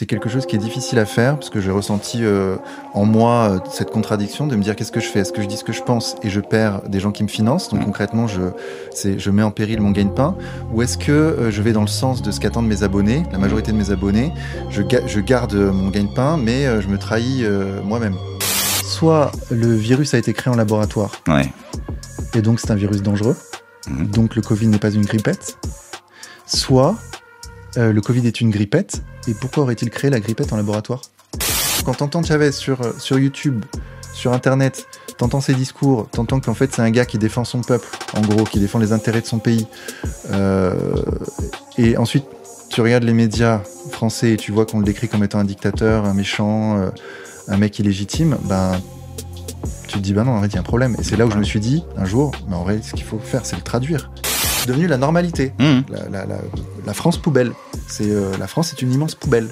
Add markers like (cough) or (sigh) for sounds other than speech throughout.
C'est quelque chose qui est difficile à faire parce que j'ai ressenti euh, en moi euh, cette contradiction de me dire qu'est-ce que je fais Est-ce que je dis ce que je pense et je perds des gens qui me financent Donc mm. concrètement, je, je mets en péril mon gagne-pain. Ou est-ce que euh, je vais dans le sens de ce qu'attendent mes abonnés, la majorité de mes abonnés Je, je garde mon gagne-pain, mais je me trahis moi-même. Soit le virus a été créé en laboratoire. Et donc c'est un virus dangereux. Mm. Donc le Covid n'est pas une grippette. Soit euh, le Covid est une grippette, et pourquoi aurait-il créé la grippette en laboratoire Quand t'entends Chavez sur, euh, sur YouTube, sur Internet, t'entends ses discours, t'entends qu'en fait c'est un gars qui défend son peuple, en gros, qui défend les intérêts de son pays, euh, et ensuite tu regardes les médias français et tu vois qu'on le décrit comme étant un dictateur, un méchant, un mec illégitime, ben tu te dis bah non, en vrai, il y a un problème. Et c'est là où je me suis dit, un jour, mais en vrai, ce qu'il faut faire, c'est le traduire c'est devenu la normalité. Mmh. La, France poubelle. C'est euh, la France est une immense poubelle.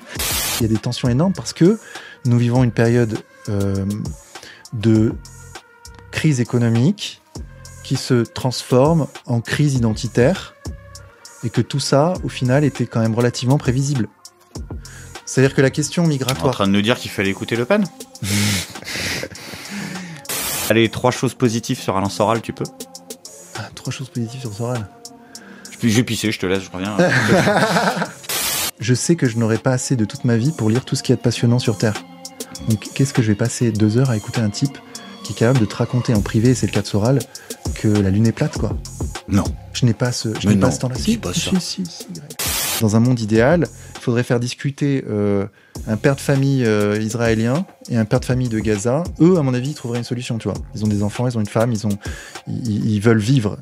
(laughs) Il y a des tensions énormes parce que nous vivons une période euh, de crise économique qui se transforme en crise identitaire et que tout ça, au final, était quand même relativement prévisible. C'est-à-dire que la question migratoire. En train de nous dire qu'il fallait écouter Le Pen (laughs) Allez, trois choses positives sur Alain Soral, tu peux ah, trois choses positives sur Soral. Je, vais pisser, je te laisse, je reviens. (laughs) je sais que je n'aurai pas assez de toute ma vie pour lire tout ce qu'il y a de passionnant sur Terre. Donc qu'est-ce que je vais passer deux heures à écouter un type qui est capable de te raconter en privé, et c'est le cas de Soral, que la Lune est plate, quoi Non. Je n'ai pas ce, je pas temps-là. Dans un monde idéal, faudrait faire discuter euh, un père de famille euh, israélien et un père de famille de Gaza. Eux, à mon avis, ils trouveraient une solution, tu vois. Ils ont des enfants, ils ont une femme, ils, ont, ils, veulent vivre.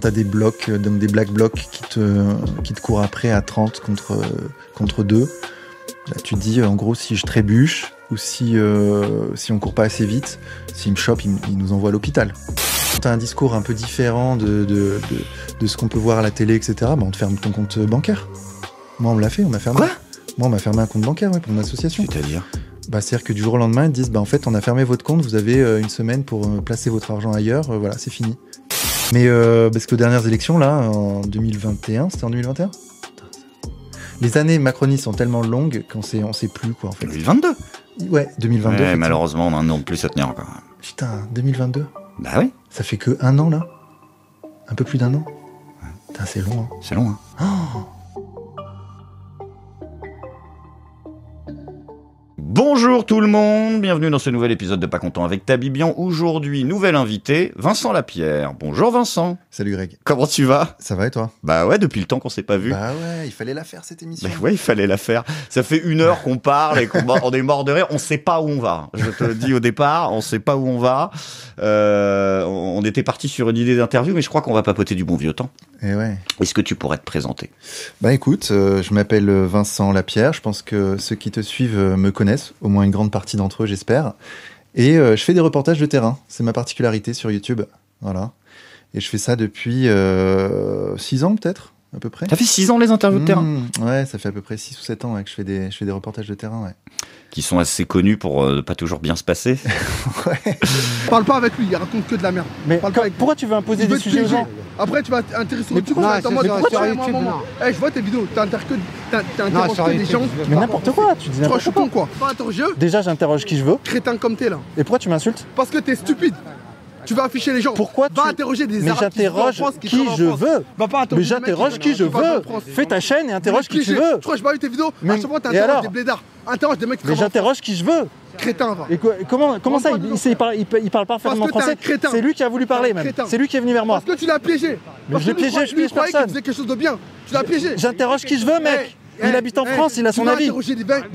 T'as des blocs, euh, donc des black blocs qui te, qui te courent après à 30 contre, contre 2. Là, bah, tu te dis, en gros, si je trébuche ou si, euh, si on court pas assez vite, s'ils me chopent, ils, nous envoient à l'hôpital t'as un discours un peu différent de, de, de, ce qu'on peut voir à la télé, etc., bah, on te ferme ton compte bancaire. Moi, on l'a fait, on m'a fermé. Quoi Moi, on m'a fermé un compte bancaire ouais, pour mon association. C'est-à-dire bah, C'est-à-dire que du jour au lendemain, ils disent bah, en fait, on a fermé votre compte, vous avez euh, une semaine pour euh, placer votre argent ailleurs, euh, voilà, c'est fini. Mais parce que dernières élections, là, en 2021, c'était en 2021 les années macronistes sont tellement longues qu'on sait, on sait plus quoi en fait. 2022 Ouais, 2022. Ouais, malheureusement, on a un plus à tenir encore. Putain, 2022 Bah oui. Ça fait que un an là Un peu plus d'un an Putain, c'est long. Hein. C'est long, hein. Oh Bonjour tout le monde, bienvenue dans ce nouvel épisode de Pas Content avec Tabibian. Aujourd'hui, nouvel invité, Vincent Lapierre. Bonjour Vincent. Salut Greg. Comment tu vas Ça va et toi Bah ouais, depuis le temps qu'on s'est pas vu. Bah ouais, il fallait la faire cette émission. Bah ouais, il fallait la faire. Ça fait une heure qu'on parle et qu'on est mort de rire. On sait pas où on va. Je te le dis au départ, on sait pas où on va. Euh, on était parti sur une idée d'interview, mais je crois qu'on va papoter du bon vieux temps. Et eh ouais. Est-ce que tu pourrais te présenter Bah écoute, euh, je m'appelle Vincent Lapierre. Je pense que ceux qui te suivent euh, me connaissent au moins une grande partie d'entre eux, j'espère. Et euh, je fais des reportages de terrain, c'est ma particularité sur YouTube. Voilà. Et je fais ça depuis 6 euh, ans peut-être, à Ça fait 6 ans les interviews de terrain. Mmh, ouais, ça fait à peu près 6 ou 7 ans que je fais, des, reportages de terrain. Ouais. Qui sont assez connus pour euh, ne pas toujours bien se passer. (laughs) ouais. (laughs) Parle pas avec lui, il raconte que de la merde. Mais Parle pas avec pourquoi tu veux imposer des sujets aux gens Après, tu vas intéresser les petits ah, eh, Je vois tes vidéos, t'interroges que des gens. Mais n'importe quoi, tu dis n'importe quoi. quoi. Déjà, j'interroge qui je veux. Crétin comme t'es là. Et pourquoi tu m'insultes Parce que t'es stupide. Tu vas afficher les gens. Pourquoi tu vas interroger des Mais j'interroge qui, qui je veux. mais j'interroge qui, je veux. Fais ta chaîne et interroge qui tu veux. Tu crois que je vu tes vidéos Mais t'interroges des blédards. Interroge des mecs qui Mais j'interroge qui je veux crétin. Va. comment ça, il, il, parle, il, il, parfaitement français C'est lui qui a voulu parler même. C'est lui qui est venu vers moi. Parce que tu l'as piégé. Mais je l'ai piégé, je piégé personne. Qu il quelque chose de bien. Tu l'as piégé. J'interroge qui je veux, mec. Eh, eh, il habite en eh, France, il a son avis.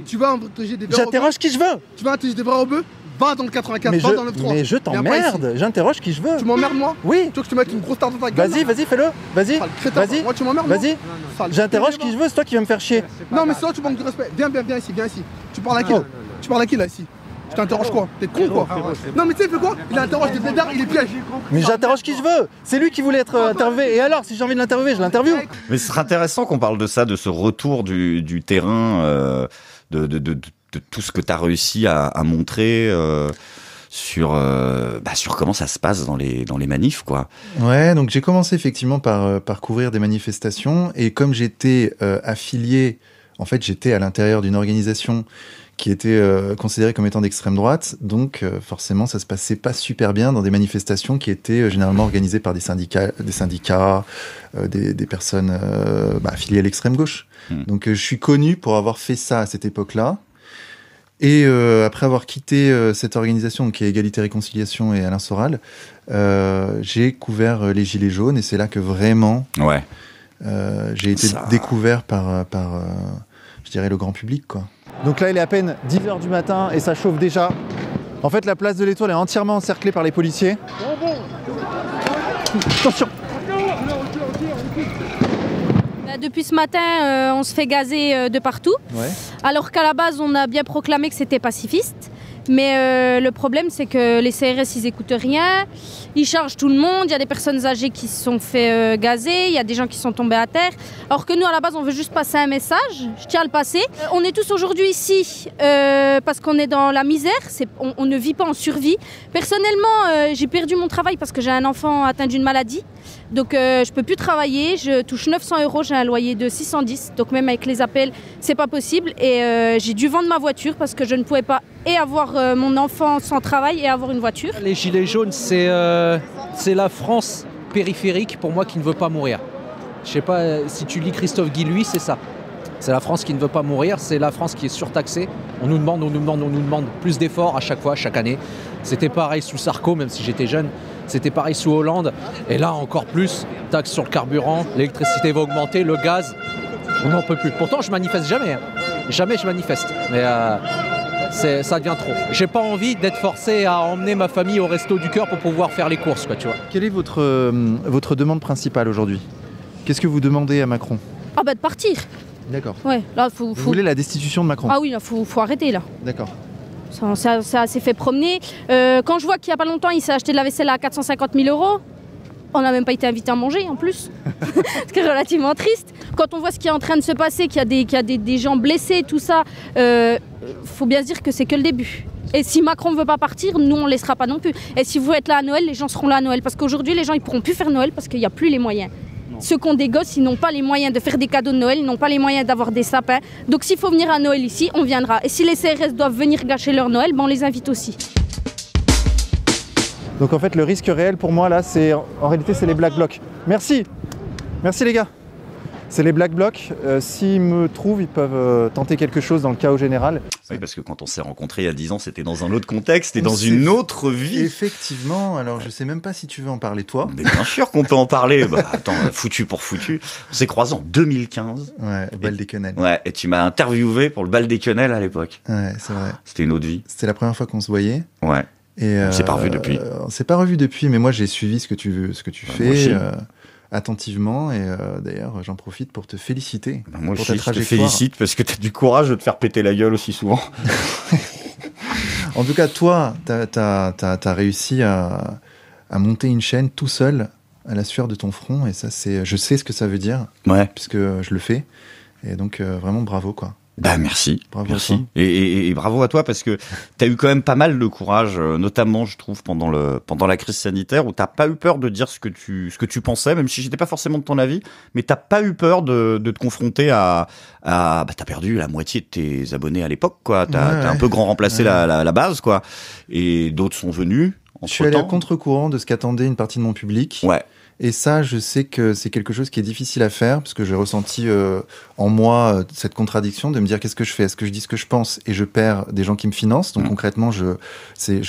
tu vas interroger des J'interroge qui je veux. Tu vas interroger des bras vrais bœuf va dans le 95, mais dans le 3. Mais je t'emmerde, j'interroge qui je veux. Tu m'emmerdes moi Oui. Tu veux que je te mette une grosse tarte dans ta gueule Vas-y, vas-y, fais-le. Vas-y. Vas-y. Moi tu m'emmerdes Vas-y. J'interroge qui je veux, c'est toi qui vas me faire chier. Non mais c'est toi tu manques de respect. Viens, viens, viens ici, viens ici. Tu parles à qui Tu parles à qui là ici je t'interroge quoi T'es con quoi Non mais tu sais, fais quoi Il interroge des blédards, il est piège. Mais j'interroge qui je veux C'est lui qui voulait être euh, interviewé. Et alors, si j'ai envie de l'interviewer, je l'interviewe. Mais ce serait intéressant qu'on parle de ça, de ce retour du, terrain. Euh, de, de, de, de tout ce que tu as réussi à, montrer euh, sur, euh, bah, sur comment ça se passe dans les, dans les manifs. Quoi. Ouais, donc j'ai commencé effectivement par, euh, par couvrir des manifestations et comme j'étais affilié, en fait j'étais à l'intérieur d'une organisation qui était considérée comme étant d'extrême droite. Donc forcément, ça se passait pas super bien dans des manifestations qui étaient généralement organisées par des syndicats, des syndicats, des, personnes bah, affiliées à l'extrême gauche. Hmm. Donc je suis connu pour avoir fait ça à cette époque-là. Et euh, après avoir quitté euh, cette organisation qui est Égalité Réconciliation et Alain Soral, euh, j'ai couvert les Gilets jaunes et c'est là que vraiment j'ai été découvert par, je dirais, le grand public. Quoi. Donc là, il est à peine 10h du matin et ça chauffe déjà. En fait, la place de l'Étoile est entièrement encerclée par les policiers. Attention bah, depuis ce matin, euh, on se fait gazer euh, de partout. Alors qu'à la base, on a bien proclamé que c'était pacifiste. Mais euh, le problème, c'est que les CRS, ils écoutent rien, ils chargent tout le monde, il y a des personnes âgées qui se sont fait gazer, il y a des gens qui sont tombés à terre. Alors que nous, à la base, on veut juste passer un message, je tiens à le passer. on est tous aujourd'hui ici parce qu'on est dans la misère, on, ne vit pas en survie. Personnellement, j'ai perdu mon travail parce que j'ai un enfant atteint d'une maladie. Donc je euh, je peux plus travailler, je touche 900 euros, j'ai un loyer de 610. Donc même avec les appels, c'est pas possible. Et euh, j'ai dû vendre ma voiture parce que je ne pouvais pas et avoir euh, mon enfant sans travail et avoir une voiture. Les gilets jaunes, c'est la France périphérique pour moi qui ne veut pas mourir. Je sais pas si tu lis Christophe Guy, c'est ça. C'est la France qui ne veut pas mourir, c'est la France qui est surtaxée. On nous demande, on nous demande, on nous demande plus d'efforts à chaque fois, chaque année. C'était pareil sous Sarko, même si j'étais jeune. C'était pareil sous Hollande. Et là, encore plus, taxe sur le carburant, l'électricité va augmenter, le gaz. On n'en peut plus. Pourtant, je manifeste jamais. Hein. Jamais je manifeste. Mais euh, ça devient trop. J'ai pas envie d'être forcé à emmener ma famille au resto du cœur pour pouvoir faire les courses, quoi, tu vois. Quelle est votre, euh, votre demande principale aujourd'hui Qu'est-ce que vous demandez à Macron Ah bah de partir D'accord. Ouais, là faut, Vous voulez la destitution de Macron Ah oui, il faut arrêter là. D'accord. Ça, s'est fait promener. Euh, quand je vois qu'il n'y a pas longtemps, il s'est acheté de la vaisselle à 450 000 euros, on n'a même pas été invité à manger en plus. (laughs) Ce qui est relativement triste. Quand on voit ce qui est en train de se passer, qu'il y a des, y des, gens blessés, tout ça, euh, faut bien se dire que c'est que le début. Et si Macron ne veut pas partir, nous, on ne laissera pas non plus. Et si vous êtes là à Noël, les gens seront là à Noël. Parce qu'aujourd'hui, les gens, ils pourront plus faire Noël parce qu'il n'y a plus les moyens. Ceux qu'on ont des gosses, ils n'ont pas les moyens de faire des cadeaux de Noël, ils n'ont pas les moyens d'avoir des sapins. Donc s'il faut venir à Noël ici, on viendra. Et si les CRS doivent venir gâcher leur Noël, ben, on les invite aussi. Donc en fait, le risque réel pour moi là, c'est en réalité, c'est les black blocs. Merci, merci les gars. C'est les Black Blocs. Euh, s'ils me trouvent, ils peuvent euh, tenter quelque chose dans le chaos général. Oui, parce que quand on s'est rencontrés il y a 10 ans, c'était dans un autre contexte et dans une autre vie. Effectivement, alors je sais même pas si tu veux en parler toi. Mais bien sûr qu'on peut en parler. Bah, attends, euh, foutu pour foutu. On s'est croisés en 2015. Ouais, au Bal des Quenelles. Ouais, et tu m'as interviewé pour le Bal des Quenelles à l'époque. Ouais, c'est vrai. C'était une autre vie. C'était la première fois qu'on se voyait. Ouais. Et on s'est pas revu depuis. on s'est pas revu depuis, mais moi j'ai suivi ce que tu, ce que tu fais attentivement. Et euh, d'ailleurs, j'en profite pour te féliciter. Ben, moi je te félicite parce que tu as du courage de te faire péter la gueule aussi souvent. (laughs) en tout cas, toi, tu as, as, réussi à, à, monter une chaîne tout seul à la sueur de ton front. Et ça, c'est, je sais ce que ça veut dire. Ouais. Puisque je le fais. Et donc, euh, vraiment bravo, quoi. Bah merci. merci. Et, bravo à toi parce que tu as eu quand même pas mal de courage, euh, notamment je trouve pendant le pendant la crise sanitaire où t'as pas eu peur de dire ce que tu ce que tu pensais, même si j'étais pas forcément de ton avis, mais t'as pas eu peur de, de te confronter à à bah t'as perdu la moitié de tes abonnés à l'époque quoi. T'as un peu grand remplacé la, la, base quoi. Et d'autres sont venus. En je suis contre-courant de ce qu'attendait une partie de mon public. Ouais. Et ça, je sais que c'est quelque chose qui est difficile à faire, parce que j'ai ressenti euh, en moi euh, cette contradiction de me dire qu'est-ce que je fais Est-ce que je dis ce que je pense et je perds des gens qui me financent Donc mm. concrètement, je,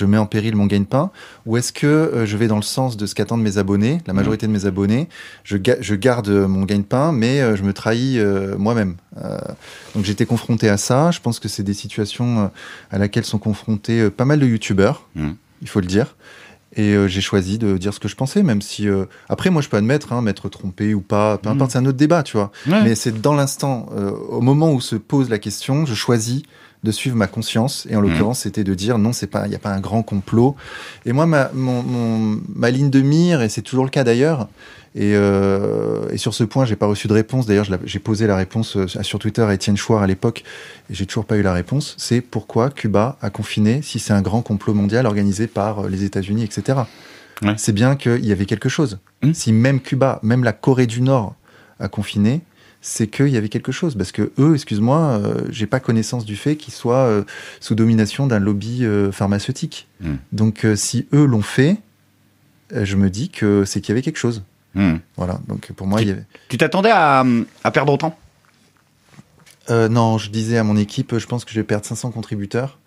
mets en péril mon gagne-pain. Ou est-ce que euh, je vais dans le sens de ce qu'attendent mes abonnés, la majorité mm. de mes abonnés je, garde mon gain pain mais je me trahis moi-même. donc j'étais confronté à ça. Je pense que c'est des situations à laquelle sont confrontés pas mal de youtubeurs, mm. il faut le dire. Et euh, j'ai choisi de dire ce que je pensais, même si. Euh, après, moi, je peux admettre, hein, m'être trompé ou pas, peu importe, mm. c'est un autre débat, tu vois. Mais c'est dans l'instant, euh, au moment où se pose la question, je choisis de suivre ma conscience. Et en mhm. l'occurrence, c'était de dire non, c'est pas, il n'y a pas un grand complot. Et moi, ma, ma ligne de mire, et c'est toujours le cas d'ailleurs, et, euh, sur ce point, j'ai pas reçu de réponse. D'ailleurs, j'ai posé la réponse euh, sur Twitter à Étienne Chouard à l'époque, et j'ai toujours pas eu la réponse. C'est pourquoi Cuba a confiné si c'est un grand complot mondial organisé par euh, les États-Unis, etc. C'est bien qu'il y avait quelque chose. Mmh. Si même Cuba, même la Corée du Nord a confiné, c'est qu'il y avait quelque chose. Parce que eux, excuse-moi, euh, j'ai pas connaissance du fait qu'ils soient euh, sous domination d'un lobby euh, pharmaceutique. Hmm. Donc si eux l'ont fait, je me dis que c'est qu'il y avait quelque chose. Hmm. Voilà, donc pour moi, tu, il y avait... Tu t'attendais à, à, perdre autant Non, je disais à mon équipe, je pense que je vais perdre 500 contributeurs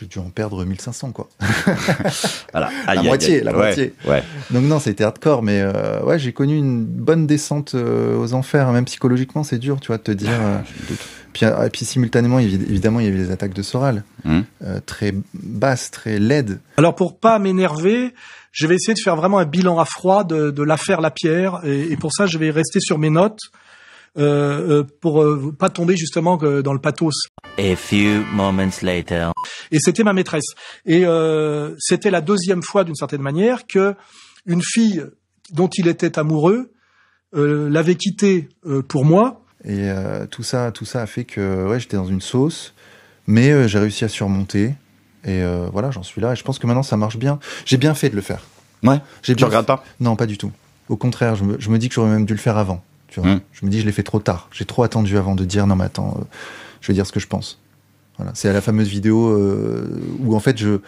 j'ai dû en perdre 1500, quoi. (laughs) voilà. la moitié, la moitié. Ouais. Donc non, c'était hardcore, mais euh, ouais, j'ai connu une bonne descente euh, aux enfers, même psychologiquement, c'est dur, tu vois, de te dire. Ah, euh, puis, euh, et puis simultanément, évidemment, il y avait les attaques de Soral, hum. très basses, très laides. Alors pour pas m'énerver, je vais essayer de faire vraiment un bilan à froid de, l'affaire La Pierre, et pour ça, je vais rester sur mes notes. Euh, euh, pour ne euh, pas tomber justement dans le pathos. Et c'était ma maîtresse. Et c'était la deuxième fois, d'une certaine manière, que une fille dont il était amoureux l'avait quitté pour moi. Et tout ça, tout ça a fait que ouais, j'étais dans une sauce, mais j'ai réussi à surmonter. Et voilà, j'en suis là. Et je pense que maintenant ça marche bien. J'ai bien fait de le faire. Ouais. J'ai tu pas Non, pas du tout. Au contraire, je me dis que j'aurais même dû le faire avant. Hmm. Je me dis, je l'ai fait trop tard. J'ai trop attendu avant de dire, non, mais attends, euh, je vais dire ce que je pense. Voilà. C'est à la fameuse vidéo euh, où, en fait, je.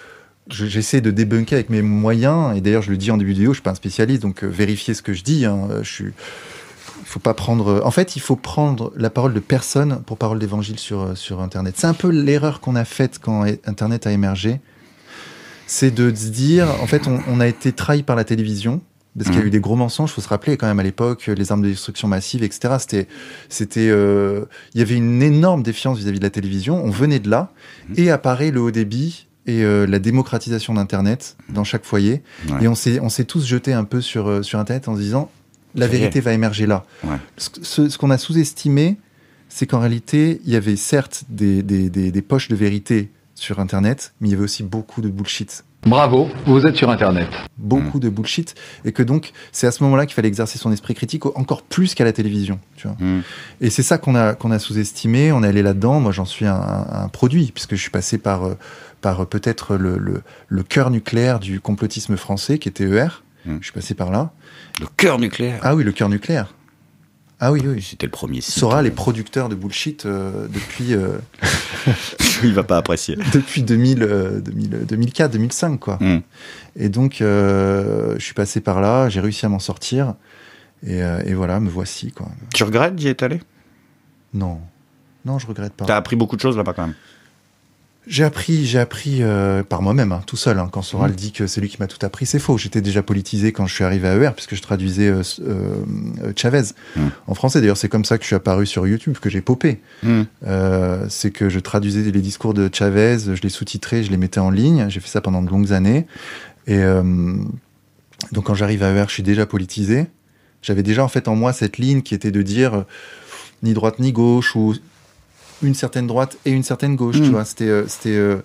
J'essaie de débunker avec mes moyens, et d'ailleurs je le dis en début de vidéo, je suis pas un spécialiste, donc euh, vérifiez ce que je dis. Hein, il je faut pas prendre. En fait, il faut prendre la parole de personne pour parole d'évangile sur, sur Internet. C'est un peu l'erreur qu'on a faite quand e-, Internet a émergé. C'est de se dire, en fait, on a été trahi par la télévision, parce qu'il y a mm. eu des gros mensonges, il faut se rappeler quand même à l'époque, les armes de destruction massive, etc. C'était, c'était, euh, il y avait une énorme défiance vis-à-vis de la télévision. On venait de là mm. et apparaît le haut débit et euh, la démocratisation d'Internet mm. dans chaque foyer. Et on s'est, on s'est tous jetés un peu sur euh, sur Internet en se disant la vérité va émerger là. Ce, qu'on a sous-estimé, c'est qu'en réalité, il y avait certes des, des poches de vérité sur Internet, mais il y avait aussi beaucoup de bullshit Bravo, vous êtes sur Internet. Beaucoup de bullshit. Et que donc, c'est à ce moment-là qu'il fallait exercer son esprit critique encore plus qu'à la télévision. Tu vois. Mm. Et c'est ça qu'on a, qu'on a sous-estimé. On est allé là-dedans. Moi, j'en suis un, produit, puisque je suis passé par, euh, par euh, peut-être le, le, cœur nucléaire du complotisme français, qui était ER. Je suis passé par là. Le cœur nucléaire Ah oui, le cœur nucléaire. Ah oui, oui. C'était le premier site. Sora, euh. les producteurs de bullshit euh, depuis. Euh, (laughs) Il va pas apprécier. (laughs) Depuis 2000, 2004, 2005, quoi. Hmm. Et donc, euh, je suis passé par là, j'ai réussi à m'en sortir. Et, voilà, me voici, quoi. Tu regrettes d'y être allé Non. Non, je regrette pas. T'as appris beaucoup de choses là-bas, quand même. J'ai appris, j'ai appris euh, par moi-même, hein, tout seul. Hein, quand Soral mm. dit que c'est lui qui m'a tout appris, c'est faux. J'étais déjà politisé quand je suis arrivé à ER, puisque je traduisais euh, euh, Chavez mm. en français. D'ailleurs, c'est comme ça que je suis apparu sur YouTube, que j'ai popé. Mm. c'est que je traduisais les discours de Chavez, je les sous-titrais, je les mettais en ligne. J'ai fait ça pendant de longues années. Et donc, quand j'arrive à ER, je suis déjà politisé. J'avais déjà en fait en moi cette ligne qui était de dire ni droite ni gauche ou une certaine droite et une certaine gauche. Tu mm. c'était, euh, euh,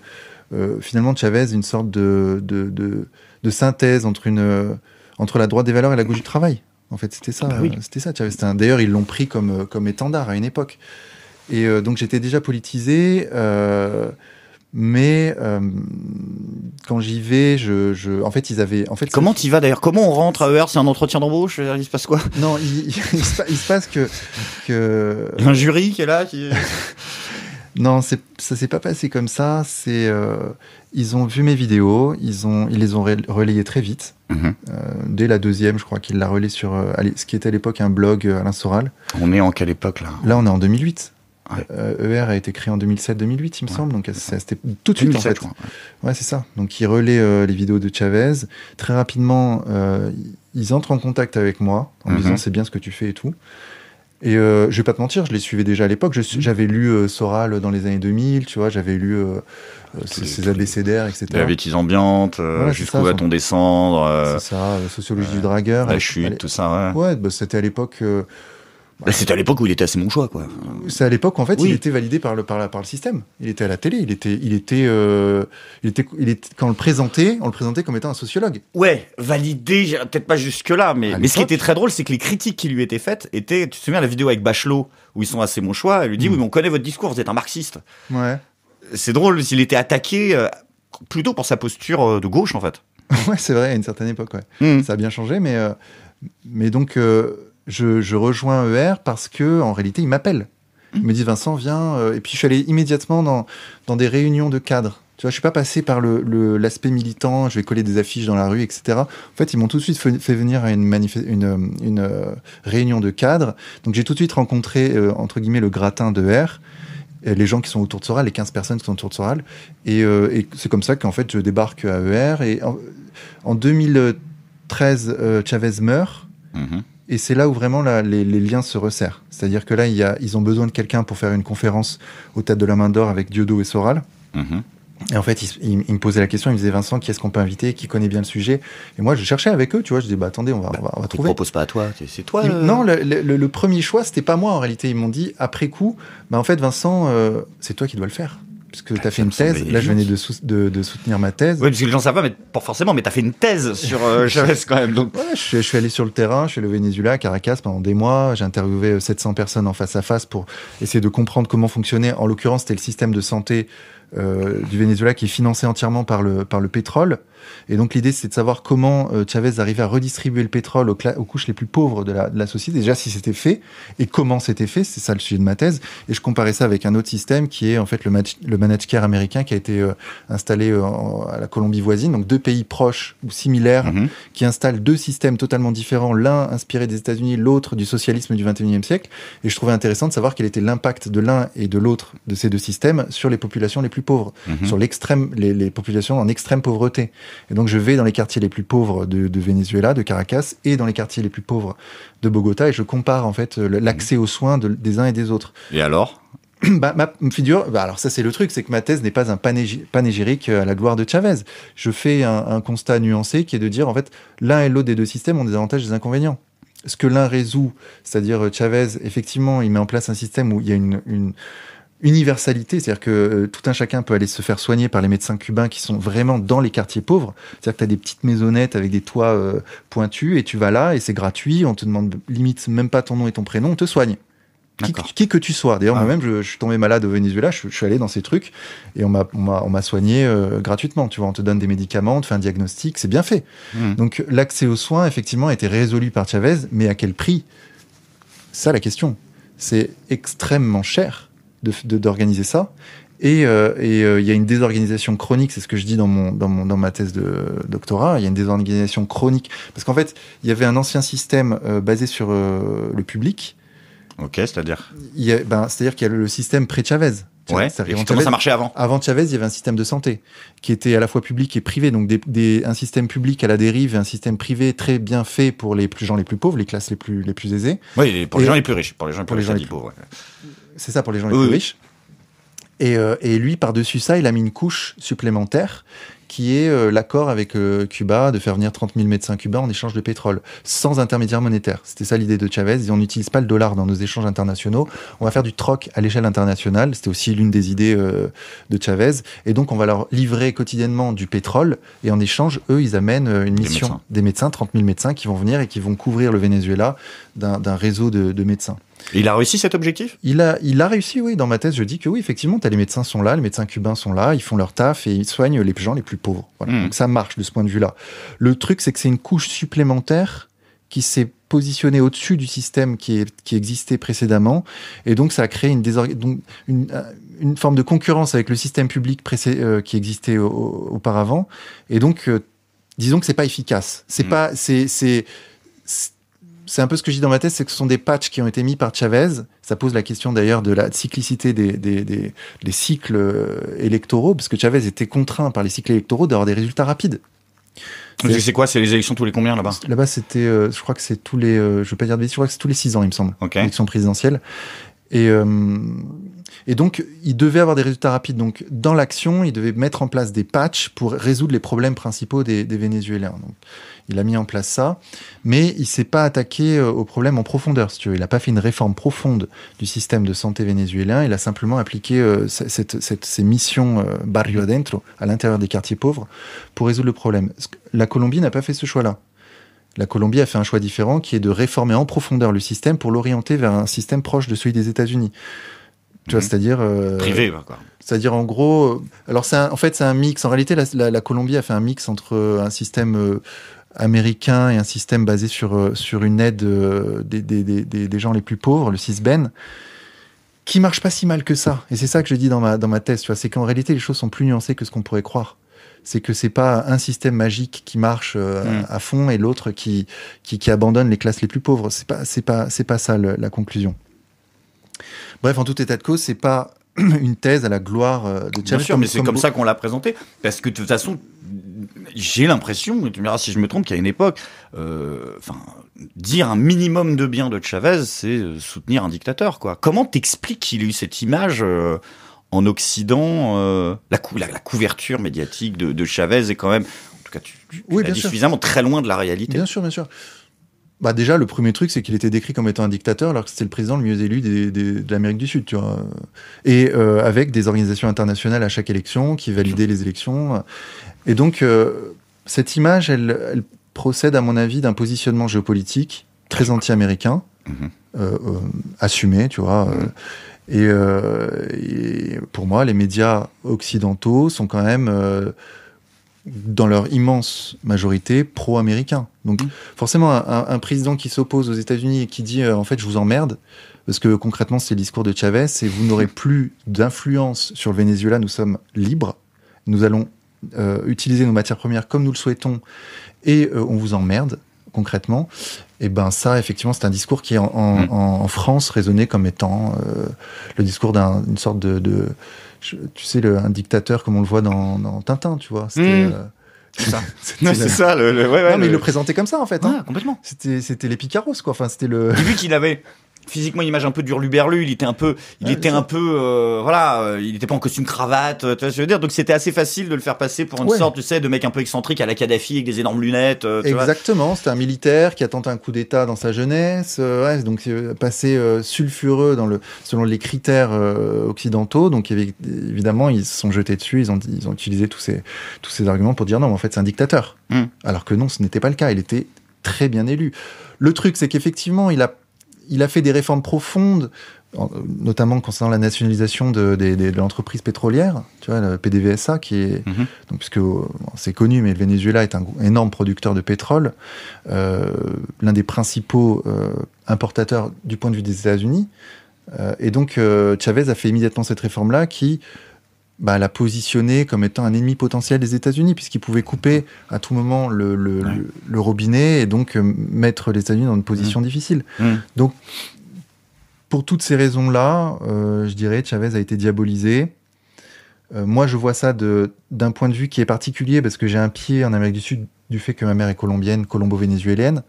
euh, finalement Chavez une sorte de, de, synthèse entre, une, entre la droite des valeurs et la gauche du travail. En fait, c'était ça. Bah c'était ça. Chavez. D'ailleurs, ils l'ont pris comme, comme étendard à une époque. Et donc, j'étais déjà politisé. Mais euh, quand j'y vais, je, en fait, ils avaient, en fait. Comment tu vas d'ailleurs Comment on rentre à ER C'est un entretien d'embauche euh, Il se passe quoi Non, il, il, (laughs) se, il, passe que, un jury qui est là. Qui... (laughs) non, c'est, ça s'est pas passé comme ça. C'est, euh, ils ont vu mes vidéos, ils ont, ils les ont relayées très vite. Mhm. dès la deuxième, je crois qu'il l'a relayé sur ce qui était à l'époque un blog à Alain Soral. On est en quelle époque là Là, on est en 2008. ER a été créé en 2007-2008, il me semble. Donc c'était tout de suite en fait. ouais, c'est ça. Donc ils relaient euh, les vidéos de Chavez. Très rapidement, euh, ils entrent en contact avec moi en me disant mhm. c'est bien ce que tu fais et tout. Et je vais pas te mentir, je les suivais déjà à l'époque. Mhm. J'avais lu Soral dans les années 2000, tu vois. J'avais lu ses, ses abécédaires, etc. La bêtise ambiante, jusqu'où va-t-on descendre C'est ça, sociologie du dragueur. La chute, tout ça. Ouais, bah, c'était à l'époque c'est bah, c'était à l'époque où il était assez mon choix, quoi. C'est à l'époque où, en fait, il était validé par le, par, par le système. Il était à la télé, il était, il était, euh, il était, il quand on le présentait, on le présentait comme étant un sociologue. Ouais, validé, peut-être pas jusque-là, mais, mais ce qui était très drôle, c'est que les critiques qui lui étaient faites étaient, tu te souviens, la vidéo avec Bachelot, où ils sont assez mon choix, elle lui dit, mm. oui, mais on connaît votre discours, vous êtes un marxiste. Ouais. C'est drôle, il était attaqué euh, plutôt pour sa posture euh, de gauche, en fait. (laughs) ouais, c'est vrai, à une certaine époque, ouais. Mm. Ça a bien changé, mais, mais donc, je, rejoins ER parce que en réalité, ils m'appellent. Ils me disent Vincent, viens. Euh, et puis je suis allé immédiatement dans, dans des réunions de cadres. Tu vois, je suis pas passé par le l'aspect militant, je vais coller des affiches dans la rue, etc. En fait, ils m'ont tout de suite fait, venir à une, une, euh, euh, réunion de cadres. Donc, j'ai tout de suite rencontré, entre guillemets, le gratin de e les gens qui sont autour de Soral, les 15 personnes qui sont autour de Soral. Et, c'est comme ça qu'en fait, je débarque à ER. Et en, 2013, Chavez meurt. Mm-hmm. Et c'est là où vraiment les, liens se resserrent. C'est-à-dire que là, il a, ils ont besoin de quelqu'un pour faire une conférence au Tête de la Main d'Or avec Diodo et Soral. Mhm. Et en fait, ils me posaient la question, ils me disaient Vincent, qui est-ce qu'on peut inviter, qui connaît bien le sujet Et moi, je cherchais avec eux, tu vois, je disais bah attendez, on va, trouver. on va, bah, trouver. pas à toi, c'est toi. Euh. Non, le, premier choix, c'était pas moi en réalité. Ils m'ont dit après coup, bah en fait, Vincent, euh, c'est toi qui dois le faire. Parce que bah, tu as fait une thèse. Là, je venais de, soutenir ma thèse. Oui, parce que les gens savent pas, mais pas forcément, mais tu as fait une thèse sur euh, (laughs) Chavez quand même. je, suis allé sur le terrain, je suis allé au Venezuela, à Caracas pendant des mois. J'ai interviewé 700 euh, personnes en face à face pour essayer de comprendre comment fonctionnait. En l'occurrence, c'était le système de santé euh, du Venezuela qui est financé entièrement par le, par le pétrole. Et donc l'idée, c'est de savoir comment euh, Chavez arrivait à redistribuer le pétrole aux, couches les plus pauvres de la, société, déjà si c'était fait, et comment c'était fait, c'est ça le sujet de ma thèse. Et je comparais ça avec un autre système qui est en fait le, match, le américain qui a été euh, installé euh, à la Colombie voisine, donc deux pays proches ou similaires, mhm. qui installent deux systèmes totalement différents, l'un inspiré des États-Unis, l'autre du socialisme du 21e siècle. Et je trouvais intéressant de savoir quel était l'impact de l'un et de l'autre de ces deux systèmes sur les populations les plus pauvres, mhm. sur l'extrême, les populations en extrême pauvreté. Et donc je vais dans les quartiers les plus pauvres de, Venezuela, de Caracas, et dans les quartiers les plus pauvres de Bogota, et je compare en fait l'accès aux soins des uns et des autres. Et alors (clears throat) bah, ma figure, bah alors ça c'est le truc, c'est que ma thèse n'est pas un panégyrique panégérique euh, à la gloire de Chavez. Je fais un, constat nuancé qui est de dire en fait l'un et l'autre des deux systèmes ont des avantages et des inconvénients ce que l'un résout, c'est-à-dire euh, Chavez, effectivement, il met en place un système où il y a une, universalité, c'est-à-dire que euh, tout un chacun peut aller se faire soigner par les médecins cubains qui sont vraiment dans les quartiers pauvres. C'est-à-dire que tu as des petites maisonnettes avec des toits euh, pointus et tu vas là et c'est gratuit, on te demande limite même pas ton nom et ton prénom, on te soigne. Qui, que tu sois. D'ailleurs, ah moi-même, je, suis tombé malade au Venezuela, je, suis allé dans ces trucs et on m'a soigné euh, gratuitement. Tu vois, on te donne des médicaments, on te fait un diagnostic, c'est bien fait. Hmm. Donc, l'accès aux soins, effectivement, a été résolu par Chavez, mais à quel prix Ça, la question. C'est extrêmement cher d'organiser ça. Et euh, euh, il y a une désorganisation chronique, c'est ce que je dis dans, mon, dans, mon, dans ma thèse de doctorat, il y a une désorganisation chronique. Parce qu'en fait, il y avait un ancien système euh, basé sur le public. Ok, c'est-à-dire ben, C'est-à-dire qu'il y a le, système pré-Chavez. Ouais, comment ça marchait avant Avant Chavez, il y avait un système de santé qui était à la fois public et privé, donc des, un système public à la dérive et un système privé très bien fait pour les plus, gens les plus pauvres, les classes les plus, les plus aisées. Oui, pour les gens les plus riches, pour les gens, les, plus pauvres. Ouais. C'est ça pour les gens les plus riches. Euh, et, lui, par-dessus ça, il a mis une couche supplémentaire qui est euh, l'accord avec euh, Cuba de faire venir 30 000 médecins cubains en échange de pétrole, sans intermédiaire monétaire. C'était ça l'idée de Chavez. Et On n'utilise pas le dollar dans nos échanges internationaux. On va faire du troc à l'échelle internationale. C'était aussi l'une des idées de Chavez. Et donc, on va leur livrer quotidiennement du pétrole. Et en échange, eux, ils amènent une mission des médecins. 30 000 médecins qui vont venir et qui vont couvrir le Venezuela d'un réseau de médecins. Il a réussi cet objectif il a, il a réussi, oui. Dans ma thèse, je dis que oui, effectivement, as les médecins sont là, les médecins cubains sont là, ils font leur taf et ils soignent les gens les plus pauvres. Hmm. Donc ça marche de ce point de vue-là. Le truc, c'est que c'est une couche supplémentaire qui s'est positionnée au-dessus du système qui, qui existait précédemment. Et donc, ça a créé une, donc euh, une, forme de concurrence avec le système public euh, qui existait auparavant. Et donc, euh, disons que c'est pas efficace. C'est pas, hmm. pas, c'est, c'est un peu ce que j'ai dis dans ma thèse, c'est que ce sont des patchs qui ont été mis par Chavez. Ça pose la question d'ailleurs de la cyclicité des, des, des, des cycles euh, électoraux, parce que Chavez était contraint par les cycles électoraux d'avoir des résultats rapides. C'est quoi C'est les élections tous les combien là-bas Là-bas, c'était, euh, je crois que c'est tous les, euh, je veux pas dire de je crois que c'est tous les six ans, il me semble, okay. élections présidentielles. Et euh, et donc, il devait avoir des résultats rapides. Donc, dans l'action, il devait mettre en place des patchs pour résoudre les problèmes principaux des, Vénézuéliens. Donc, il a mis en place ça, mais il s'est pas attaqué euh, au problème en profondeur, Il n'a pas fait une réforme profonde du système de santé vénézuélien. Il a simplement appliqué euh, ces missions euh, barrio adentro, à l'intérieur des quartiers pauvres, pour résoudre le problème. La Colombie n'a pas fait ce choix-là. La Colombie a fait un choix différent qui est de réformer en profondeur le système pour l'orienter vers un système proche de celui des États-Unis. Tu vois, mhm. c'est-à-dire. Euh, Privé, quoi. C'est-à-dire, en gros. Euh, alors, un, en fait, c'est un mix. En réalité, la, Colombie a fait un mix entre euh, un système. américain et un système basé sur, sur une aide des, des, des, des, gens les plus pauvres, le CISBEN, qui marche pas si mal que ça. Et c'est ça que je dis dans ma, dans ma thèse, tu vois, c'est qu'en réalité, les choses sont plus nuancées que ce qu'on pourrait croire c'est que c'est pas un système magique qui marche mm. à fond et l'autre qui, qui, qui abandonne les classes les plus pauvres. C'est pas c'est pas c'est pas ça la conclusion. Bref, en tout état de cause, c'est pas (clears throat) une thèse à la gloire euh, de Chavez. Bien sûr, mais c'est comme ça qu'on l'a présenté. Parce que de toute façon, j'ai l'impression, tu me si je me trompe, qu'à une époque, euh, dire un minimum de bien de Chavez, c'est euh, soutenir un dictateur, quoi. Comment t'expliques qu'il ait eu cette image en Occident la, couverture médiatique de, Chavez est quand même, en tout cas, suffisamment très loin de la réalité. Bien sûr, bien sûr bah déjà, le premier truc, c'est qu'il était décrit comme étant un dictateur, alors que c'était le président le mieux élu de l'Amérique du Sud, tu vois. Et euh, avec des organisations internationales à chaque élection qui validaient les élections. Et donc, euh, cette image, elle, elle, procède, à mon avis, d'un positionnement géopolitique très anti-américain, mhm. euh, assumé, tu vois. et, et, pour moi, les médias occidentaux sont quand même dans leur immense majorité, pro-américains. Donc mmh. forcément, un, président qui s'oppose aux États-Unis et qui dit euh, en fait je vous emmerde, parce que concrètement c'est le discours de Chavez, et vous n'aurez (laughs) plus d'influence sur le Venezuela, nous sommes libres, nous allons euh, utiliser nos matières premières comme nous le souhaitons, et euh, on vous emmerde concrètement. Et eh ben ça, effectivement, c'est un discours qui mmh. en, France résonnait comme étant le discours d'une sorte de tu sais, le, un dictateur comme on le voit dans, Tintin, tu vois. C'était. Ça. Hmm. Euh, c'est ça. (laughs) non, mais il le présentait comme ça, en fait. Hein. Ah, complètement. C'était, c'était les Picaros, quoi. Enfin, c'était le. Vu qu'il avait physiquement une image un peu d'Urluberlu. Il était un peu, il était un peu, euh, voilà, euh, il n'était pas en costume cravate. Euh, tu vois ce je veux dire Donc c'était assez facile de le faire passer pour une sorte, tu sais, de mec un peu excentrique à la Kadhafi avec des énormes lunettes. Exactement. C'était un militaire qui a tenté un coup d'État dans sa jeunesse. donc donc passé sulfureux dans le, selon les critères occidentaux. Donc évidemment, ils se sont jetés dessus. Ils ont, ils ont utilisé tous ces, tous ces arguments pour dire non, mais en fait, c'est un dictateur. Hmm. Alors que non, ce n'était pas le cas. Il était très bien élu. Le truc, c'est qu'effectivement, il a il a fait des réformes profondes, notamment concernant la nationalisation de, l'entreprise pétrolière, tu vois, le PDVSA, qui est, mhm. donc, puisque c'est connu, mais le Venezuela est un énorme producteur de pétrole, euh, l'un des principaux euh, importateurs du point de vue des États-Unis. Euh, et donc, Chavez a fait immédiatement cette réforme-là qui bah, la positionner comme étant un ennemi potentiel des États-Unis, puisqu'il pouvait couper à tout moment le, le, robinet et donc euh, mettre les États-Unis dans une position mmh. difficile. Mmh. Donc, pour toutes ces raisons-là, euh, je dirais Chavez a été diabolisé. Euh, moi, je vois ça d'un point de vue qui est particulier, parce que j'ai un pied en Amérique du Sud du fait que ma mère est colombienne, colombo-vénézuélienne.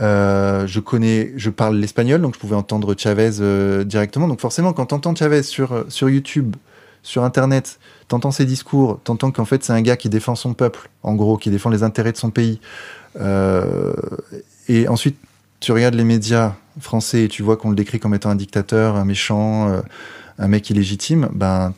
je connais, je parle l'espagnol, donc je pouvais entendre Chavez directement. Donc forcément, quand entends Chavez sur, sur YouTube sur Internet, t'entends ses discours, t'entends qu'en fait c'est un gars qui défend son peuple, en gros, qui défend les intérêts de son pays. Euh, et ensuite, tu regardes les médias français et tu vois qu'on le décrit comme étant un dictateur, un méchant, euh, un mec illégitime, ben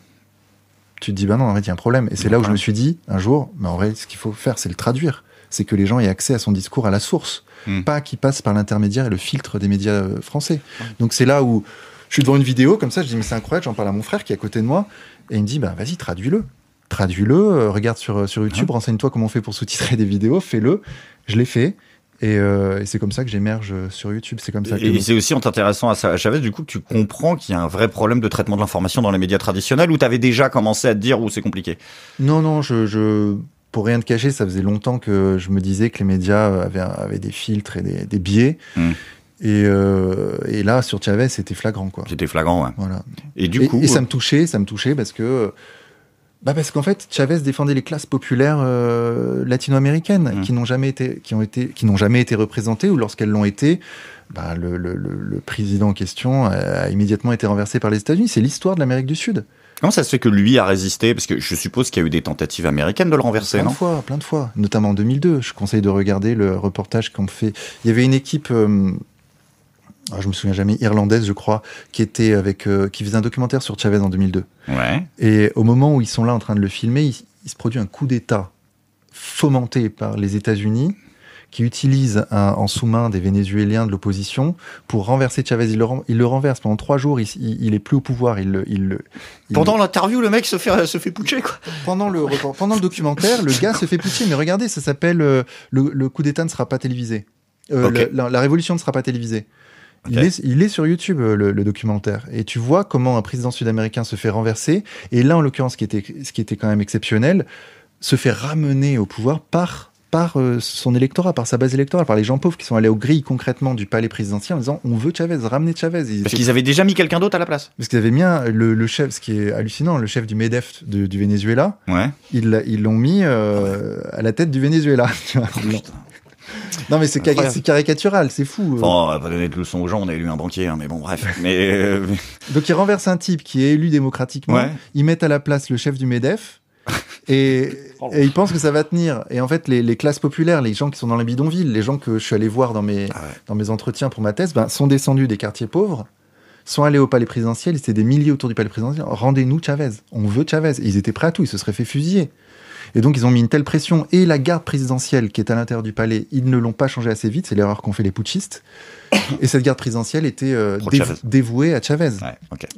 tu te dis ben non, en il y a un problème. Et c'est là où je me suis dit un jour, mais ben, en vrai, ce qu'il faut faire, c'est le traduire. C'est que les gens aient accès à son discours à la source, hmm. pas qu'il passe par l'intermédiaire et le filtre des médias euh, français. Donc c'est là où je suis devant une vidéo comme ça, je dis mais c'est incroyable, j'en parle à mon frère qui est à côté de moi. Et il me dit, bah, vas-y, traduis-le. Traduis-le, euh, regarde sur, euh, sur ah. YouTube, renseigne-toi comment on fait pour sous-titrer des vidéos, fais-le. Je l'ai fait. Et, euh, c'est comme ça que j'émerge sur YouTube. C'est comme ça. et c'est aussi en t'intéressant à Chavez, du coup, que tu comprends qu'il y a un vrai problème de traitement de l'information dans les médias traditionnels. Ou t'avais déjà commencé à te dire où c'est compliqué Non, non, je, pour rien te cacher, ça faisait longtemps que je me disais que les médias avaient, avaient des filtres et des, biais. Mmh. Euh, et, là, sur Chavez, c'était flagrant, quoi. C'était flagrant, ouais. Voilà. Et du coup. Et ça euh, me touchait, ça me touchait parce que. Bah parce qu'en fait, Chavez défendait les classes populaires euh, latino-américaines mmh. qui n'ont jamais été, qui ont été, qui n'ont jamais été représentées ou lorsqu'elles l'ont été, bah, le, président en question a, immédiatement été renversé par les États-Unis. C'est l'histoire de l'Amérique du Sud. Comment ça se fait que lui a résisté Parce que je suppose qu'il y a eu des tentatives américaines de le renverser, plein de fois, plein de fois. Notamment en 2002. Je conseille de regarder le reportage qu'on fait. Il y avait une équipe je ah, je me souviens jamais, irlandaise, je crois, qui était avec, euh, qui faisait un documentaire sur Chavez en 2002. Et au moment où ils sont là en train de le filmer, il, se produit un coup d'État fomenté par les États-Unis qui utilise en sous-main des Vénézuéliens de l'opposition pour renverser Chavez. Il le, le renverse pendant trois jours. Il, n'est est plus au pouvoir. Il, il pendant l'interview, le mec se fait se fait putcher quoi. Pendant le pendant le documentaire, le gars se fait pousser. Mais regardez, ça s'appelle euh, le, coup d'État ne sera pas télévisé. Euh, la révolution ne sera pas télévisée. Il, est, il, est, sur YouTube, euh, le, documentaire. Et tu vois comment un président sud-américain se fait renverser. Et là, en l'occurrence, ce, qui était, ce qui était quand même exceptionnel, se fait ramener au pouvoir par par euh, son électorat, par sa base électorale, par les gens pauvres qui sont allés aux grilles concrètement du palais présidentiel en disant on veut Chavez, ramener Chavez. Parce qu'ils avaient déjà mis quelqu'un d'autre à la place. Parce qu'ils avaient mis un, le, chef, ce qui est hallucinant, le chef du MEDEF du Venezuela. Ouais. Ils l'ont mis euh, ah à la tête du Venezuela. (laughs) Oh, non, mais c'est caricatural, c'est fou. Bon, euh. on va pas donner de leçons aux gens, on a élu un banquier, hein, mais bon, bref. (laughs) Euh, Donc, ils renversent un type qui est élu démocratiquement, ils mettent à la place le chef du MEDEF, (laughs) et, oh, ils pensent que ça va tenir. Et en fait, les, classes populaires, les gens qui sont dans les bidonvilles, les gens que je suis allé voir dans mes, ah dans mes entretiens pour ma thèse, ben, sont descendus des quartiers pauvres, sont allés au palais présidentiel, c'était des milliers autour du palais présidentiel. Rendez-nous Chavez, on veut Chavez. Et ils étaient prêts à tout, ils se seraient fait fusiller. Et donc, ils ont mis une telle pression et la garde présidentielle qui est à l'intérieur du palais, ils ne l'ont pas changée assez vite. C'est l'erreur qu'ont fait les putschistes. (coughs) Et cette garde présidentielle était euh, dévouée à Chavez.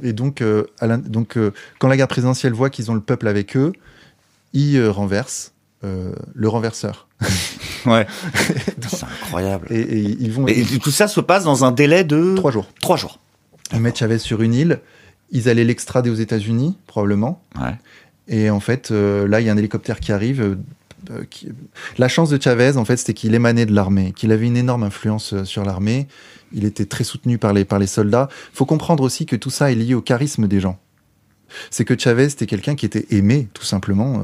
Et donc, euh, euh, quand la garde présidentielle voit qu'ils ont le peuple avec eux, ils renversent le renverseur. (laughs) ouais. (laughs) C'est incroyable. Et, tout ça se passe dans un délai de. Trois jours. Trois jours. Ils mettent Chavez sur une île. Ils allaient l'extrader aux États-Unis, probablement. Ouais. Et en fait, euh, là, il y a un hélicoptère qui arrive. Euh, la chance de Chavez, en fait, c'était qu'il émanait de l'armée, qu'il avait une énorme influence euh, sur l'armée. Il était très soutenu par les, par les soldats. Il faut comprendre aussi que tout ça est lié au charisme des gens. C'est que Chavez, c'était quelqu'un qui était aimé, tout simplement,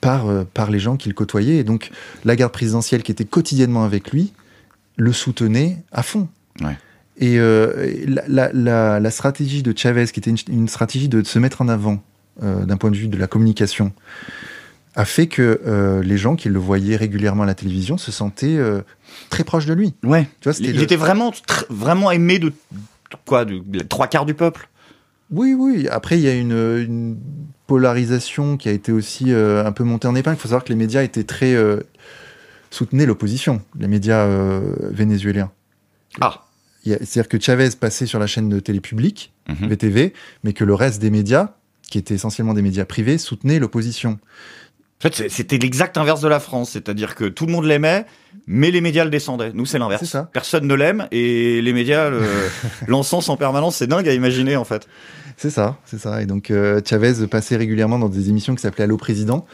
par, par les gens qu'il côtoyait. Et donc, la garde présidentielle qui était quotidiennement avec lui le soutenait à fond. Et la, la, la, stratégie de Chavez, qui était une, stratégie de se mettre en avant, euh, d'un point de vue de la communication, a fait que euh, les gens qui le voyaient régulièrement à la télévision se sentaient euh, très proches de lui. Ouais. il était vraiment, vraiment aimé de, quoi, trois quarts du peuple. Oui, oui. Après, il y a une, une polarisation qui a été aussi un peu montée en épingle. Il faut savoir que les médias étaient très soutenaient l'opposition, les médias vénézuéliens. Ah. C'est-à-dire que Chavez passait sur la chaîne de télé publique, VTV, mhm. mais que le reste des médias qui étaient essentiellement des médias privés, soutenaient l'opposition. En fait, c'était l'exact inverse de la France, c'est-à-dire que tout le monde l'aimait, mais les médias le descendaient. Nous, c'est l'inverse. Personne ne l'aime et les médias (laughs) l'encensent en permanence. C'est dingue à imaginer, en fait. C'est ça, c'est ça. Et donc, euh, Chavez passait régulièrement dans des émissions qui s'appelaient Allô Président,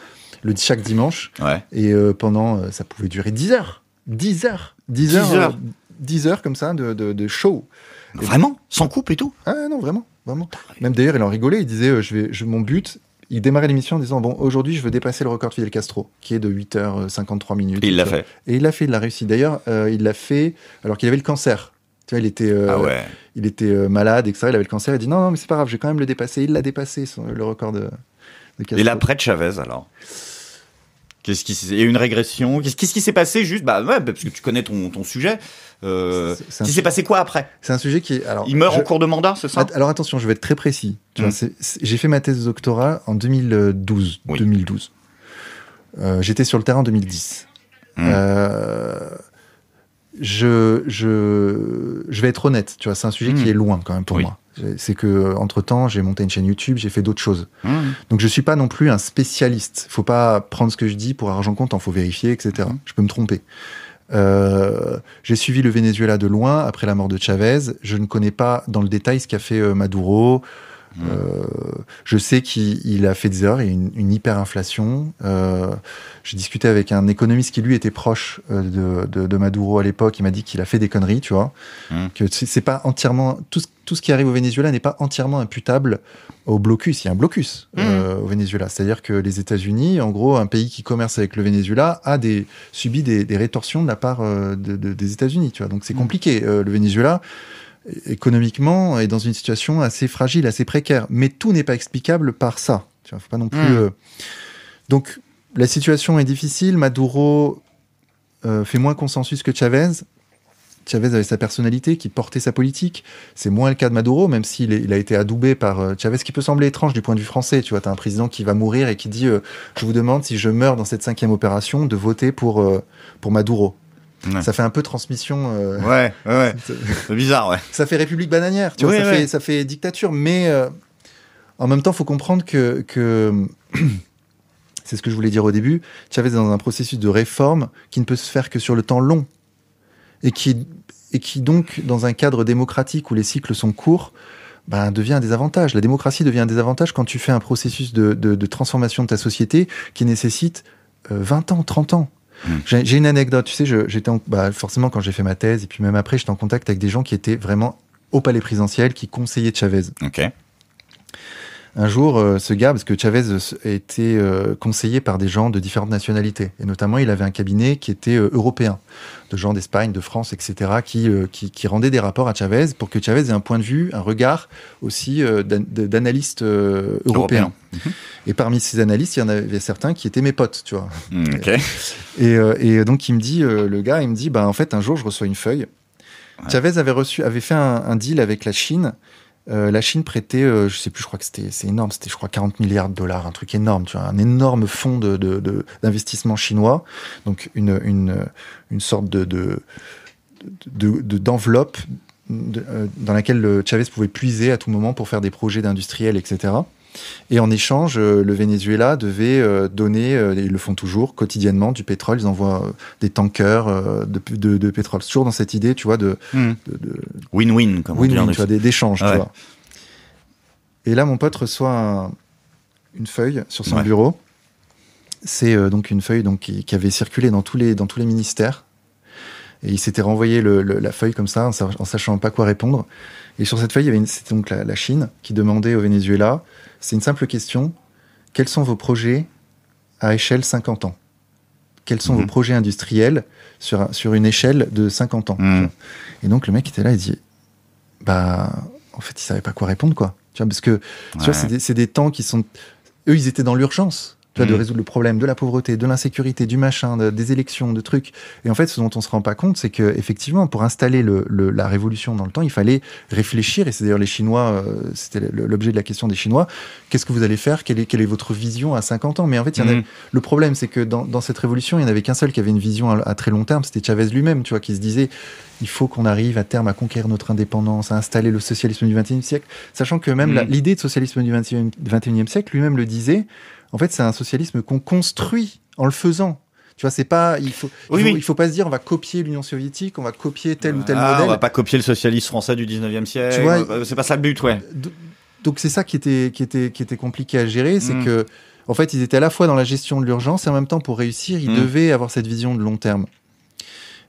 le, chaque dimanche. Et euh, pendant, euh, ça pouvait durer 10 heures. 10 heures. 10 heures. 10 heures, comme ça de, de, de show. Vraiment Sans coupe et tout Ah non, vraiment. Vraiment. Même d'ailleurs, il en rigolait. Il disait euh, je vais, Mon but, il démarrait l'émission en disant Bon, aujourd'hui, je veux dépasser le record de Fidel Castro, qui est de 8h53 euh, minutes. Et il l'a fait. Et il l'a fait, il l'a réussi. D'ailleurs, euh, il l'a fait alors qu'il avait le cancer. Tu vois, il était, ah il était malade, etc. Il avait le cancer. Il dit Non, non, mais c'est pas grave, je vais quand même le dépasser. Il l'a dépassé, le record de, de Castro. Et l'après de Chavez, alors Qu'est-ce qui eu une régression Qu'est-ce qui s'est passé juste Bah ouais, parce que tu connais ton, ton sujet. Euh, qui s'est passé quoi après C'est un sujet qui alors il meurt en cours de mandat, c'est ça Alors attention, je vais être très précis. Hum. J'ai fait ma thèse de doctorat en 2012. 2012. Euh, j'étais sur le terrain en 2010. Hum. Euh, je, je, je vais être honnête, tu vois, c'est un sujet qui hmm. est loin quand même pour moi. C'est que euh, entre temps, j'ai monté une chaîne YouTube, j'ai fait d'autres choses. Hmm. Donc je suis pas non plus un spécialiste. Faut pas prendre ce que je dis pour argent comptant, faut vérifier, etc. Hmm. Je peux me tromper. Euh, j'ai suivi le Venezuela de loin après la mort de Chavez. Je ne connais pas dans le détail ce qu'a fait euh, Maduro, euh, je sais qu'il a fait des erreurs, il y a une, hyperinflation. Euh, j'ai discuté avec un économiste qui, lui, était proche euh, de, Maduro à l'époque. Il m'a dit qu'il a fait des conneries, tu vois. Mmh. Que c'est pas entièrement. Tout ce, qui arrive au Venezuela n'est pas entièrement imputable au blocus. Il y a un blocus mmh. au Venezuela. C'est-à-dire que les États-Unis, en gros, un pays qui commerce avec le Venezuela, a des, subi des, rétorsions de la part des États-Unis, tu vois. Donc c'est mmh. compliqué. le Venezuela économiquement est dans une situation assez fragile, assez précaire. Mais tout n'est pas explicable par ça. Tu vois, pas non plus. Hmm. Euh, donc la situation est difficile. Maduro euh, fait moins consensus que Chavez. Chavez avait sa personnalité qui portait sa politique. C'est moins le cas de Maduro, même s'il il a été adoubé par euh, Chavez, ce qui peut sembler étrange du point de vue français. Tu vois, as un président qui va mourir et qui dit Je vous demande si je meurs dans cette cinquième opération de voter pour, pour Maduro. Ça fait un peu transmission. Euh, ouais, ouais, (laughs) c'est bizarre, ouais. Ça fait République bananière, tu vois, ça, fait, dictature. Mais euh, en même temps, il faut comprendre que. (clears throat) c'est ce que je voulais dire au début. Tu est dans un processus de réforme qui ne peut se faire que sur le temps long. Et qui, et qui donc, dans un cadre démocratique où les cycles sont courts, ben, devient un désavantage. La démocratie devient un désavantage quand tu fais un processus de, transformation de ta société qui nécessite 20 euh, ans, 30 ans. Hmm. J'ai une anecdote, tu sais, j'étais bah, forcément quand j'ai fait ma thèse, et puis même après, j'étais en contact avec des gens qui étaient vraiment au palais présidentiel, qui conseillaient Chavez. Ok un jour, euh, ce gars, parce que Chavez euh, était euh, conseillé par des gens de différentes nationalités, et notamment il avait un cabinet qui était européen, de gens d'Espagne, de France, etc., qui, qui, rendaient des rapports à Chavez pour que Chavez ait un point de vue, un regard aussi d'analyste européen. Mhm. Et parmi ces analystes, il y en avait certains qui étaient mes potes, tu vois. Mm, et, donc il me dit, le gars, il me dit, bah, en fait, un jour, je reçois une feuille. Chavez avait, reçu, avait fait un deal avec la Chine euh, la Chine prêtait, euh, je sais plus, je crois que c'était c'est énorme, c'était je crois 40 milliards de dollars, un truc énorme, tu vois, un énorme fonds d'investissement de, chinois, donc une, sorte de d'enveloppe euh, dans laquelle Chavez pouvait puiser à tout moment pour faire des projets d'industriels, etc. Et en échange, euh, le Venezuela devait euh, donner, euh, et ils le font toujours, quotidiennement, du pétrole. Ils envoient des tankers de, de, pétrole. toujours dans cette idée, tu vois, de... Hmm. Win-win, mmh. comme win -win, d'échange, tu vois. Et là, mon pote reçoit une feuille sur son bureau. C'est donc une feuille donc, qui, avait circulé dans tous les, dans tous les ministères. Et il s'était renvoyé la feuille comme ça, en, sachant pas quoi répondre. Et sur cette feuille, c'était donc la, Chine qui demandait au Venezuela c'est une simple question. Quels sont vos projets à échelle 50 ans Quels sont vos mhm. projets industriels sur, sur une échelle de 50 ans mhm. Et donc le mec était là, il dit, bah, en fait, il savait pas quoi répondre, quoi. Tu parce que c'est des temps qui sont... Eux, ils étaient dans l'urgence de mm. résoudre le problème de la pauvreté, de l'insécurité, du machin, des élections, de trucs. Et en fait, ce dont on se rend pas compte, c'est que effectivement, pour installer le, la révolution dans le temps, il fallait réfléchir. Et c'est d'ailleurs les Chinois, euh, c'était l'objet de la question des Chinois. Qu'est-ce que vous allez faire quelle est, quelle est, votre vision à 50 ans Mais en fait, y mm. le problème, c'est que dans, dans, cette révolution, il n'y en avait qu'un seul qui avait une vision à, très long terme. C'était Chavez lui-même, tu vois, qui se disait il faut qu'on arrive à terme à conquérir notre indépendance, à installer le socialisme du XXIe siècle, sachant que même mm. l'idée de socialisme du XXIe siècle lui-même le disait en fait, c'est un socialisme qu'on construit en le faisant. Tu vois, c'est pas il faut il faut, pas se dire on va copier l'Union soviétique, on va copier tel ou tel ah, modèle. On va pas copier le socialisme français du 19e siècle. Tu vois, euh, c'est pas ça le but, ouais. Donc c'est ça qui était qui était qui était compliqué à gérer, c'est hmm. que en fait, ils étaient à la fois dans la gestion de l'urgence et en même temps pour réussir, ils hmm. devaient avoir cette vision de long terme.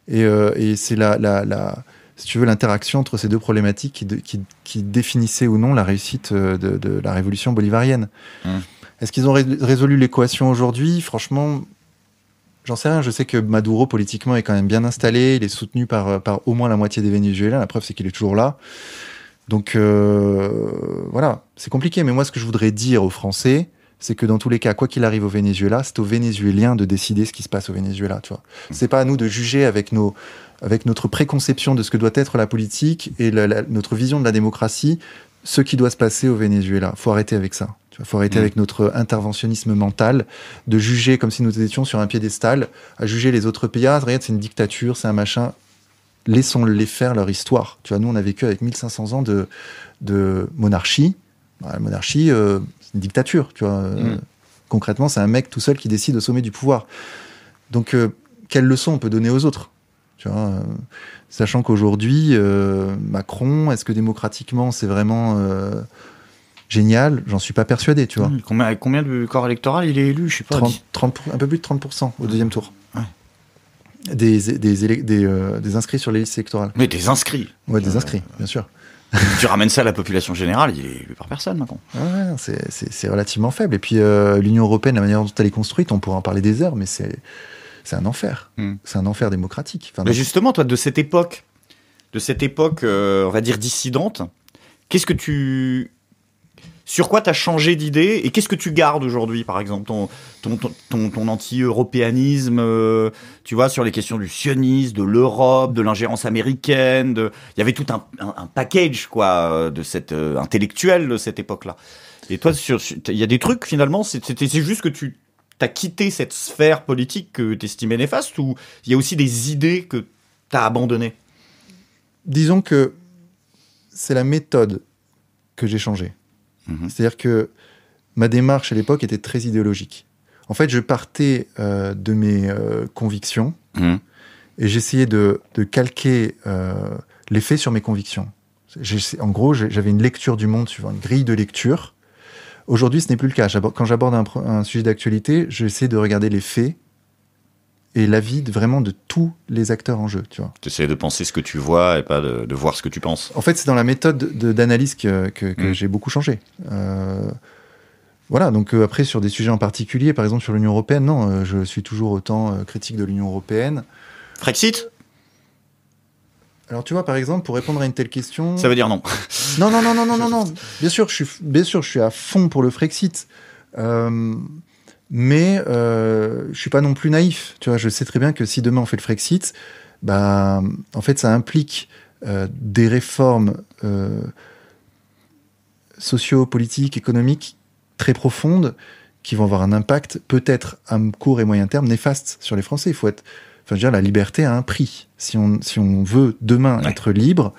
Et, euh, et c'est la, la, si tu veux, l'interaction entre ces deux problématiques qui, qui, définissait ou non la réussite euh, de, la révolution bolivarienne. Hmm. Est-ce qu'ils ont résolu l'équation aujourd'hui Franchement, j'en sais rien. Je sais que Maduro, politiquement, est quand même bien installé. Il est soutenu par, par au moins la moitié des Vénézuéliens. La preuve, c'est qu'il est toujours là. Donc, euh, voilà, c'est compliqué. Mais moi, ce que je voudrais dire aux Français, c'est que dans tous les cas, quoi qu'il arrive au Venezuela, c'est aux Vénézuéliens de décider ce qui se passe au Venezuela. Tu vois, c'est pas à nous de juger avec nos avec notre préconception de ce que doit être la politique et notre vision de la démocratie ce qui doit se passer au Venezuela. Faut arrêter avec ça. Il faut arrêter mm. avec notre interventionnisme mental de juger comme si nous étions sur un piédestal, à juger les autres pays. Ah, c'est une dictature, c'est un machin. Laissons-les faire leur histoire. Tu vois, nous, on a vécu avec 1500 ans de, monarchie. Bah, la monarchie, euh, c'est une dictature. Tu vois. Euh, mm. Concrètement, c'est un mec tout seul qui décide au sommet du pouvoir. Donc, euh, quelle leçon on peut donner aux autres euh, sachant qu'aujourd'hui, euh, Macron, est-ce que démocratiquement, c'est vraiment euh, génial, j'en suis pas persuadé, tu vois. Mmh. combien, avec combien de corps électoral il est élu Je 30, un peu plus de 30% au deuxième tour. Des, inscrits sur les listes électorales. Mais des inscrits Ouais, des inscrits, bien sûr. (laughs) tu ramènes ça à la population générale, il est élu par personne maintenant. c'est relativement faible. Et puis l'Union européenne, la manière dont elle est construite, on pourrait en parler des heures, mais c'est c'est un enfer. Hmm. C'est un enfer démocratique. Mais justement, toi, de cette époque, de cette époque, euh, on va dire dissidente, qu'est-ce que tu sur quoi tu as changé d'idée et qu'est-ce que tu gardes aujourd'hui, par exemple, ton, ton, anti-européanisme, euh, tu vois, sur les questions du sionisme, de l'Europe, de l'ingérence américaine, il y avait tout un, package, quoi, euh, de cette intellectuel de cette époque-là. Et toi, il y a des trucs, finalement, c'est juste que tu t'as quitté cette sphère politique que t'estimais néfaste ou il y a aussi des idées que t'as abandonnées Disons que c'est la méthode que j'ai changée. Mhm. C'est-à-dire que ma démarche à l'époque était très idéologique. En fait, je partais euh, de mes euh, convictions mhm. et j'essayais de, calquer l'effet euh, les faits sur mes convictions. En gros, j'avais une lecture du monde suivant une grille de lecture Aujourd'hui, ce n'est plus le cas. Quand j'aborde un, sujet d'actualité, j'essaie de regarder les faits et l'avis vraiment de tous les acteurs en jeu. Tu vois. essaies de penser ce que tu vois et pas de, voir ce que tu penses. En fait, c'est dans la méthode d'analyse que, mm. j'ai beaucoup changé. Euh, voilà, donc euh, après, sur des sujets en particulier, par exemple sur l'Union européenne, non, euh, je suis toujours autant critique de l'Union européenne. Brexit. Alors tu vois, par exemple, pour répondre à une telle question... Ça veut dire non. (laughs) non, non, non, non, non, non, Bien sûr, je suis, bien sûr, je suis à fond pour le Frexit. Euh, mais euh, je suis pas non plus naïf. Tu vois, je sais très bien que si demain on fait le Frexit, bah, en fait, ça implique euh, des réformes euh, socio-politiques, économiques très profondes qui vont avoir un impact peut-être à court et moyen terme néfaste sur les Français. Il faut être Enfin, dire, la liberté a un prix. Si on, si on veut demain être libre,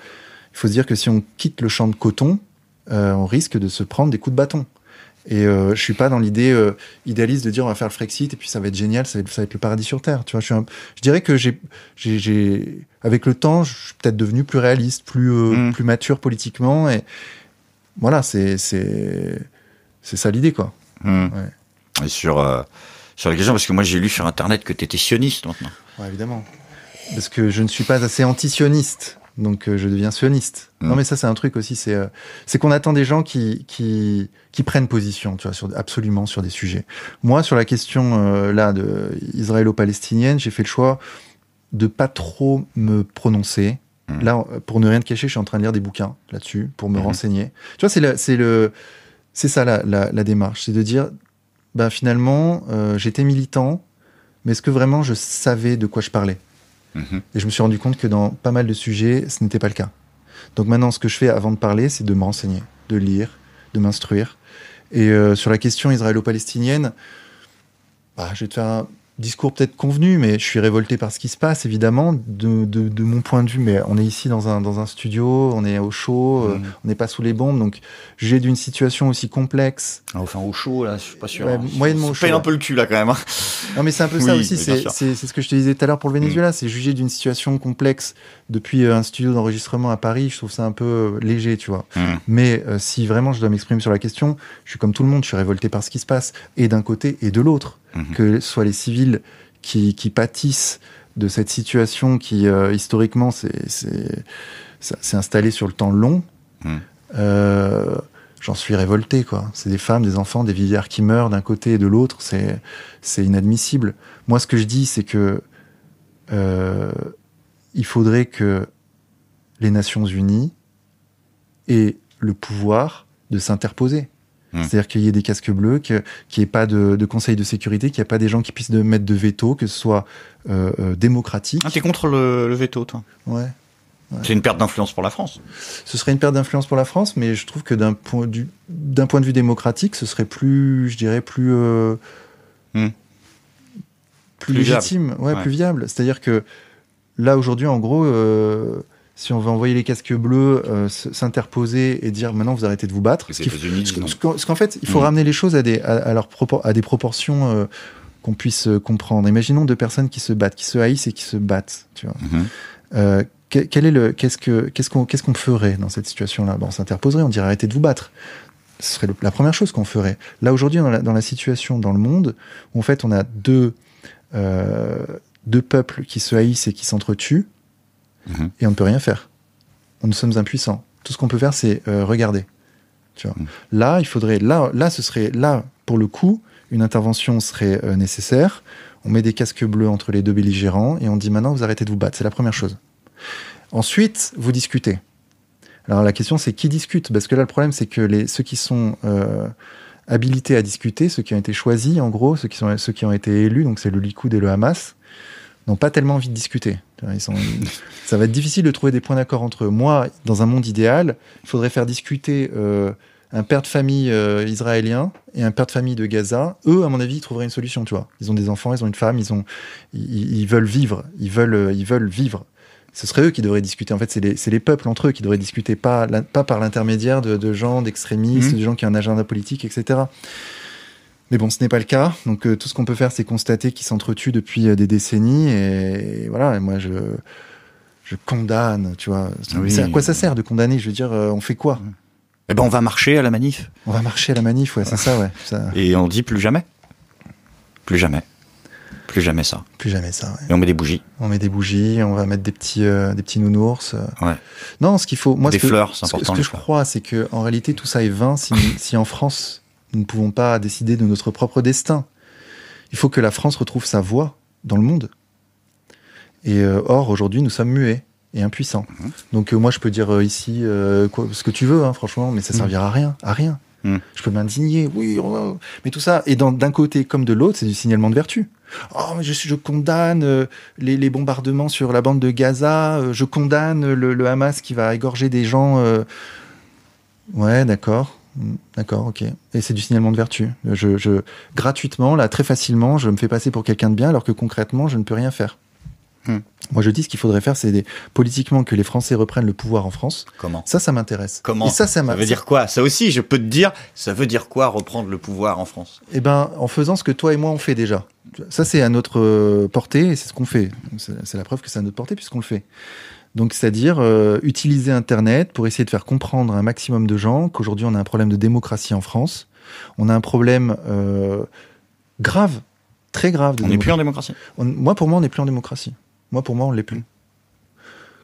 il faut se dire que si on quitte le champ de coton, euh, on risque de se prendre des coups de bâton. Et euh, je suis pas dans l'idée euh, idéaliste de dire on va faire le Frexit et puis ça va être génial, ça va être, le paradis sur terre. Tu vois, je, dirais que j'ai, j'ai, avec le temps, je suis peut-être devenu plus réaliste, plus, euh, mm. plus mature politiquement. Et voilà, c'est, c'est, c'est ça l'idée, quoi. Mm. Et sur sur la question Parce que moi, j'ai lu sur Internet que tu étais sioniste maintenant. Ouais, évidemment. Parce que je ne suis pas assez anti-sioniste. Donc, euh, je deviens sioniste. Non, hmm. mais ça, c'est un truc aussi. Euh, c'est qu'on attend des gens qui, qui, qui, prennent position, tu vois, absolument sur des sujets. Moi, sur la question, euh, là, de israélo-palestinienne, j'ai fait le choix de pas trop me prononcer. Hmm. Là, pour ne rien te cacher, je suis en train de lire des bouquins là-dessus pour me hmm. renseigner. Tu vois, c'est le, c'est ça la, la démarche, c'est de dire ben finalement, euh, j'étais militant, mais est-ce que vraiment je savais de quoi je parlais mhm. Et je me suis rendu compte que dans pas mal de sujets, ce n'était pas le cas. Donc maintenant, ce que je fais avant de parler, c'est de me renseigner, de lire, de m'instruire. Et euh, sur la question israélo-palestinienne, bah, je vais te faire un discours peut-être convenu, mais je suis révolté par ce qui se passe, évidemment, de, de, mon point de vue. Mais on est ici dans un, dans un studio, on est au chaud, euh, mhm. on n'est pas sous les bombes, donc j'ai d'une situation aussi complexe. Ah, enfin, au chaud, là, je suis pas sûr. Ouais, hein. Moyennement chaud. un peu le cul, là, quand même. Hein. Non, mais c'est un peu ça aussi, c'est ce que je te disais tout à l'heure pour le mhm. Venezuela, c'est juger d'une situation complexe depuis euh, un studio d'enregistrement à Paris, je trouve ça un peu euh, léger, tu vois. Mm. Mais euh, si vraiment je dois m'exprimer sur la question, je suis comme tout le monde, je suis révolté par ce qui se passe, et d'un côté et de l'autre, mm-hmm. que ce soit les civils qui, qui pâtissent de cette situation qui, historiquement, s'est installée sur le temps long. Mm. j'en suis révolté, quoi. C'est des femmes, des enfants, des vieillards qui meurent d'un côté et de l'autre, c'est, c'est inadmissible. Moi, ce que je dis, c'est que euh, il faudrait que les Nations Unies aient le pouvoir de s'interposer. Mmh. C'est-à-dire qu'il y ait des casques bleus, qu'il n'y ait pas de, conseil de sécurité, qu'il n'y ait pas des gens qui puissent de mettre de veto, que ce soit euh, euh, démocratique. Ah, es contre le, veto, toi Ouais. C'est une perte d'influence pour la France. Ce serait une perte d'influence pour la France, mais je trouve que d'un point, point de vue démocratique, ce serait plus, je dirais, plus. Euh, mmh. plus, légitime, ouais, plus viable. C'est-à-dire que Là, aujourd'hui, en gros, euh, si on veut envoyer les casques bleus euh, s'interposer et dire maintenant vous arrêtez de vous battre, ce, qu'en fait, il faut mm. ramener les choses à des, à, à des proportions euh, qu'on puisse comprendre. Imaginons deux personnes qui se battent, qui se haïssent et qui se battent. Tu vois. Mm-hmm. Euh, quel est le qu'est-ce que qu'est-ce qu'on qu'est-ce qu'on ferait dans cette situation-là bon, On s'interposerait, on dirait arrêtez de vous battre. Ce serait la première chose qu'on ferait. Là aujourd'hui, dans, dans la, situation dans le monde, où en fait on a deux euh, deux peuples qui se haïssent et qui s'entretuent, mhm. et on ne peut rien faire. Nous sommes impuissants. Tout ce qu'on peut faire, c'est euh, regarder. Mhm. Là, il faudrait, là, là, ce serait, là, pour le coup, une intervention serait euh, nécessaire. On met des casques bleus entre les deux belligérants et on dit maintenant, vous arrêtez de vous battre. C'est la première chose. Ensuite, vous discutez. Alors la question, c'est qui discute Parce que là, le problème, c'est que les, ceux qui sont euh, habilités à discuter, ceux qui ont été choisis, en gros, ceux qui, sont, ceux qui ont été élus, donc c'est le Likoud et le Hamas, n'ont pas tellement envie de discuter. ça va être difficile de trouver des points d'accord entre eux. Moi, dans un monde idéal, il faudrait faire discuter euh, un père de famille euh, israélien et un père de famille de Gaza. Eux, à mon avis, ils trouveraient une solution. Tu vois, ils ont des enfants, ils ont une femme, ils ont, ils, veulent vivre, ils veulent, euh, ils veulent vivre. Ce serait eux qui devraient discuter. En fait, c'est les, les, peuples entre eux qui devraient discuter, pas, pas par l'intermédiaire de, de, gens, d'extrémistes, mmh. de gens qui ont un agenda politique, etc. Mais bon, ce n'est pas le cas. Donc euh, tout ce qu'on peut faire, c'est constater qu'ils s'entretuent depuis euh, des décennies. Et, voilà, et moi je, je condamne, tu vois. À quoi ça sert de condamner Je veux dire, euh, on fait quoi Eh ben, on va marcher à la manif. On va marcher à la manif, ouais, c'est ça, ouais. (laughs) Et on dit plus jamais. Plus jamais. Plus jamais ça. Plus jamais ça. Ouais. Et on met des bougies. On met des bougies, on va mettre des petits, des petits nounours. Ouais. Non, ce qu'il faut. Moi, des fleurs, c'est important. Ce que, je crois, c'est que en réalité, tout ça est vain si, (laughs) si en France, nous ne pouvons pas décider de notre propre destin. Il faut que la France retrouve sa voix dans le monde. Et euh, or, aujourd'hui, nous sommes muets et impuissants. Mhm. Donc euh, moi, je peux dire euh, ici ce que tu veux, hein, franchement, mais ça ne mhm. servira à rien, à rien. Mhm. Je peux m'indigner, oui, mais tout ça. Et d'un côté comme de l'autre, c'est du signalement de vertu. Oh, je, je condamne les, bombardements sur la bande de Gaza, je condamne le, le, Hamas qui va égorger des gens. Ouais, d'accord. D'accord, ok. Et c'est du signalement de vertu. Je, gratuitement, là, très facilement, je me fais passer pour quelqu'un de bien, alors que concrètement, je ne peux rien faire. Hmm. Moi, je dis ce qu'il faudrait faire, c'est politiquement que les Français reprennent le pouvoir en France. Comment Ça, ça m'intéresse. Comment ça, ça, veut dire quoi Ça aussi, je peux te dire, ça veut dire quoi reprendre le pouvoir en France Eh ben, en faisant ce que toi et moi on fait déjà. Ça, c'est à notre euh, portée, et c'est ce qu'on fait. C'est la preuve que c'est à notre portée puisqu'on le fait. Donc, c'est-à-dire euh, utiliser Internet pour essayer de faire comprendre à un maximum de gens qu'aujourd'hui on a un problème de démocratie en France, on a un problème euh, grave, très grave. on n'est plus en démocratie. moi, pour moi, on n'est plus en démocratie. Moi, pour moi, on l'est plus.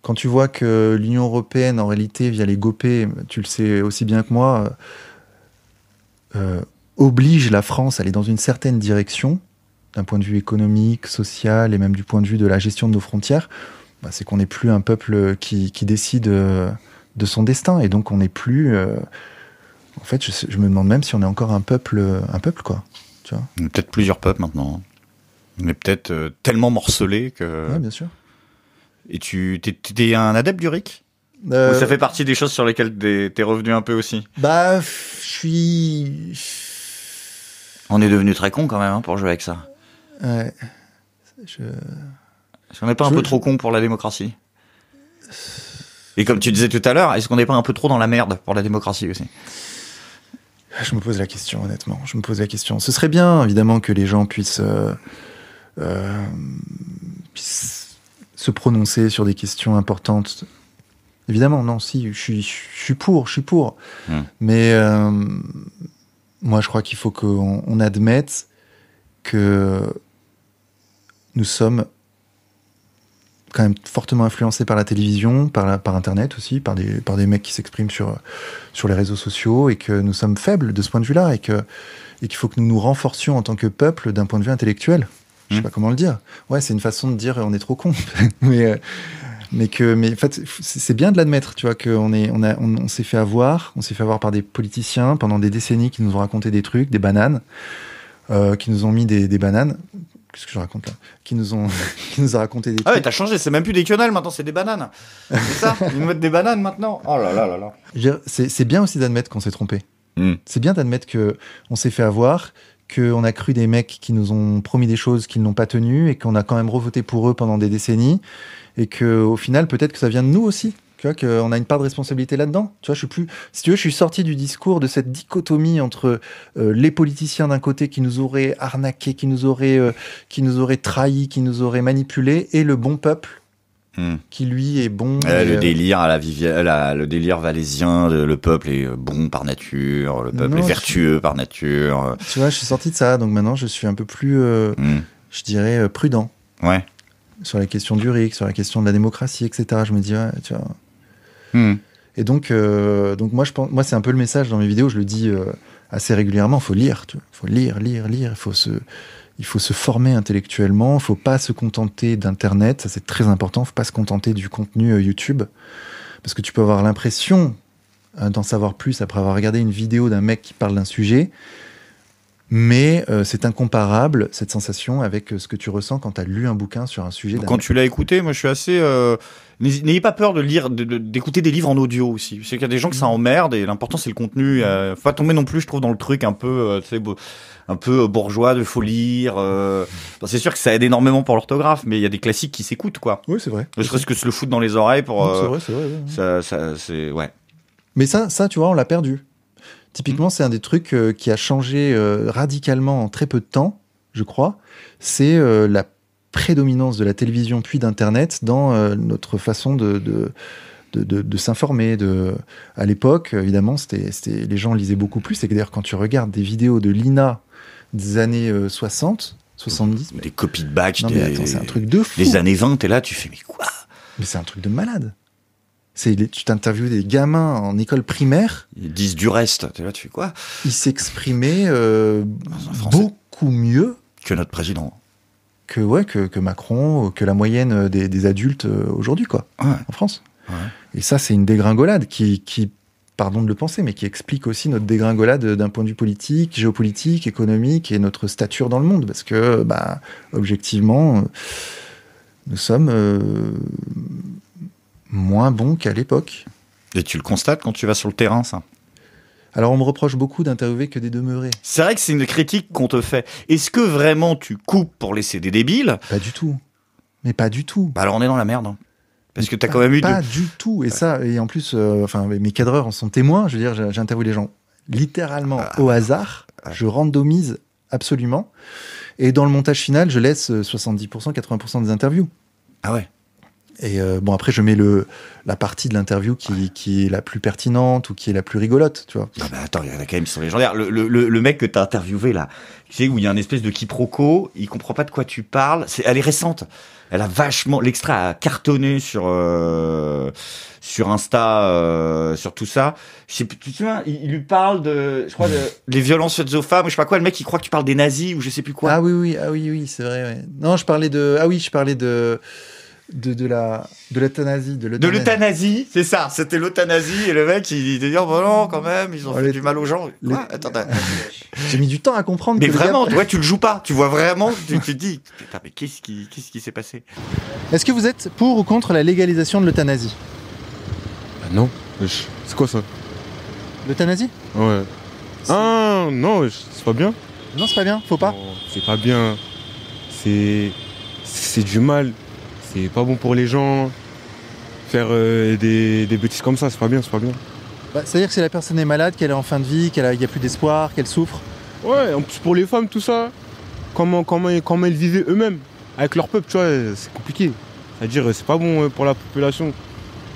Quand tu vois que l'Union européenne, en réalité, via les GOPÉ, tu le sais aussi bien que moi, euh, oblige la France à aller dans une certaine direction, d'un point de vue économique, social et même du point de vue de la gestion de nos frontières, bah, c'est qu'on n'est plus un peuple qui, décide euh, de son destin. Et donc, on n'est plus. Euh, en fait, je, me demande même si on est encore un peuple, un peuple quoi. Tu vois on est peut-être plusieurs peuples maintenant. Hein. On est peut-être euh, tellement morcelé que. Oui, bien sûr. Et tu t'es, un adepte du RIC ça fait partie des choses sur lesquelles t'es, es revenu un peu aussi Bah, je suis. On est devenu très con quand même hein, pour jouer avec ça. Ouais. Je. Est-ce qu'on n'est pas un peu trop con pour la démocratie Et comme tu disais tout à l'heure, est-ce qu'on n'est pas un peu trop dans la merde pour la démocratie aussi Je me pose la question, honnêtement. Je me pose la question. Ce serait bien, évidemment, que les gens puissent, euh, euh, se prononcer sur des questions importantes. Évidemment, non, si, je suis, pour, je suis pour. Hmm. Mais euh, moi, je crois qu'il faut qu'on admette que nous sommes quand même fortement influencé par la télévision, par, par Internet aussi, par des, par des mecs qui s'expriment sur, sur les réseaux sociaux, et que nous sommes faibles de ce point de vue-là, et qu'il et faut que nous nous renforcions en tant que peuple d'un point de vue intellectuel. Je sais hmm. pas comment le dire. Ouais, c'est une façon de dire on est trop con. (laughs) mais, euh, mais que, mais en fait, c'est bien de l'admettre, tu vois, qu'on on s'est fait avoir, on s'est fait avoir par des politiciens pendant des décennies qui nous ont raconté des trucs, des bananes. Euh, qui nous ont mis des, des, bananes Qu'est-ce que je raconte là Qui nous ont, (laughs) qui nous a raconté des. Trucs. Ah ouais, t'as changé. C'est même plus des quenelles maintenant, c'est des bananes. C'est ça. (laughs) Ils nous mettent des bananes maintenant. Oh là là là là. C'est bien aussi d'admettre qu'on s'est trompé. Hmm. C'est bien d'admettre que on s'est fait avoir, qu'on a cru des mecs qui nous ont promis des choses qu'ils n'ont pas tenues et qu'on a quand même revoté pour eux pendant des décennies et que au final peut-être que ça vient de nous aussi. Tu vois qu'on a une part de responsabilité là-dedans. Tu vois, je suis plus, si tu veux, je suis sorti du discours de cette dichotomie entre euh, les politiciens d'un côté qui nous auraient arnaqués, qui nous auraient, euh, qui nous auraient trahis, qui nous auraient manipulés, et le bon peuple hmm. qui lui est bon. Eh, le euh, délire à la, le délire valaisien, le, peuple est bon par nature, le peuple est vertueux par nature. Tu vois, je suis sorti de ça, donc maintenant je suis un peu plus, hmm. je dirais, prudent. Ouais. Sur la question du RIC, sur la question de la démocratie, etc. Je me dis, tu vois, Hmm. Et donc, euh, moi, moi, c'est un peu le message dans mes vidéos. Je le dis euh, assez régulièrement. il Faut lire, tu Faut lire, lire, lire. Faut il faut se former intellectuellement. il Faut pas se contenter d'internet. Ça, c'est très important. Faut pas se contenter du contenu euh, YouTube, parce que tu peux avoir l'impression hein, d'en savoir plus après avoir regardé une vidéo d'un mec qui parle d'un sujet, mais euh, c'est incomparable, cette sensation, avec euh, ce que tu ressens quand tu as lu un bouquin sur un sujet. Quand tu l'as écouté, moi je suis assez... Euh, n'ayez pas peur de lire, d'écouter des livres en audio aussi. C'est qu'il y a des gens que ça mmh. emmerde et l'important c'est le contenu. ne mmh. faut pas tomber non plus, je trouve, dans le truc un peu, un peu bourgeois de faut lire. Mmh. c'est sûr que ça aide énormément pour l'orthographe, mais il y a des classiques qui s'écoutent quoi. Oui, c'est vrai. Ne serait-ce que se le foutre dans les oreilles pour. c'est vrai, c'est vrai. ça ouais. Mais ça, ça, tu vois, on l'a perdu. Typiquement, c'est un des trucs euh, qui a changé euh, radicalement en très peu de temps, je crois. C'est euh, la prédominance de la télévision puis d'Internet dans notre façon de, de, de s'informer. À l'époque, évidemment, c'était les gens lisaient beaucoup plus. Et d'ailleurs, quand tu regardes des vidéos de l'INA des années 60, 70... Des copies de Bach, des... c'est un truc de Les années 20, et là, tu fais « Mais quoi ?» Mais c'est un truc de malade tu t'interviews des gamins en école primaire. Ils disent du reste. Es là, tu fais quoi Ils s'exprimaient euh, beaucoup mieux que notre président. Que ouais, que, Macron, que la moyenne des, adultes euh, aujourd'hui, quoi, en France. Et ça, c'est une dégringolade qui, pardon de le penser, mais qui explique aussi notre dégringolade d'un point de vue politique, géopolitique, économique et notre stature dans le monde, parce que, bah, objectivement, euh, nous sommes moins bon qu'à l'époque. Et tu le constates quand tu vas sur le terrain, ça alors on me reproche beaucoup d'interviewer que des demeurés. C'est vrai que c'est une critique qu'on te fait. Est-ce que vraiment tu coupes pour laisser des débiles Pas du tout. Mais pas du tout. Bah alors on est dans la merde. Hein. Parce que tu as quand même eu pas du tout et ça et en plus euh, enfin mes cadreurs en sont témoins, je veux dire j'interviewe les gens littéralement ah. au hasard, je randomise absolument et dans le montage final, je laisse 70 euh, 80 des interviews. Ah ouais. Et euh, bon, après, je mets le, la partie de l'interview qui, qui est la plus pertinente ou qui est la plus rigolote, tu vois. Non, mais attends, il y en a quand même qui sont légendaires. Le, le, le mec que t'as interviewé, là, tu sais, où il y a une espèce de quiproquo, il comprend pas de quoi tu parles. C'est, elle est récente. Elle a vachement, l'extrait a cartonné sur, euh, sur Insta, euh, sur tout ça. Je sais tu il, lui parle de, je crois, de, (laughs) les violences faites aux femmes, ou je sais pas quoi. Le mec, il croit que tu parles des nazis ou je sais plus quoi. Ah oui, oui, ah oui, oui, c'est vrai, ouais. Non, je parlais de, ah oui, je parlais de, de, de la de l'euthanasie de l'euthanasie c'est ça c'était l'euthanasie et le mec il, te dit oh, non quand même ils ont fait du mal aux gens (laughs) j'ai mis du temps à comprendre mais vraiment gars... tu le joues pas tu vois vraiment tu, te dis putain mais qu'est-ce qui qu'est-ce qui s'est passé est-ce que vous êtes pour ou contre la légalisation de l'euthanasie bah non c'est quoi ça l'euthanasie ouais ah non c'est pas bien non c'est pas bien faut pas c'est pas bien c'est c'est du mal c'est pas bon pour les gens. Faire euh, des, bêtises comme ça, c'est pas bien, c'est pas bien. Bah, C'est-à-dire que si la personne est malade, qu'elle est en fin de vie, qu'elle n'y a, a, plus d'espoir, qu'elle souffre. Ouais, en plus pour les femmes, tout ça, comment, comment, comment elles vivaient eux-mêmes, avec leur peuple, tu vois, c'est compliqué. C'est-à-dire, c'est pas bon euh, pour la population.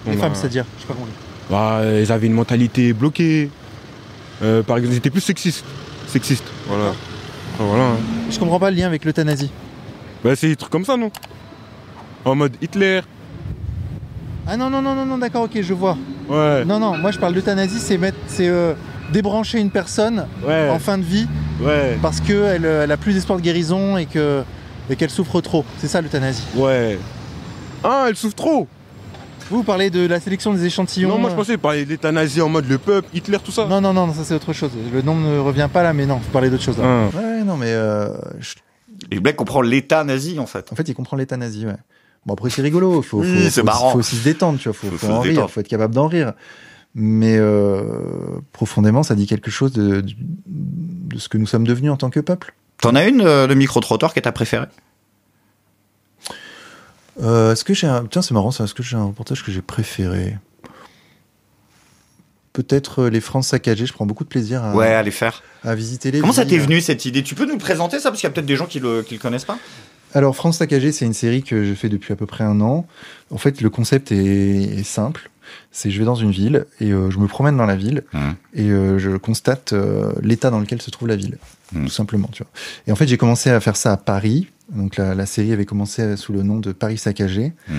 les femmes, bah, c'est-à-dire, je sais pas comment bah, elles avaient une mentalité bloquée. Euh, par exemple, ils étaient plus sexistes. Sexistes, voilà. voilà. Hein. Je comprends pas le lien avec l'euthanasie. Bah, c'est des trucs comme ça, non en mode Hitler. Ah non, non, non, non, non d'accord, ok, je vois. Ouais. Non, non, moi je parle d'euthanasie, c'est mettre, c'est euh, débrancher une personne en fin de vie parce qu'elle euh, elle a plus d'espoir de guérison et que qu'elle souffre trop. C'est ça l'euthanasie. Ouais. Ah, elle souffre trop vous, parlez de la sélection des échantillons Non, moi je euh. pensais parler d'état d'euthanasie en mode le peuple, Hitler, tout ça. Non, non, non, ça c'est autre chose. Le nom ne revient pas là, mais non, vous parlez d'autre chose ah. Ouais, non, mais. Les je... comprennent l'état nazi en fait. En fait, il comprend l'état nazi, ouais. Bon, après, c'est rigolo. il faut, aussi se détendre, tu Faut, en rire. Faut être capable d'en rire. Mais euh, profondément, ça dit quelque chose de, ce que nous sommes devenus en tant que peuple. T'en as une, euh, le micro-trottoir, qui est ta préférée euh, Est-ce que j'ai un. Tiens, c'est marrant, ça. Est-ce que j'ai un reportage que j'ai préféré peut-être les France saccagées. Je prends beaucoup de plaisir à, ouais, les faire. À visiter les. Comment ça t'est venu cette idée Tu peux nous présenter ça parce qu'il y a peut-être des gens qui ne qui le connaissent pas. Alors, France saccagée, c'est une série que je fais depuis à peu près un an. En fait, le concept est, simple. C'est je vais dans une ville et euh, je me promène dans la ville mmh. et euh, je constate euh, l'état dans lequel se trouve la ville, mmh. tout simplement. Et en fait, j'ai commencé à faire ça à Paris. Donc la, série avait commencé sous le nom de Paris saccagé. Mmh.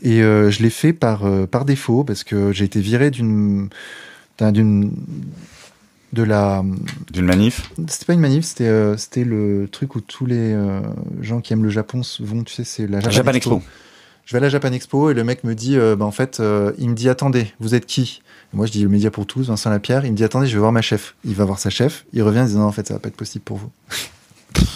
Et je l'ai fait par, par défaut parce que j'ai été viré d'une d'une de la. D'une manif C'était pas une manif, c'était euh, c'était le truc où tous les euh, gens qui aiment le Japon vont, tu sais, c'est la Japan, Expo. Je vais à la Japan Expo et le mec me dit, euh, bah, en fait, il me dit attendez, vous êtes qui Moi je dis le média pour tous, Vincent Lapierre. Il me dit attendez, je vais voir ma chef. Il va voir sa chef, il revient, il dit non, en fait, ça va pas être possible pour vous. (laughs)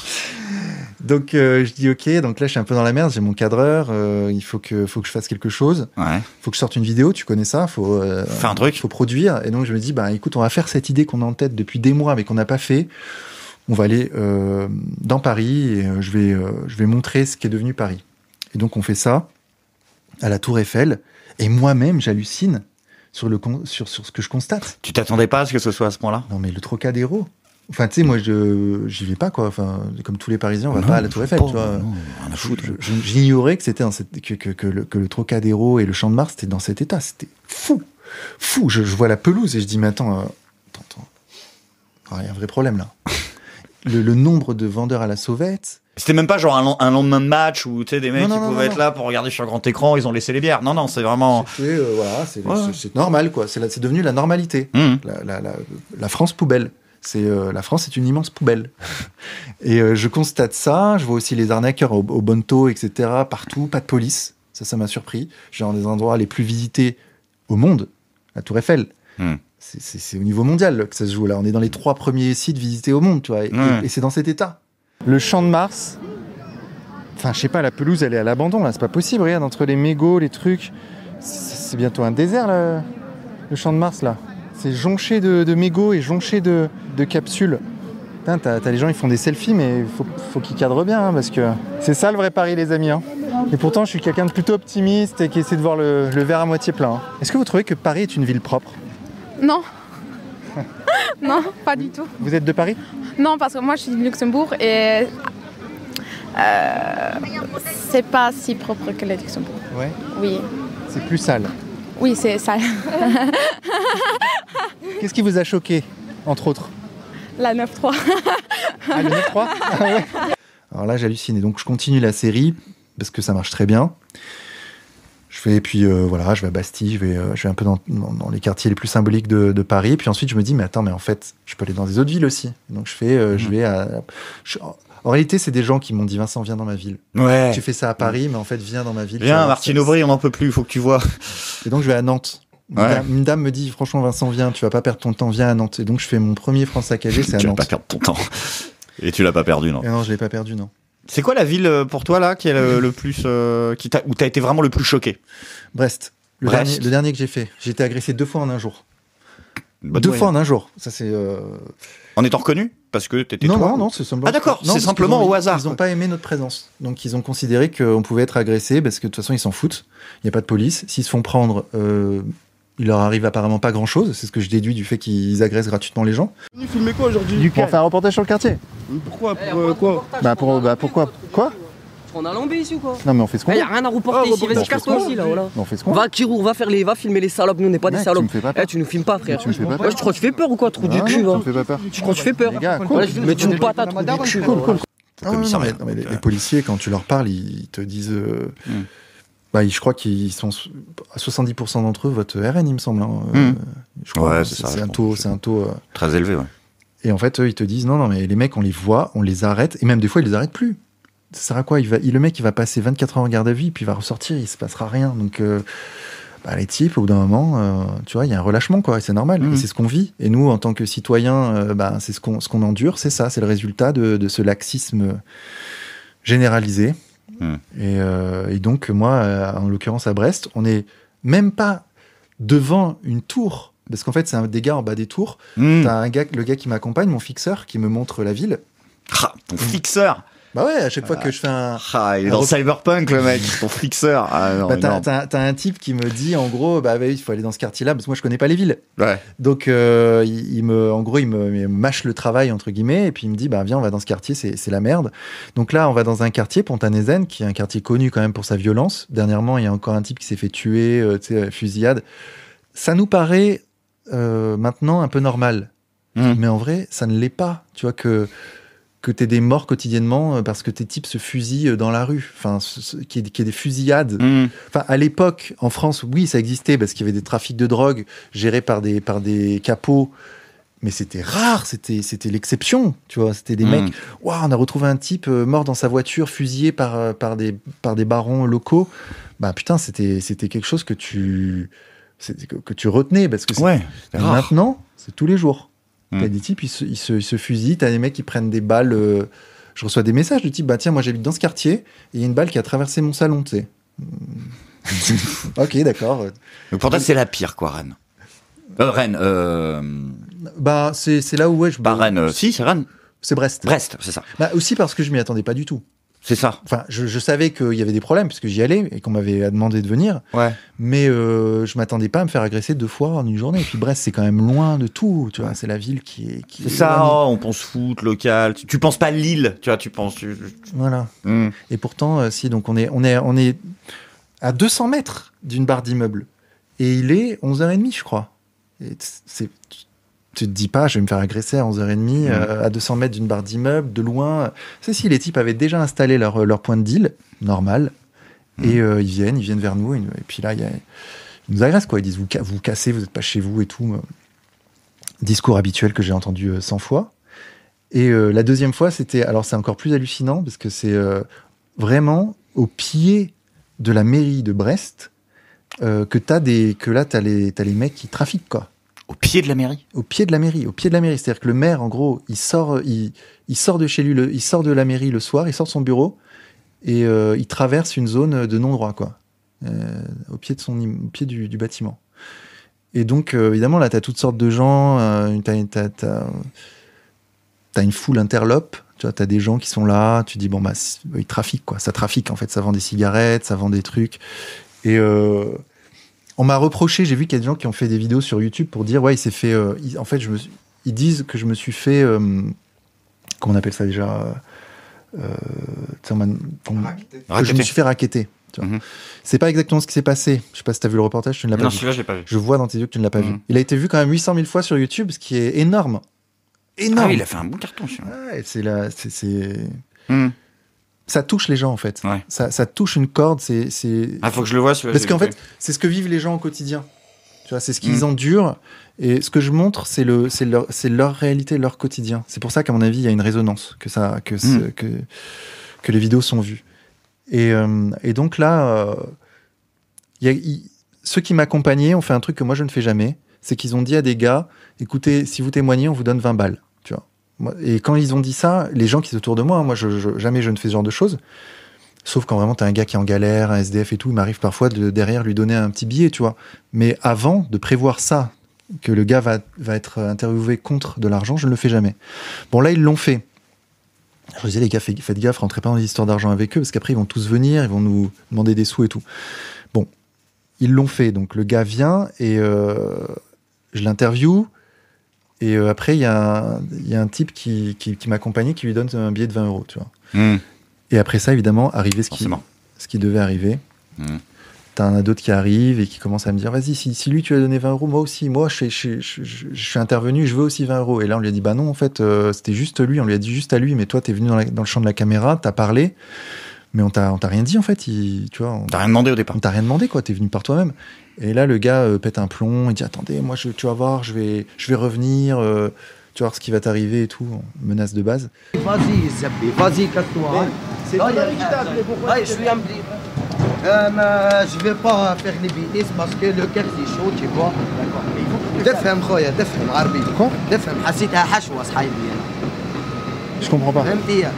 Donc euh, je dis ok, donc là je suis un peu dans la merde, j'ai mon cadreur, euh, il faut que, faut que je fasse quelque chose, il faut que je sorte une vidéo, tu connais ça, faut euh, faire un truc, faut produire. Et donc je me dis bah écoute, on va faire cette idée qu'on a en tête depuis des mois mais qu'on n'a pas fait. On va aller dans Paris et je vais, je vais montrer ce qui est devenu Paris. Et donc on fait ça à la Tour Eiffel et moi-même j'hallucine sur le sur, sur ce que je constate. Tu t'attendais pas à ce que ce soit à ce point-là Non mais le Trocadéro. Enfin, tu sais, moi, je j'y vais pas, quoi. Enfin, comme tous les Parisiens, on va pas à la Tour Eiffel, tu vois. J'ignorais que c'était que, que, le, Trocadéro et le Champ de Mars c'était dans cet état. C'était fou, fou. Je, vois la pelouse et je dis, mais attends, euh, attends, attends. Ah, il y a un vrai problème là. (laughs) le, nombre de vendeurs à la sauvette. C'était même pas genre un, lendemain de match où tu sais des mecs qui pouvaient être là pour regarder sur grand écran, ils ont laissé les bières. Non, non, c'est vraiment. Euh, voilà, c'est normal quoi. C'est devenu la normalité. Mmh. la France poubelle. C'est euh, la France est une immense poubelle. (laughs) et euh, je constate ça. Je vois aussi les arnaqueurs au, etc. Partout, pas de police. Ça, ça m'a surpris. Genre des endroits les plus visités au monde, la Tour Eiffel. Hmm. C'est au niveau mondial que ça se joue. Là, on est dans les trois premiers sites visités au monde, tu vois. Et, c'est dans cet état. Le Champ de Mars. Enfin, je sais pas, la pelouse, elle est à l'abandon. Là, c'est pas possible. Regarde entre les mégots, les trucs. C'est bientôt un désert, le Champ de Mars, là. C'est jonché de, mégots et jonché de, capsules. Putain, t'as, les gens, ils font des selfies, mais faut, qu'ils cadrent bien, hein, parce que c'est ça le vrai Paris, les amis. Hein. Et pourtant, je suis quelqu'un de plutôt optimiste et qui essaie de voir le, verre à moitié plein. Hein. Est-ce que vous trouvez que Paris est une ville propre Non. (laughs) non, pas du tout. Vous êtes de Paris Non, parce que moi, je suis de Luxembourg et euh, c'est pas si propre que le Luxembourg. Oui. C'est plus sale. Oui, c'est ça. (laughs) Qu'est-ce qui vous a choqué, entre autres La 9-3. ah, la 9-3 ah Alors là, j'hallucine. Donc je continue la série, parce que ça marche très bien. Je fais, puis euh, voilà, je vais à Bastille, je vais, euh, un peu dans, les quartiers les plus symboliques de, Paris. Puis ensuite, je me dis, mais attends, mais en fait, je peux aller dans des autres villes aussi. Donc je fais, euh, je mmh. vais à. en réalité, c'est des gens qui m'ont dit Vincent, viens dans ma ville. Ouais. Tu fais ça à Paris, mais en fait, viens dans ma ville. Viens, Martine Aubry, on n'en peut plus, il faut que tu vois. Et donc, je vais à Nantes. Une, dame, me dit, franchement, Vincent, viens, tu vas pas perdre ton temps, viens à Nantes. Et donc, je fais mon premier France Sacagé, c'est à Nantes. (laughs) Tu vas pas perdre ton temps. Et tu l'as pas perdu, non Non, je l'ai pas perdu, non. C'est quoi la ville euh, pour toi là qui est le, plus euh, où t'as été vraiment le plus choqué Brest. Le, Dernier, que j'ai fait. J'ai été agressé deux fois en un jour. deux fois en un jour. Ça c'est. Euh, en étant reconnu Parce que t'étais non, toi, non, non, c'est simplement. Ah, d'accord, c'est simplement au hasard. Ils n'ont pas aimé notre présence. Donc ils ont considéré qu'on pouvait être agressé parce que de toute façon ils s'en foutent. Il n'y a pas de police. S'ils se font prendre, il leur arrive apparemment pas grand chose, c'est ce que je déduis du fait qu'ils agressent gratuitement les gens. Vous filmez quoi aujourd'hui Du Pour faire un reportage sur le quartier Pourquoi eh, Pour, euh, quoi Bah, bah pourquoi Quoi on a lambé ici ou quoi Non mais on fait ce qu'on veut. Eh, y a rien à reporter ah, ici, vas-y casse-toi ici là voilà. On fait ce qu'on Va Kirou, va faire les. Va filmer les salopes, nous on n'est pas des salopes. Tu me fais pas peur. Eh, tu nous filmes pas frère. Tu me fais pas peur. crois que tu fais peur ou quoi, trou du ah, cul Tu me hein. fais pas peur. Tu crois que tu fais peur. Mais tu nous patates, trou du cul. Non, mais, les, policiers, quand tu leur parles, ils te disent. Euh, hmm. Bah, je crois qu'ils sont à 70% d'entre eux votre RN, il me semble. Hein. Euh, hmm. ouais, hein. c'est ça. C'est un, taux, c'est un taux euh. très élevé. Ouais. Et en fait, eux, ils te disent non, non, mais les mecs, on les voit, on les arrête, et même des fois, ils les arrêtent plus. Ça sert à quoi il va, il, Le mec, il va passer 24 heures en garde à vue, puis il va ressortir, il se passera rien. Donc, euh, bah, les types, au bout d'un moment, tu vois, il y a un relâchement, quoi, et c'est normal, hmm. c'est ce qu'on vit. Et nous, en tant que citoyens, bah, c'est ce qu'on, endure, c'est ça, c'est le résultat de ce laxisme généralisé. Hmm. Euh, et, donc, moi, euh, en l'occurrence à Brest, on n'est même pas devant une tour. Parce qu'en fait, c'est un des gars en bas des tours. Hmm. T'as un gars, le gars qui m'accompagne, mon fixeur, qui me montre la ville. Ah, ton fixeur bah ouais, à chaque fois que je fais un. Ah, il est dans Cyberpunk, le mec, ton fixeur. Ah, bah, t'as, un type qui me dit, en gros, bah, oui, il faut aller dans ce quartier-là, parce que moi, je connais pas les villes. Donc, euh, il, me, en gros, il me, mâche le travail, entre guillemets, et puis il me dit, bah, viens, on va dans ce quartier, c'est, la merde. Donc là, on va dans un quartier, Pontanezen, qui est un quartier connu quand même pour sa violence. Dernièrement, il y a encore un type qui s'est fait tuer, euh, tu sais, fusillade. Ça nous paraît euh, maintenant un peu normal. Hmm. Mais en vrai, ça ne l'est pas. Tu vois que que tu des morts quotidiennement euh, parce que tes types se fusillent euh, dans la rue, enfin, qu'il y, ait des fusillades. Mm. Enfin, à l'époque, en France, oui, ça existait parce qu'il y avait des trafics de drogue gérés par des, par des capots mais c'était rare, c'était c'était l'exception, tu vois, c'était des mm. mecs. Waouh, on a retrouvé un type euh, mort dans sa voiture, fusillé par par des par des barons locaux. Bah putain, c'était c'était quelque chose que tu que tu retenais parce que maintenant c'est tous les jours. T'as hmm. des types, ils se, ils se, fusillent, t'as des mecs qui prennent des balles. Euh, je reçois des messages du type, bah tiens, moi j'habite dans ce quartier, il y a une balle qui a traversé mon salon, tu sais. (laughs) ok, d'accord. Pour toi, c'est la pire, quoi, Rennes. Euh, Rennes. Euh, bah, c'est là où ouais, je. Bah, Rennes, si, c'est Rennes. C'est Brest. Brest, c'est ça. Bah, aussi parce que je m'y attendais pas du tout. C'est ça. Enfin, je, savais qu'il y avait des problèmes puisque j'y allais et qu'on m'avait demandé de venir. Ouais. Mais euh, je m'attendais pas à me faire agresser deux fois en une journée. Et puis Brest, c'est quand même loin de tout. Tu vois, c'est la ville qui est. Qui c'est ça. Oh, on pense foot local. Tu, penses pas Lille. Tu vois, tu penses. Voilà. Hmm. Et pourtant, euh, si donc on est on est on est à 200 mètres d'une barre d'immeuble et il est 11h30 je crois. C'est tu te dis pas, je vais me faire agresser à 11h30 mmh. euh, à 200 mètres d'une barre d'immeuble, de loin. C'est si les types avaient déjà installé leur, euh, leur point de deal, normal, mmh. et euh, ils viennent, ils viennent vers nous, et, puis là, ils nous agressent, quoi. Ils disent, vous vous cassez, vous n'êtes pas chez vous et tout. Discours habituel que j'ai entendu 100 fois. Et la deuxième fois, c'était, alors c'est encore plus hallucinant, parce que c'est vraiment au pied de la mairie de Brest que, as des, que là, tu as, as, les mecs qui trafiquent, quoi. Au pied de la mairie Au pied de la mairie, au pied de la mairie. C'est-à-dire que le maire, en gros, il sort, euh, il, sort de chez lui, le, il sort de la mairie le soir, il sort de son bureau et euh, il traverse une zone de non-droit, quoi. Euh, au pied, de son, pied du, bâtiment. Et donc, évidemment, là, tu as toutes sortes de gens, tu as, une foule interlope, tu as des gens qui sont là, tu dis, bon, bah, ils trafiquent, quoi. Ça trafique, en fait, ça vend des cigarettes, ça vend des trucs. Et on m'a reproché, j'ai vu qu'il y a des gens qui ont fait des vidéos sur YouTube pour dire, ouais, il s'est fait. Euh, en fait, je ils disent que je me suis fait. Euh, comment on appelle ça déjà euh, Je me suis fait raqueter. Mhm. C'est pas exactement ce qui s'est passé. Je sais pas si t'as vu le reportage, tu ne l'as pas, vu. je vois dans tes yeux que tu ne l'as pas vu. Mhm. Il a été vu quand même 800 000 fois sur YouTube, ce qui est énorme. Ah énorme. il a fait un bon carton, je là c'est C'est. Mhm ça touche les gens en fait. Ça, touche une corde. C'est, Ah, faut que je le vois. Parce qu'en fait, c'est ce que vivent les gens au quotidien. Tu vois, c'est ce qu'ils mm. endurent. Et ce que je montre, c'est le, c'est leur, leur réalité, leur quotidien. C'est pour ça qu'à mon avis, il y a une résonance que ça, que, mm. que, que les vidéos sont vues. Et, euh, et donc là, euh, ceux qui m'accompagnaient ont fait un truc que moi je ne fais jamais, c'est qu'ils ont dit à des gars, écoutez, si vous témoignez, on vous donne 20 balles. Et quand ils ont dit ça, les gens qui sont autour de moi, hein, moi, jamais je ne fais ce genre de choses. Sauf quand vraiment t'as un gars qui est en galère, un SDF et tout, il m'arrive parfois de derrière lui donner un petit billet, tu vois. Mais avant de prévoir ça, que le gars va, être interviewé contre de l'argent, je ne le fais jamais. Bon, là, ils l'ont fait. Je disais, les gars, faites gaffe, rentrez pas dans les histoires d'argent avec eux, parce qu'après, ils vont tous venir, ils vont nous demander des sous et tout. Bon, ils l'ont fait. Donc, le gars vient et euh, je l'interviewe. Et euh, après, il y, a un type qui, qui, qui m'accompagnait qui lui donne un billet de 20 euros, tu vois. Hmm. Et après ça, évidemment, arrivait ce qui, ce qui devait arriver. Hmm. T'as un as qui arrive et qui commence à me dire vas-y, si, lui tu as donné 20 euros, moi aussi, moi je, suis intervenu, je veux aussi 20 euros. Et là, on lui a dit bah non, en fait, euh, c'était juste lui, on lui a dit juste à lui, mais toi, t'es venu dans, le champ de la caméra, t'as parlé, mais on t'a rien dit en fait. Il, tu vois, on rien demandé au départ. On t'a rien demandé, quoi, t'es venu par toi-même. Et là, le gars euh, pète un plomb, il dit Attendez, moi, tu vas voir, je vais, je vais revenir, euh, tu vas voir ce qui va t'arriver et tout, menace de base. Vas-y, Zabi, vas-y, casse-toi. Hein. C'est toi qui pourquoi Je suis un euh, euh, je vais pas faire les bêtises parce que le cœur est chaud, tu vois. D'afham ah, comprends, d'afham. عربي comprends, حسيتها حشوه صحيبي comprends, جو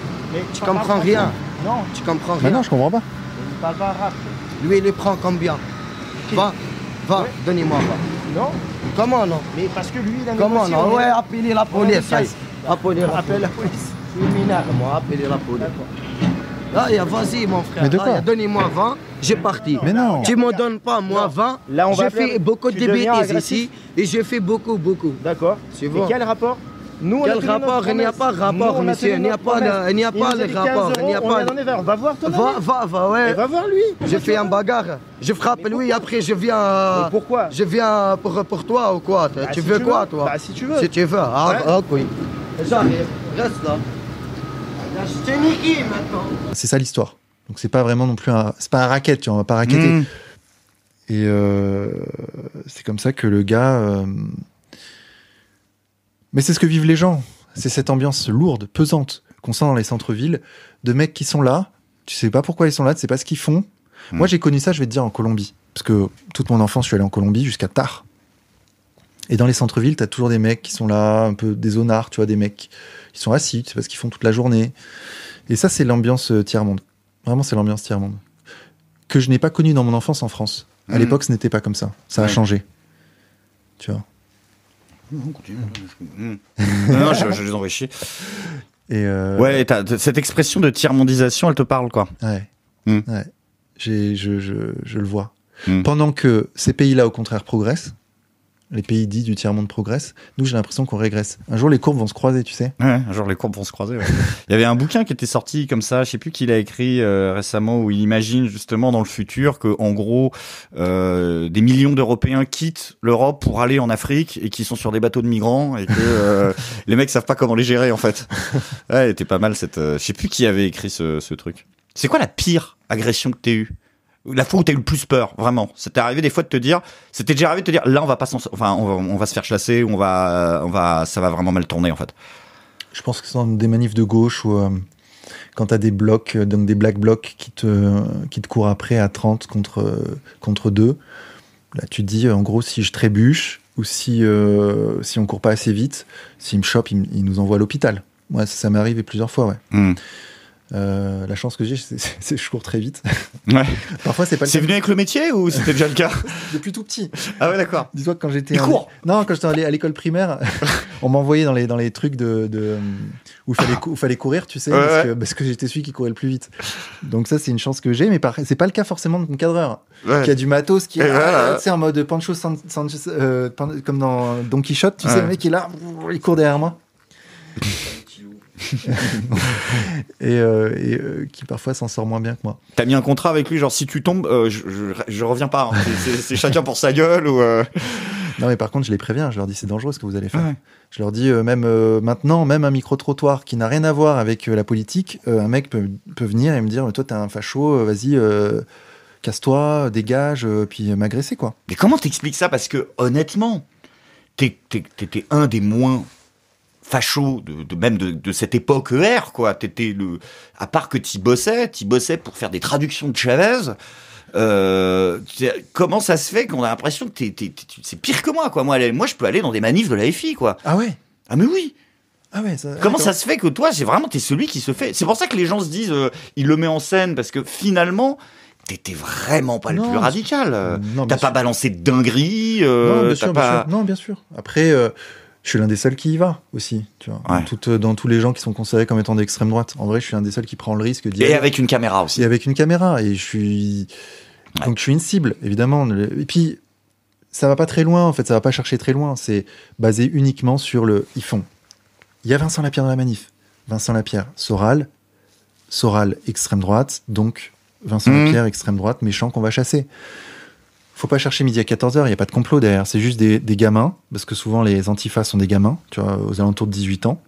tu comprends rien non tu comprends rien non je comprends pas lui il le prend combien Va, va, donnez-moi, 20. Non Comment non Mais parce que lui, il a Comment non Ouais, appelez la police. appelez la police. la police. Moi, appelez la police. Ah, vas-y, mon frère. Mais de ah, quoi Donnez-moi 20, j'ai parti. Mais non. Tu m'en donnes pas, moi, 20. Là, on J'ai fait beaucoup de bêtises ici et je fais beaucoup, beaucoup. D'accord. Et quel rapport nous, rapport Il n'y a pas de rapport, monsieur. Il n'y a pas de, il n'y a pas de rapport. Il n'y a pas. De... On va voir toi. va, va, va, ouais. va voir lui. J'ai fait un bagarre. Je frappe lui. Après, je viens. pourquoi Je viens pour, pour toi ou quoi bah, Tu veux quoi, toi bah, Si tu veux. Si tu veux. Ah, ouais. Ah, oui. J'arrive. Reste là. je t'ai niqué maintenant. C'est ça l'histoire. Donc c'est pas vraiment non plus un, c'est pas un racket. Tu vois, on va pas racketter. Mm. Et euh, c'est comme ça que le gars. Euh, mais c'est ce que vivent les gens. C'est cette ambiance lourde, pesante qu'on sent dans les centres-villes, de mecs qui sont là, tu sais pas pourquoi ils sont là, tu sais pas ce qu'ils font. Moi, hmm. j'ai connu ça, je vais te dire, en Colombie. Parce que toute mon enfance, je suis allé en Colombie jusqu'à tard. Et dans les centres-villes, t'as toujours des mecs qui sont là, un peu des zonards, tu vois, des mecs qui sont assis, tu sais pas ce qu'ils font toute la journée. Et ça, c'est l'ambiance euh, tiers-monde. Vraiment, c'est l'ambiance tiers-monde. Que je n'ai pas connue dans mon enfance en France. À hmm. l'époque, ce n'était pas comme ça. Ça a changé. Tu vois. Mm. Mm. non, je, les enrichis. Et euh, Ouais, cette expression de tiers-mondisation, elle te parle, quoi. Ouais. Mm. Je, le vois. Pendant que ces pays-là, au contraire, progressent, les pays dits du tiers-monde progressent. Nous, j'ai l'impression qu'on régresse. Un jour, les courbes vont se croiser, tu sais. Ouais, un jour, les courbes vont se croiser. (laughs) il y avait un bouquin qui était sorti comme ça, je sais plus qui l'a écrit euh, récemment, où il imagine justement dans le futur que, en gros, euh, des millions d'Européens quittent l'Europe pour aller en Afrique et qui sont sur des bateaux de migrants et que euh, (laughs) les mecs savent pas comment les gérer, en fait. Ouais, était pas mal cette. je sais plus qui avait écrit ce, truc. C'est quoi la pire agression que tu eue la fois où t'as eu le plus peur, vraiment. C'était arrivé des fois de te dire, c'était déjà arrivé de te dire, là on va pas enfin on va, se faire chasser, on va, euh, on va, ça va vraiment mal tourner en fait. Je pense que c'est dans des manifs de gauche ou euh, quand t'as des blocs, euh, donc des black blocs qui te, qui te courent après à 30 contre, contre 2, là tu te dis en gros si je trébuche ou si, si on court pas assez vite, s'ils me chopent, ils nous envoient à l'hôpital. Moi ça, m'est arrivé plusieurs fois, ouais. Hmm. Euh, la chance que j'ai, c'est que je cours très vite. Ouais. (laughs) Parfois, c'est pas. C'est venu avec le métier ou c'était déjà le cas (laughs) Depuis tout petit. Ah ouais, d'accord. Dis-toi quand j'étais. Non, quand j'étais à l'école primaire, (laughs) on m'envoyait dans les dans les trucs de, où il fallait, fallait courir, tu sais, parce, Que, j'étais celui qui courait le plus vite. Donc ça, c'est une chance que j'ai, mais par... c'est pas le cas forcément de mon cadreur qui a du matos, qui est en mode Pancho euh, comme dans Don Quichotte, tu sais, le mec qui est là, il court derrière moi. (laughs) et, euh, euh, qui parfois s'en sort moins bien que moi. T'as mis un contrat avec lui, genre si tu tombes, euh, je, reviens pas. Hein. C'est chacun pour sa gueule ou. Non mais par contre, je les préviens. Je leur dis c'est dangereux ce que vous allez faire. Je leur dis même maintenant, même un micro trottoir qui n'a rien à voir avec la politique, un mec peut, venir et me dire toi t'es un facho, vas-y casse-toi, dégage, puis m'agresser quoi. Mais comment t'expliques ça Parce que honnêtement, t'étais un des moins facho de, même de, cette époque ER quoi t'étais le à part que tu bossais tu bossais pour faire des traductions de Chavez euh, comment ça se fait qu'on a l'impression que t'es, c'est pire que moi quoi moi moi je peux aller dans des manifs de la FI quoi ah ouais ah mais oui ah ouais, ça, Comment ça se fait que toi, c'est vraiment t'es celui qui se fait. C'est pour ça que les gens se disent, euh, il le met en scène parce que finalement, t'étais vraiment pas le plus radical. Euh, t'as pas balancé de dinguerie. non, bien sûr, pas... non, bien sûr. Après, je suis l'un des seuls qui y va aussi, tu vois. dans tous les gens qui sont considérés comme étant d'extrême droite. En vrai, je suis un des seuls qui prend le risque d'y Et avec une caméra aussi. Et avec une caméra. Et je suis. Donc, je suis une cible, évidemment. Et puis, ça va pas très loin, en fait. Ça va pas chercher très loin. C'est basé uniquement sur le. Ils font. Il y a Vincent Lapierre dans la manif. Vincent Lapierre, Soral. Soral, extrême droite. Donc, Vincent mmh. Lapierre, extrême droite, méchant qu'on va chasser faut pas chercher midi à 14h, il n'y a pas de complot derrière. C'est juste des, gamins, parce que souvent les antifas sont des gamins, tu vois, aux alentours de 18 ans,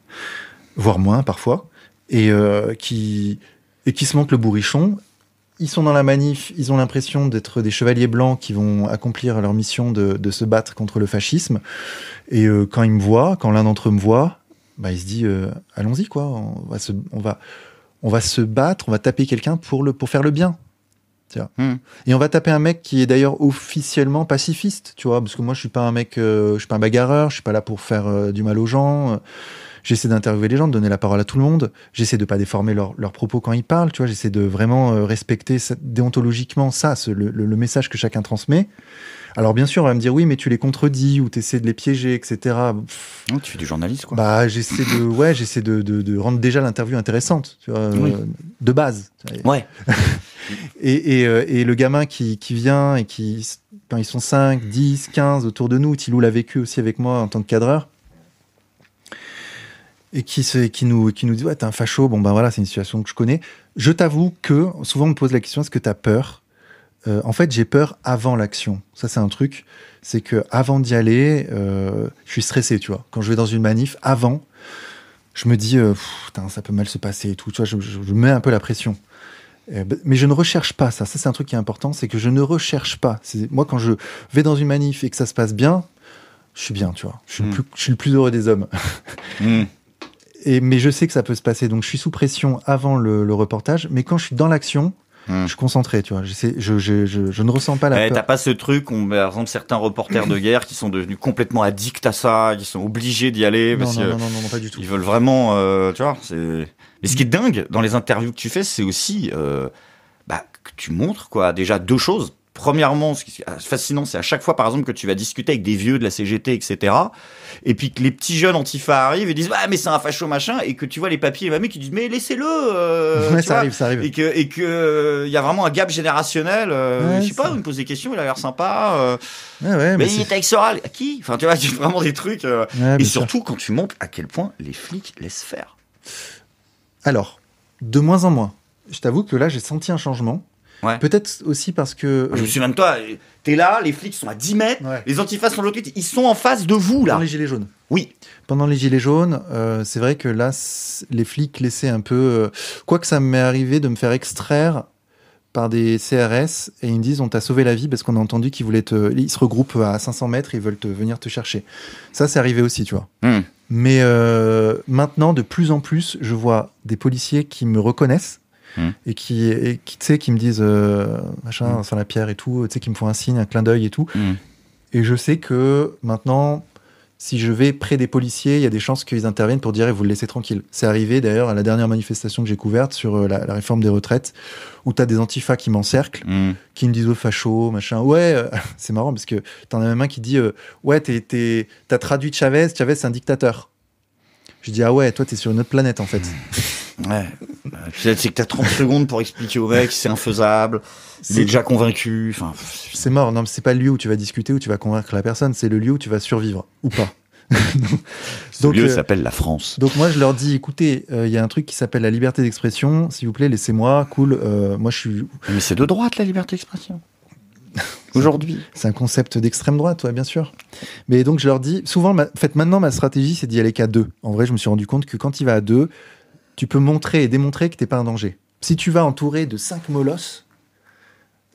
voire moins parfois, et, euh, qui, et qui se montrent le bourrichon. Ils sont dans la manif, ils ont l'impression d'être des chevaliers blancs qui vont accomplir leur mission de, de se battre contre le fascisme. Et euh, quand ils me voient, quand l'un d'entre eux me voit, bah, il se dit euh, allons-y, quoi, on va, se, on, va, on va se battre, on va taper quelqu'un pour, le, pour faire le bien. Hmm. Et on va taper un mec qui est d'ailleurs officiellement pacifiste, tu vois, parce que moi je suis pas un mec, euh, je suis pas un bagarreur, je suis pas là pour faire euh, du mal aux gens. j'essaie d'interviewer les gens, de donner la parole à tout le monde. J'essaie de pas déformer leurs propos quand ils parlent, tu vois. J'essaie de vraiment euh, respecter déontologiquement ça, le, message que chacun transmet. Alors bien sûr, on va me dire oui, mais tu les contredis ou tu essaies de les piéger, etc. Non, tu fais du journaliste, quoi. Bah, j'essaie de, (laughs) ouais, j'essaie de, rendre déjà l'interview intéressante, euh, de base. Ouais. (laughs) Euh, et, le gamin qui, vient et qui, ils sont 5, 10, 15 autour de nous, Tilou l'a vécu aussi avec moi en tant que cadreur et qui, qui, nous, qui nous dit Ouais, t'es un facho, bon ben voilà, c'est une situation que je connais. Je t'avoue que souvent on me pose la question Est-ce que t'as peur euh, en fait, j'ai peur avant l'action. Ça, c'est un truc. C'est que avant d'y aller, euh, je suis stressé, tu vois. Quand je vais dans une manif, avant, je me dis, euh, putain, ça peut mal se passer et tout. je, mets un peu la pression. Ben, mais je ne recherche pas ça. Ça, c'est un truc qui est important, c'est que je ne recherche pas. Moi, quand je vais dans une manif et que ça se passe bien, je suis bien, tu vois. Je suis, hmm. le, plus, heureux des hommes. (laughs) Hmm. et, mais je sais que ça peut se passer. Donc, je suis sous pression avant le reportage. Mais quand je suis dans l'action, Mm. Je suis concentré, tu vois. Je, ne ressens pas la eh, T'as pas ce truc, on, par exemple, certains reporters de guerre qui sont devenus complètement addicts à ça, qui sont obligés d'y aller. non, non, pas du tout. Ils veulent vraiment, euh, tu vois. Mais ce qui est mm. dingue dans les interviews que tu fais, c'est aussi euh, bah, que tu montres, quoi, déjà deux choses Premièrement, ce qui est fascinant, c'est à chaque fois, par exemple, que tu vas discuter avec des vieux de la CGT, etc. Et puis que les petits jeunes antifa arrivent et disent ah mais c'est un facho machin et que tu vois les papiers et les mamies qui disent mais laissez-le. Euh, ça arrive, ça arrive. Et que et que euh, il y a vraiment un gap générationnel. Je euh, ne je sais pas, vous me posez des questions, il a l'air sympa. mais, il est avec à qui Enfin tu vois, tu vraiment des trucs. et surtout quand tu montres à quel point les flics laissent faire. Alors, de moins en moins. Je t'avoue que là j'ai senti un changement. Peut-être aussi parce que. Je me euh, souviens de toi, t'es là, les flics sont à 10 mètres, les antifaces sont l'autre ils sont en face de vous là. Pendant les gilets jaunes. Oui. Pendant les gilets jaunes, euh, c'est vrai que là, les flics laissaient un peu. Euh, quoi que ça m'est arrivé de me faire extraire par des CRS et ils me disent on t'a sauvé la vie parce qu'on a entendu qu'ils voulaient Ils se regroupent à 500 mètres et ils veulent venir te chercher. Ça, c'est arrivé aussi, tu vois. Hmm. Mais maintenant, de plus en plus, je vois des policiers qui me reconnaissent Mm. et qui, sais, qui me disent euh, machin, mm. sans la pierre et tout, qui me font un signe, un clin d'œil et tout. Mm. Et je sais que maintenant, si je vais près des policiers, il y a des chances qu'ils interviennent pour dire et eh, vous le laissez tranquille. C'est arrivé d'ailleurs à la dernière manifestation que j'ai couverte sur euh, la, réforme des retraites, où tu as des antifas qui m'encerclent, qui me disent oh, facho, machin. Ouais, euh, (laughs) c'est marrant parce que en as même un qui dit ouais, t'as traduit Chavez, Chavez c'est un dictateur. Je dis ah ouais, toi t'es sur une autre planète en fait. (laughs) Ouais. Euh, c'est que t'as 30 secondes pour expliquer au mec, c'est infaisable, il est déjà convaincu. Enfin, c'est mort. Non, mais c'est pas le lieu où tu vas discuter, où tu vas convaincre la personne. C'est le lieu où tu vas survivre ou pas. (laughs) Ce lieu euh, s'appelle la France. Donc moi, je leur dis, écoutez, euh, il y a un truc qui s'appelle la liberté d'expression. S'il vous plaît, laissez-moi. Cool. moi, je suis. Ah, mais c'est de droite la liberté d'expression. (laughs) Aujourd'hui. C'est un concept d'extrême droite, ouais, bien sûr. Mais donc je leur dis, souvent, en fait, maintenant, ma stratégie, c'est d'y aller qu'à deux. En vrai, je me suis rendu compte que quand il va à deux, tu peux montrer et démontrer que t'es pas un danger. Si tu vas entouré de cinq molosses,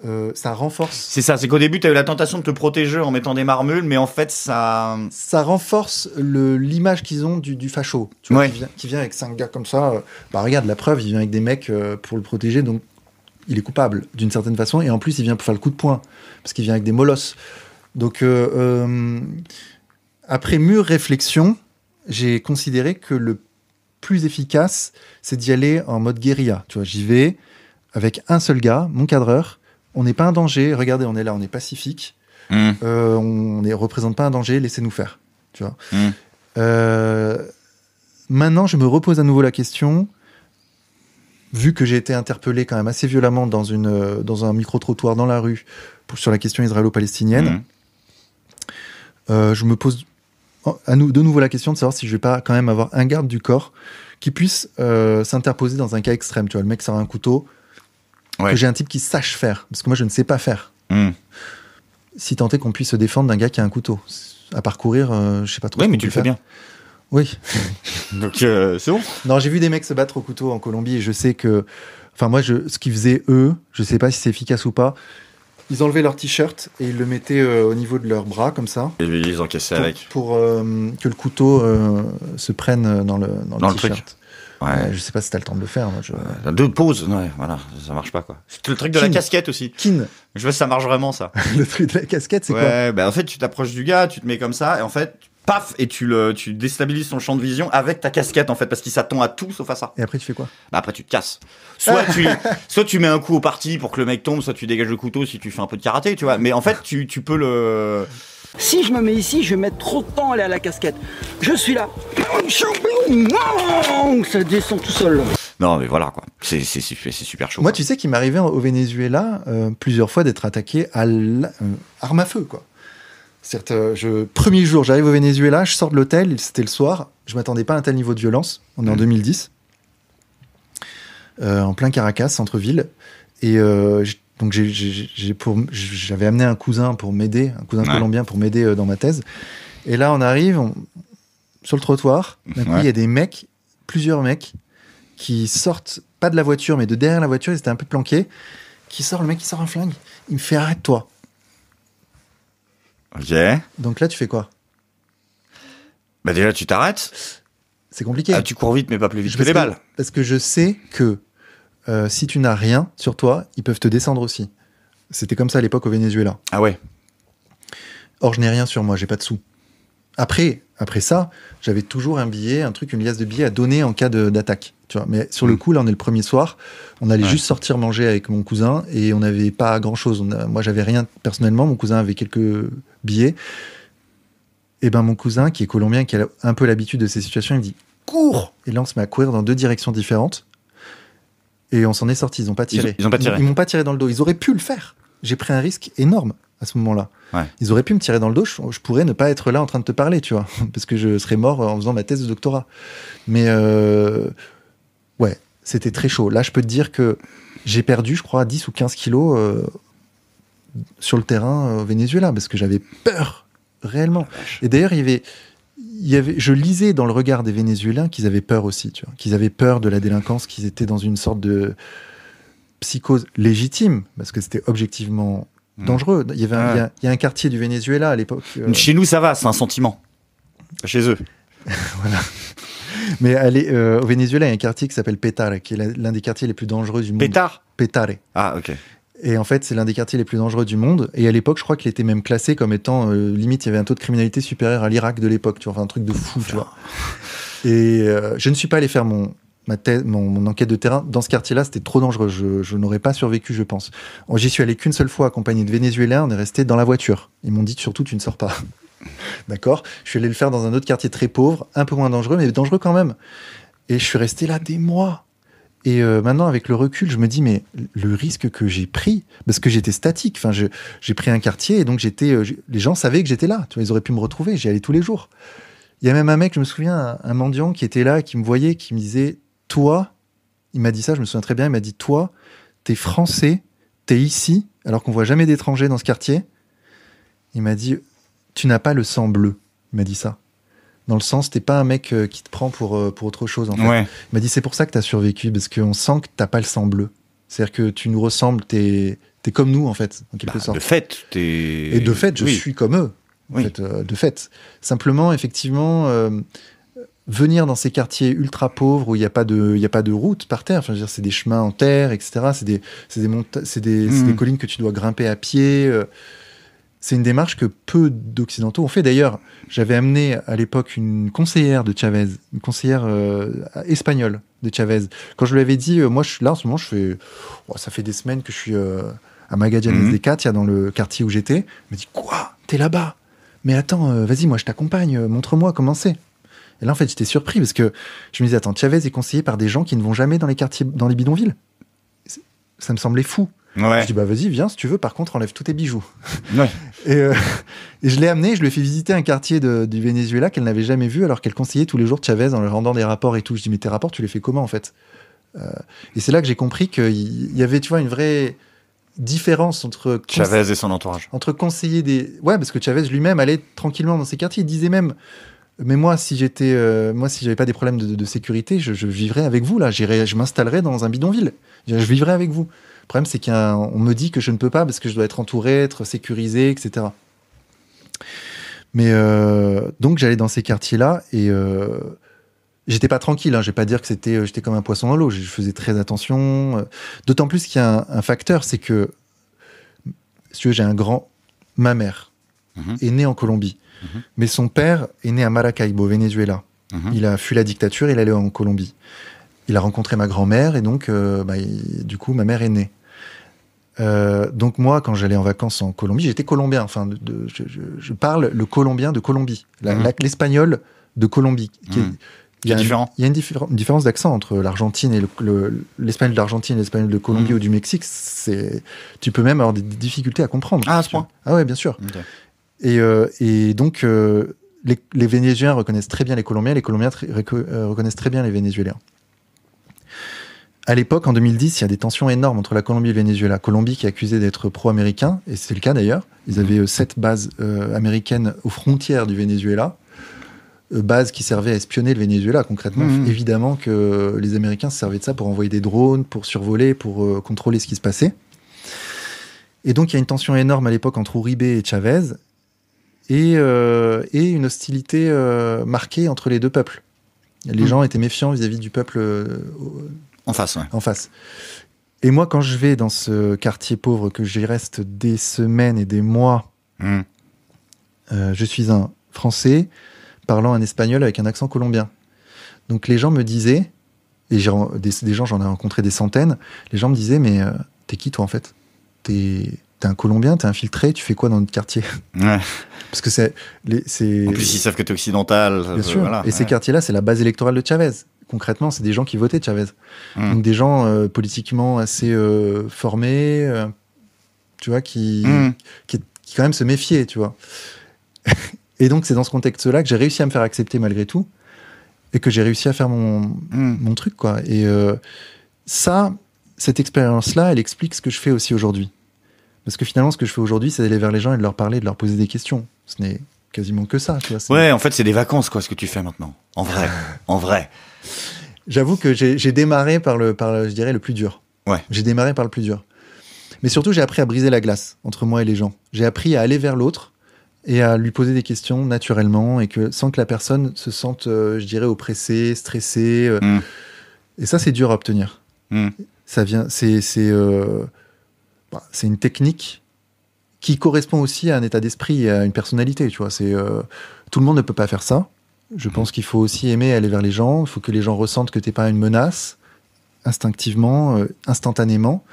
euh, ça renforce. C'est ça, c'est qu'au début, tu as eu la tentation de te protéger en mettant des marmules, mais en fait, ça. Ça renforce l'image qu'ils ont du, du facho, tu vois, qui, vient, avec cinq gars comme ça. Euh, bah, regarde, la preuve, il vient avec des mecs euh, pour le protéger, donc il est coupable d'une certaine façon, et en plus, il vient pour faire le coup de poing, parce qu'il vient avec des molosses. Donc, après mûre réflexion, j'ai considéré que le plus efficace, c'est d'y aller en mode guérilla. Tu vois, j'y vais avec un seul gars, mon cadreur. On n'est pas un danger. Regardez, on est là, on est pacifique. Hmm. Euh, on ne représente pas un danger. Laissez-nous faire. Tu vois. Hmm. Euh, maintenant, je me repose à nouveau la question. Vu que j'ai été interpellé quand même assez violemment dans, une, euh, dans un micro-trottoir dans la rue pour, sur la question israélo-palestinienne, hmm. je me pose Oh, de nouveau la question de savoir si je vais pas quand même avoir un garde du corps qui puisse euh, s'interposer dans un cas extrême. Tu vois, le mec sort un couteau, que j'ai un type qui sache faire, parce que moi je ne sais pas faire. Hmm. Si tant est qu'on puisse se défendre d'un gars qui a un couteau, à parcourir, euh, je sais pas trop. Oui, mais tu le fais bien. Oui. (laughs) Donc euh, c'est bon. Non, j'ai vu des mecs se battre au couteau en Colombie et je sais que, enfin moi, je, ce qu'ils faisaient eux, je sais pas si c'est efficace ou pas, ils enlevaient leur t-shirt et ils le mettaient euh, au niveau de leurs bras, comme ça. Et ils encaissaient avec. Pour euh, que le couteau euh, se prenne dans le, le, t-shirt. Ouais. je sais pas si t'as le temps de le faire. Moi, deux pauses, ouais, voilà, ça marche pas quoi. le truc de la casquette aussi. Kin. Je veux si ça marche vraiment ça. (laughs) le truc de la casquette, c'est quoi Ouais, bah en fait, tu t'approches du gars, tu te mets comme ça, et en fait, paf, et tu, le, tu déstabilises son champ de vision avec ta casquette, en fait, parce qu'il s'attend à tout sauf à ça. Et après, tu fais quoi bah Après, tu te casses. Soit (laughs) tu, soit tu mets un coup au parti pour que le mec tombe, soit tu dégages le couteau si tu fais un peu de karaté, tu vois. Mais en fait, tu, peux le. Si je me mets ici, je mets trop de temps à aller à la casquette. Je suis là. Ça descend tout seul. Non, mais voilà, quoi. C'est c'est super chaud. Moi, tu sais qu'il m'arrivait au Venezuela euh, plusieurs fois d'être attaqué à l'arme euh, à feu, quoi cest euh, je, premier jour, j'arrive au Venezuela, je sors de l'hôtel, c'était le soir, je m'attendais pas à un tel niveau de violence. On est en 2010, mm. euh, en plein Caracas, centre-ville. Et euh, donc, j'avais amené un cousin pour m'aider, un cousin colombien pour m'aider dans ma thèse. Et là, on arrive sur le trottoir. il y a des mecs, plusieurs mecs, qui sortent, pas de la voiture, mais de derrière la voiture, ils étaient un peu planqués. Qui sort, le mec, il sort un flingue. Il me fait arrête-toi. Donc là, tu fais quoi Bah déjà, tu t'arrêtes. C'est compliqué. Ah, tu cours vite, mais pas plus vite que les balles. parce que je sais que euh, si tu n'as rien sur toi, ils peuvent te descendre aussi. C'était comme ça à l'époque au Venezuela. Ah ouais. Or, je n'ai rien sur moi, j'ai pas de sous. Après, après ça, j'avais toujours un billet, un truc, une liasse de billets à donner en cas d'attaque. Tu vois, mais sur le mm. coup, là, on est le premier soir. On allait juste sortir manger avec mon cousin et on n'avait pas grand chose. moi, j'avais rien personnellement. Mon cousin avait quelques billets. Et eh ben mon cousin, qui est colombien, qui a un peu l'habitude de ces situations, il dit cours Et lance ma courir dans deux directions différentes. Et on s'en est sorti. Ils n'ont pas tiré. Ils, pas tiré. m'ont pas tiré dans le dos. Ils auraient pu le faire. J'ai pris un risque énorme à ce moment-là. Ils auraient pu me tirer dans le dos. Je, pourrais ne pas être là en train de te parler, tu vois, (laughs) parce que je serais mort en faisant ma thèse de doctorat. Mais euh, ouais, c'était très chaud. Là, je peux te dire que j'ai perdu, je crois, 10 ou 15 kilos euh, sur le terrain euh, au Venezuela parce que j'avais peur réellement. Et d'ailleurs, il y avait il y avait, je lisais dans le regard des Vénézuéliens qu'ils avaient peur aussi, tu vois, qu'ils avaient peur de la délinquance, qu'ils étaient dans une sorte de psychose légitime, parce que c'était objectivement hmm. dangereux. Il y avait, ah. il, y a, un quartier du Venezuela à l'époque. Euh, chez nous, ça va, c'est un sentiment. Chez eux. (laughs) voilà. Mais allez, euh, au Venezuela, il y a un quartier qui s'appelle Petare, qui est l'un des quartiers les plus dangereux du monde. Petare Petare. Ah, ok. Et en fait, c'est l'un des quartiers les plus dangereux du monde. Et à l'époque, je crois qu'il était même classé comme étant euh, limite, il y avait un taux de criminalité supérieur à l'Irak de l'époque. Tu vois, enfin, un truc de fou, tu vois. Et euh, je ne suis pas allé faire mon mon, enquête de terrain dans ce quartier-là. C'était trop dangereux. Je, je n'aurais pas survécu, je pense. J'y suis allé qu'une seule fois, accompagné de Vénézuéliens. On est resté dans la voiture. Ils m'ont dit surtout, tu ne sors pas. (laughs) D'accord. Je suis allé le faire dans un autre quartier très pauvre, un peu moins dangereux, mais dangereux quand même. Et je suis resté là des mois et euh, maintenant, avec le recul, je me dis, mais le risque que j'ai pris, parce que j'étais statique, enfin, j'ai pris un quartier et donc j'étais, euh, les gens savaient que j'étais là. Tu ils auraient pu me retrouver, j'y allais tous les jours. Il y a même un mec, je me souviens, un mendiant qui était là, qui me voyait, qui me disait, toi, il m'a dit ça, je me souviens très bien, il m'a dit, toi, t'es français, t'es ici, alors qu'on voit jamais d'étrangers dans ce quartier. Il m'a dit, tu n'as pas le sang bleu. Il m'a dit ça. Dans le sens, t'es pas un mec euh, qui te prend pour, euh, pour autre chose. En fait. Il m'a dit, c'est pour ça que t'as survécu, parce qu'on sent que t'as pas le sang bleu. C'est-à-dire que tu nous ressembles, t'es es comme nous, en fait, en quelque bah, sorte. De fait, t'es. Et de fait, je suis comme eux. En fait, euh, de fait. Simplement, effectivement venir dans ces quartiers ultra pauvres où il n'y a pas de il a pas de route par terre enfin c'est des chemins en terre etc c'est des des des, mmh. collines que tu dois grimper à pied c'est une démarche que peu d'Occidentaux ont fait. D'ailleurs, j'avais amené à l'époque une conseillère de Chavez, une conseillère euh, espagnole de Chavez. Quand je lui avais dit, euh, moi, je suis là en ce moment, je fais, oh, ça fait des semaines que je suis euh, à Magallanes mhm. des catia dans le quartier où j'étais. Elle me dit, quoi T'es là-bas Mais attends, vas-y, moi, je t'accompagne, montre-moi comment c'est. Et là, en fait, j'étais surpris parce que je me disais, attends, Chavez est conseillé par des gens qui ne vont jamais dans les quartiers, dans les bidonvilles. Ça me semblait fou je lui dis, bah, vas-y, viens si tu veux, par contre, enlève tous tes bijoux. (laughs) Euh, et, je l'ai amené je lui ai fait visiter un quartier du Venezuela qu'elle n'avait jamais vu, alors qu'elle conseillait tous les jours Chavez en lui rendant des rapports et tout. Je lui dis, mais tes rapports, tu les fais comment en fait euh, Et c'est là que j'ai compris qu'il y avait, tu vois, une vraie différence entre Chavez et son entourage. Entre conseiller des ouais parce que Chavez lui-même allait tranquillement dans ces quartiers, il disait même mais moi si j'étais euh, moi si j'avais pas des problèmes de, sécurité, je, vivrais avec vous là, je m'installerais dans un bidonville. je vivrais avec vous. Le problème, c'est qu'on me dit que je ne peux pas parce que je dois être entouré, être sécurisé, etc. Mais euh, donc j'allais dans ces quartiers-là et euh, j'étais pas tranquille. Hein, je vais pas dire que c'était, euh, j'étais comme un poisson dans l'eau. Je faisais très attention. D'autant plus qu'il y a un, facteur, c'est que si j'ai un grand, ma mère mm-hmm. est née en Colombie, mm-hmm. mais son père est né à Maracaibo, au Venezuela. Mm-hmm. Il a fui la dictature, il est allé en Colombie. Il a rencontré ma grand-mère et donc, bah, du coup, ma mère est née. Euh, donc moi, quand j'allais en vacances en Colombie, j'étais colombien. Enfin, de, je, parle le colombien de Colombie, mmh. l'espagnol de Colombie. Mmh. Qui il y, a il y a une, différence d'accent entre l'Argentine et l'espagnol de l'Argentine, et l'espagnol de Colombie mmh. ou du Mexique. C'est, tu peux même avoir des difficultés à comprendre. Ah, à ce point. Ah ouais, bien sûr. Euh, et, donc, euh, les, Vénézuéliens reconnaissent très bien les Colombiens, les Colombiens reconnaissent très bien les Vénézuéliens à l'époque, en 2010, il y a des tensions énormes entre la Colombie et le Venezuela. Colombie qui est accusée d'être pro-américain, et c'est le cas d'ailleurs. Ils avaient euh, sept bases euh, américaines aux frontières du Venezuela, euh, bases qui servaient à espionner le Venezuela concrètement. Mmh. Évidemment que les Américains se servaient de ça pour envoyer des drones, pour survoler, pour contrôler ce qui se passait. Et donc il y a une tension énorme à l'époque entre Uribe et Chavez, et, une hostilité marquée entre les deux peuples. Les mmh. gens étaient méfiants vis à -vis du peuple en face, ouais. En face. Et moi, quand je vais dans ce quartier pauvre, que j'y reste des semaines et des mois, hmm. euh, je suis un Français parlant un espagnol avec un accent colombien. Donc les gens me disaient, et des, gens, j'en ai rencontré des centaines, les gens me disaient, mais euh, t'es qui toi en fait T'es un Colombien, t'es infiltré, tu fais quoi dans notre quartier ouais. Parce que c'est, En plus, ils savent que t'es occidental. Bien euh, sûr. et ces quartiers-là, c'est la base électorale de Chavez concrètement, c'est des gens qui votaient Chavez. Hmm. Donc des gens euh, politiquement assez euh, formés, euh, tu vois, hmm. qui, qui, quand même se méfiaient, tu vois. (laughs) et donc c'est dans ce contexte-là que j'ai réussi à me faire accepter malgré tout, et que j'ai réussi à faire mon, hmm. mon truc, quoi. Et ça, cette expérience-là, elle explique ce que je fais aussi aujourd'hui. Parce que finalement, ce que je fais aujourd'hui, c'est d'aller vers les gens et de leur parler, de leur poser des questions. Ce n'est quasiment que ça. Tu vois, ouais, en fait, c'est des vacances, quoi, ce que tu fais maintenant. En vrai, (laughs) en vrai. J'avoue que j'ai démarré par le, par, je dirais, le plus dur. Ouais. J'ai démarré par le plus dur. Mais surtout, j'ai appris à briser la glace entre moi et les gens. J'ai appris à aller vers l'autre et à lui poser des questions naturellement et que sans que la personne se sente, euh, je dirais, oppressée, stressée. Euh, hmm. Et ça, c'est dur à obtenir. Hmm. Ça vient, c'est euh, bah, c'est une technique qui correspond aussi à un état d'esprit et à une personnalité. Tu vois, c'est tout le monde ne peut pas faire ça. Je pense qu'il faut aussi aimer aller vers les gens. Il faut que les gens ressentent que t'es pas une menace instinctivement, euh, instantanément.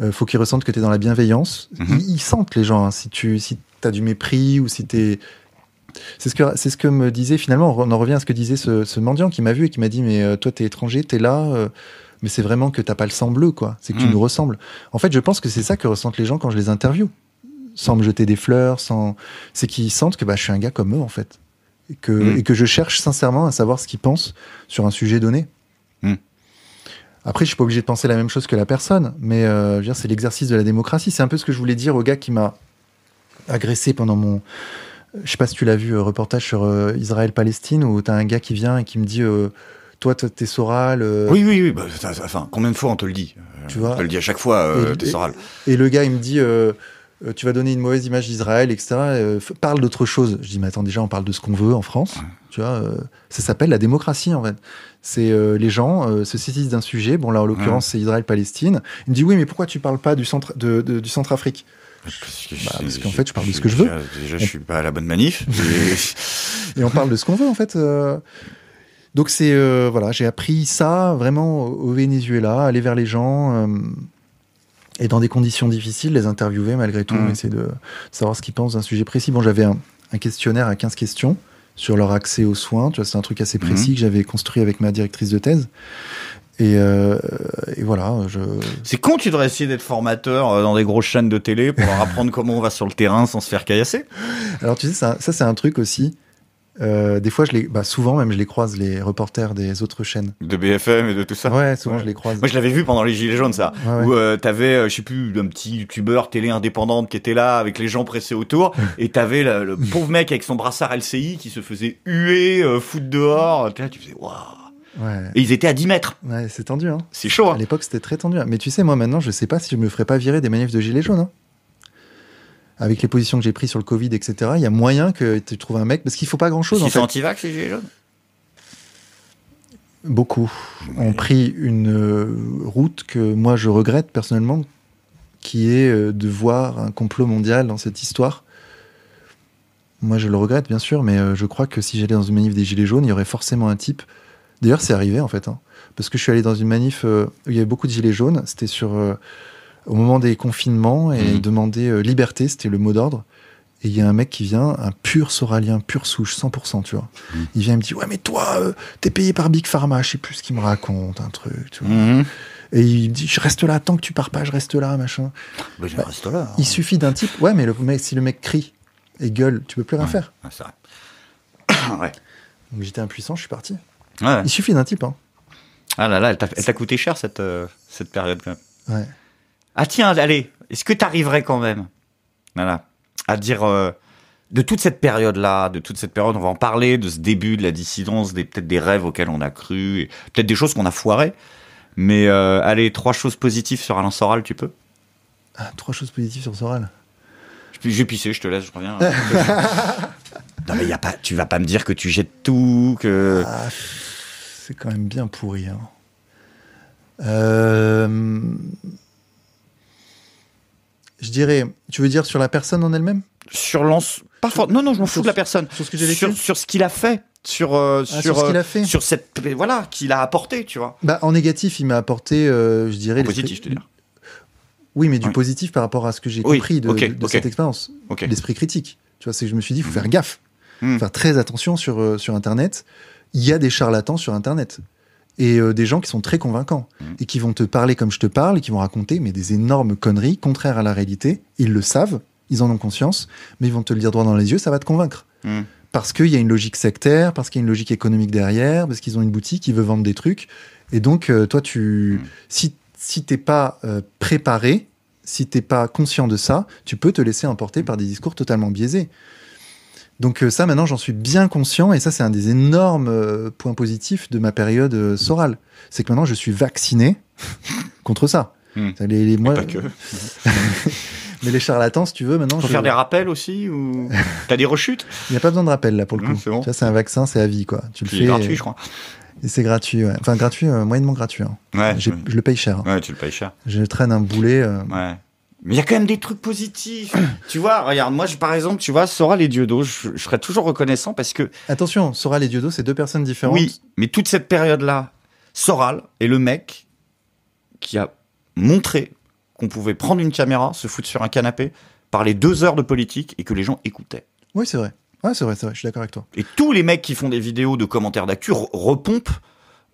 il euh, faut qu'ils ressentent que tu es dans la bienveillance. Mhm. ils, sentent les gens. Hein. si tu si as du mépris ou si t'es c'est ce que c'est ce que me disait finalement. On en revient à ce que disait ce, mendiant qui m'a vu et qui m'a dit mais toi euh, toi t'es étranger, t'es là, mais c'est vraiment que t'as pas le sang bleu quoi. C'est que tu mhm. nous ressembles. En fait, je pense que c'est ça que ressentent les gens quand je les interviewe, sans me jeter des fleurs, sans c'est qu'ils sentent que bah je suis un gars comme eux en fait. Hmm. et que, je cherche sincèrement à savoir ce qu'ils pense sur un sujet donné. Hmm. Après, je suis pas obligé de penser la même chose que la personne, mais euh, c'est l'exercice de la démocratie. C'est un peu ce que je voulais dire au gars qui m'a agressé pendant mon. Je sais pas si tu l'as vu, euh, reportage sur euh, Israël-Palestine, où tu as un gars qui vient et qui me dit Toi, t'es Soral. Oui, oui, oui. Bah, enfin, combien de fois on te le dit Tu vois On te le dis à chaque fois, t'es Soral. Et, et, le gars, il me dit euh, tu vas donner une mauvaise image d'Israël, etc. Euh, parle d'autre chose. Je dis, mais attends, déjà, on parle de ce qu'on veut en France. Tu vois, euh, ça s'appelle la démocratie, en fait. C'est les gens se saisissent d'un sujet. Bon, là, en l'occurrence, c'est Israël-Palestine. Il me dit, oui, mais pourquoi tu parles pas du centre, de, du bah, parce qu'en fait, je parle de ce que je veux. Déjà, je ne je suis pas à la bonne manif. (laughs) et, on parle de ce qu'on veut, en fait. Donc c'est voilà, j'ai appris ça vraiment au Venezuela, aller vers les gens et dans des conditions difficiles, les interviewer malgré tout, mm. essayer de, savoir ce qu'ils pensent d'un sujet précis. Bon, j'avais un, questionnaire à 15 questions sur leur accès aux soins. Tu vois, c'est un truc assez précis mm. que j'avais construit avec ma directrice de thèse. Euh, et, voilà. Je... C'est con, tu devrais essayer d'être formateur euh, dans des grosses chaînes de télé pour leur apprendre comment on va sur le terrain sans se faire caillasser. (laughs) Alors tu sais, ça c'est un truc aussi euh, des fois, je les, bah, souvent même, je les croise, les reporters des autres chaînes. De BFM et de tout ça Ouais, souvent je les croise. Moi, je l'avais vu pendant les Gilets jaunes, ça. Où euh, t'avais, euh, je sais plus, un petit youtubeur télé indépendante qui était là avec les gens pressés autour. (laughs) et t'avais le, le pauvre mec avec son brassard LCI qui se faisait huer, foutre dehors. Là, tu faisais, waouh Et ils étaient à 10 mètres. Ouais, c'est tendu. Hein. C'est chaud. Hein. À l'époque, c'était très tendu. Mais tu sais, moi, maintenant, je sais pas si je me ferais pas virer des manifs de gilets jaunes. Hein avec les positions que j'ai prises sur le Covid, etc., il y a moyen que tu trouves un mec, parce qu'il faut pas grand-chose. Ils sont anti-vax, les gilets jaunes Beaucoup ont pris une euh, route que moi je regrette personnellement, qui est euh, de voir un complot mondial dans cette histoire. Moi je le regrette bien sûr, mais euh, je crois que si j'allais dans une manif des Gilets jaunes, il y aurait forcément un type. D'ailleurs, c'est arrivé en fait, hein, parce que je suis allé dans une manif où il y avait beaucoup de Gilets jaunes, c'était sur au moment des confinements et mhm. demander euh, liberté, c'était le mot d'ordre. Et il y a un mec qui vient, un pur soralien, pur souche, 100%, tu vois. Mhm. Il vient et me dit Ouais, mais toi, euh, t'es payé par Big Pharma, je sais plus ce qu'il me raconte, un truc, tu vois. Mhm. Et il dit Je reste là, tant que tu pars pas, je reste là, machin. Bah, je bah, reste là. Hein. Il suffit d'un type Ouais, mais, le, mec si le mec crie et gueule, tu peux plus rien faire. Ça. (coughs) Donc j'étais impuissant, je suis parti. Il suffit d'un type. Hein. Ah là là, elle t'a coûté cher cette, euh, cette période quand même. Ouais ah tiens, allez, est-ce que tu arriverais quand même Voilà. À dire euh, de toute cette période-là, de toute cette période, on va en parler, de ce début de la dissidence, des, peut-être des rêves auxquels on a cru, peut-être des choses qu'on a foirées. Mais euh, allez, trois choses positives sur Alain Soral, tu peux ah, Trois choses positives sur Soral je, J'ai pissé, je te laisse, je reviens. (laughs) non mais y a pas, tu vas pas me dire que tu jettes tout, que... Ah, c'est quand même bien pourri. Hein. Euh je dirais, tu veux dire sur la personne en elle-même Sur l'ensemble. Non, non, je m'en fous de la personne. Sur ce qu'il a fait. Sur, euh, ah, ce qu'il a euh, fait. Sur cette. Voilà, qu'il a apporté, tu vois. Bah, en négatif, il m'a apporté, euh, je dirais. En positif, je Oui, mais du positif par rapport à ce que j'ai compris de, cette expérience. L'esprit critique. Tu vois, c'est que je me suis dit, il faut mhm. faire gaffe. Mhm. Faire très attention sur, sur Internet. Il y a des charlatans sur Internet et euh, des gens qui sont très convaincants mmh. et qui vont te parler comme je te parle et qui vont raconter mais des énormes conneries contraires à la réalité. Ils le savent, ils en ont conscience, mais ils vont te le dire droit dans les yeux, ça va te convaincre. Mmh. Parce qu'il y a une logique sectaire, parce qu'il y a une logique économique derrière, parce qu'ils ont une boutique, ils veulent vendre des trucs. Et donc, euh, toi, tu, mmh. si, si t'es pas euh, préparé, si t'es pas conscient de ça, tu peux te laisser emporter par des discours totalement biaisés. Donc euh, ça, maintenant, j'en suis bien conscient, et ça, c'est un des énormes euh, points positifs de ma période euh, sorale. C'est que maintenant, je suis vacciné (laughs) contre ça. Hmm. Les, que. (laughs) Mais les charlatans, si tu veux, maintenant. Faut faire des rappels aussi ou (laughs) t'as des rechutes Il n'y a pas besoin de rappel là pour le coup. C'est bon. Ça, c'est un vaccin, c'est à vie quoi. Tu le fais. C'est gratuit, je crois. Et c'est gratuit, ouais. enfin gratuit, moyennement gratuit. Hein. Ouais, je... le paye cher. Hein. Ouais, tu le payes cher. Je traîne un boulet. Ouais. Mais il y a quand même des trucs positifs. (clears throat) tu vois, regarde, moi, je, par exemple, tu vois, Sora les Dieudos, je, serais toujours reconnaissant parce que. Attention, Sora les Dieudos, c'est deux personnes différentes. Oui, mais toute cette période-là, Soral est le mec qui a montré qu'on pouvait prendre une caméra, se foutre sur un canapé, parler deux heures de politique et que les gens écoutaient. Oui, c'est vrai. Ouais, c'est vrai, c'est vrai, je suis d'accord avec toi. Et tous les mecs qui font des vidéos de commentaires d'actu repompent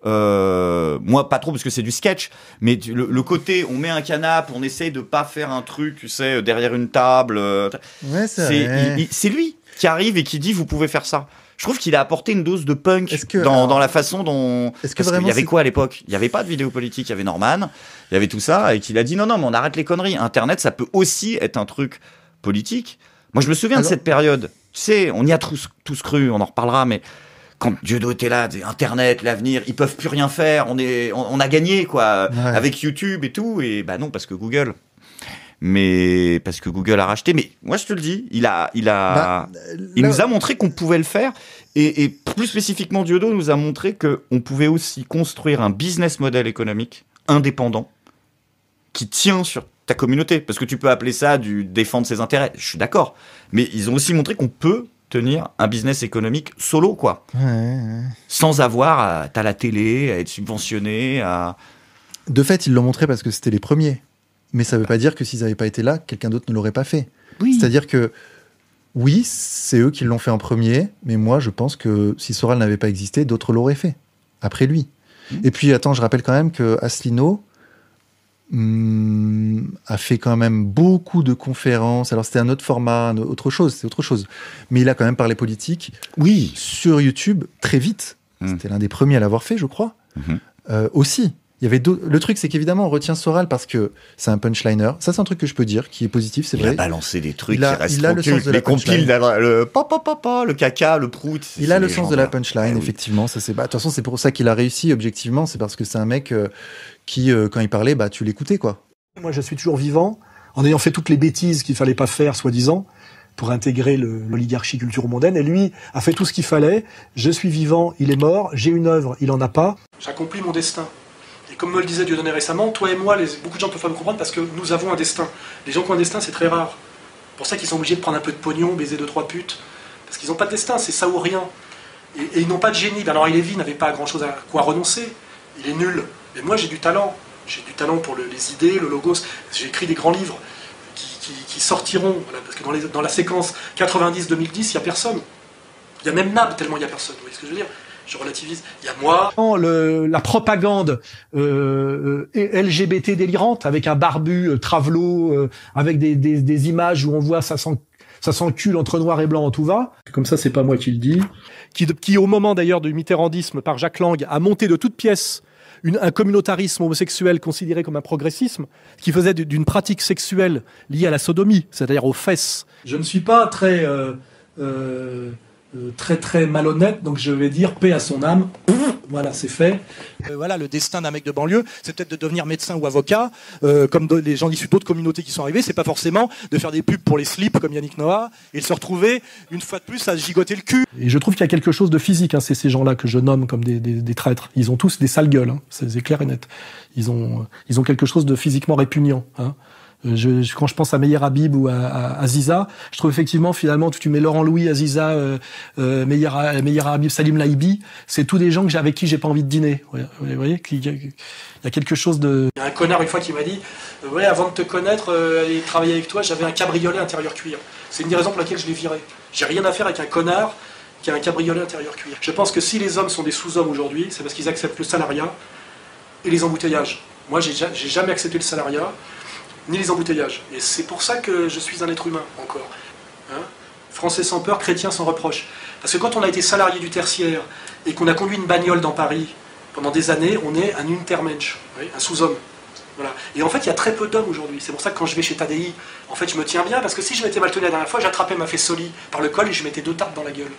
euh, moi, pas trop parce que c'est du sketch, mais le, côté, on met un canap, on essaye de pas faire un truc, tu sais, derrière une table. Euh, c'est lui qui arrive et qui dit vous pouvez faire ça. Je trouve qu'il a apporté une dose de punk dans, la façon dont. est que parce qu'il y avait quoi à l'époque Il n'y avait pas de vidéo politique, il y avait Norman, il y avait tout ça, et qu'il a dit non, non, mais on arrête les conneries. Internet, ça peut aussi être un truc politique. Moi, je me souviens de cette période. Tu sais, on y a tous, tous cru, on en reparlera, mais quand Diodo était là, Internet, l'avenir, ils peuvent plus rien faire. On est, on, a gagné quoi, avec YouTube et tout. Et bah non, parce que Google. Mais parce que Google a racheté. Mais moi, je te le dis, il a, il a, bah, il nous a montré qu'on pouvait le faire. Et, et plus spécifiquement, Diodo nous a montré qu'on pouvait aussi construire un business model économique indépendant qui tient sur ta communauté. Parce que tu peux appeler ça du défendre ses intérêts. Je suis d'accord. Mais ils ont aussi montré qu'on peut tenir un business économique solo, quoi. Sans avoir à, la télé, à être subventionné, à... De fait, ils l'ont montré parce que c'était les premiers. Mais ça ne veut pas dire que s'ils n'avaient pas été là, quelqu'un d'autre ne l'aurait pas fait. C'est-à-dire que, oui, c'est eux qui l'ont fait en premier, mais moi, je pense que si Soral n'avait pas existé, d'autres l'auraient fait, après lui. Et puis, attends, je rappelle quand même que Aslino, Hum, a fait quand même beaucoup de conférences. Alors c'était un autre format, autre chose, c'est autre chose. Mais il a quand même parlé politique. Oui. Sur YouTube très vite. Hum. C'était l'un des premiers à l'avoir fait, je crois. Euh, aussi. Il y avait le truc, c'est qu'évidemment, on retient Soral parce que c'est un punchliner. Ça, c'est un truc que je peux dire, qui est positif, c'est vrai. Il a balancé des trucs, il a, le sens de les punchline. le le caca, le prout. Il a le sens de la punchline, ah effectivement. Ça, c'est, bah, de toute façon, c'est pour ça qu'il a réussi, objectivement. C'est parce que c'est un mec euh, qui, euh, quand il parlait, bah, tu l'écoutais, quoi. Moi, je suis toujours vivant, en ayant fait toutes les bêtises qu'il fallait pas faire, soi-disant pour intégrer l'oligarchie culture mondaine. Et lui a fait tout ce qu'il fallait. Je suis vivant, il est mort. J'ai une œuvre, il en a pas. J'accomplis mon destin comme me le disait Dieudonné récemment, toi et moi, les, beaucoup de gens peuvent pas me comprendre parce que nous avons un destin. Les gens qui ont un destin, c'est très rare. Pour ça qu'ils sont obligés de prendre un peu de pognon, baiser deux, trois putes. Parce qu'ils n'ont pas de destin, c'est ça ou rien. Et, ils n'ont pas de génie. est ben Lévy n'avait pas grand-chose à quoi renoncer. Il est nul. Mais moi, j'ai du talent. J'ai du talent pour les idées, le logos. J'ai écrit des grands livres qui, sortiront. parce que dans, les, dans la séquence 90-2010, il n'y a personne. Il y a même Nab, tellement il n'y a personne. Vous voyez ce que je veux dire je relativise. Il y a moi. Le, la propagande euh, euh, LGBT délirante avec un barbu euh, travelot avec des, images où on voit ça sent s'encule entre noir et blanc en tout va. Comme ça, c'est pas moi qui le dis. Qui, qui au moment d'ailleurs du mitterrandisme par Jacques Lang a monté de toutes pièces un communautarisme homosexuel considéré comme un progressisme, qui faisait d'une pratique sexuelle liée à la sodomie, c'est-à-dire aux fesses. Je ne suis pas très euh, très très malhonnête, donc je vais dire paix à son âme. Voilà, c'est fait. Euh, voilà, le destin d'un mec de banlieue, c'est peut-être de devenir médecin ou avocat, euh, comme les gens issus d'autres communautés qui sont arrivés. C'est pas forcément de faire des pubs pour les slips comme Yannick Noah et de se retrouver une fois de plus à gigoter le cul. Et je trouve qu'il y a quelque chose de physique. Hein. C'est ces gens-là que je nomme comme des, traîtres. Ils ont tous des sales gueules. Hein. C'est clair et net. Ils ont, ils ont quelque chose de physiquement répugnant. Hein. Euh, quand je pense à Meyer Habib ou à, Ziza, je trouve effectivement finalement tu mets Laurent Louis, Aziza, euh, euh Habib, Salim Laibi, c'est tous des gens que avec qui j'ai pas envie de dîner. Vous voyez, il y a quelque chose de. Il y a un connard une fois qui m'a dit, avant de te connaître et euh, et travailler avec toi, j'avais un cabriolet intérieur cuir. C'est une des raisons pour laquelle je l'ai viré. J'ai rien à faire avec un connard qui a un cabriolet intérieur cuir. Je pense que si les hommes sont des sous-hommes aujourd'hui, c'est parce qu'ils acceptent le salariat et les embouteillages. Moi, j'ai jamais accepté le salariat ni les embouteillages. Et c'est pour ça que je suis un être humain encore. Hein. Français sans peur, chrétien sans reproche. Parce que quand on a été salarié du tertiaire et qu'on a conduit une bagnole dans Paris pendant des années, on est un untermensch, un sous-homme. Voilà. Et en fait, il y a très peu d'hommes aujourd'hui. C'est pour ça que quand je vais chez Tadei, en fait, je me tiens bien, parce que si je m'étais mal tenu la dernière fois, j'attrapais ma fessolie par le col et je mettais deux tartes dans la gueule.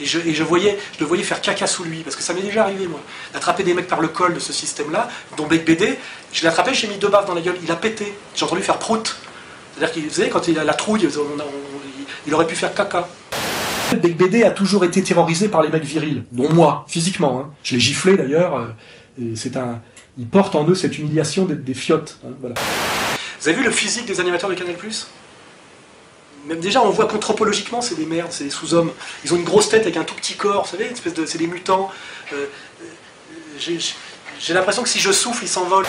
Et je, voyais, je le voyais faire caca sous lui, parce que ça m'est déjà arrivé, moi. D'attraper des mecs par le col de ce système-là, dont Bec BD, je l'ai attrapé, j'ai mis deux baffes dans la gueule, il a pété. J'ai entendu faire prout. C'est-à-dire qu'il faisait, quand il a la trouille, il aurait pu faire caca. Bec BD a toujours été terrorisé par les mecs virils, dont moi, physiquement. Hein. Je l'ai giflé d'ailleurs. Euh, c'est un, ils portent en eux cette humiliation des, des fiottes. Hein, voilà. Vous avez vu le physique des animateurs de Canal même déjà, on voit qu'anthropologiquement, c'est des merdes, c'est des sous-hommes. Ils ont une grosse tête avec un tout petit corps, vous savez, une espèce de, c'est des mutants. Euh, euh, j'ai, l'impression que si je souffle, ils s'envolent.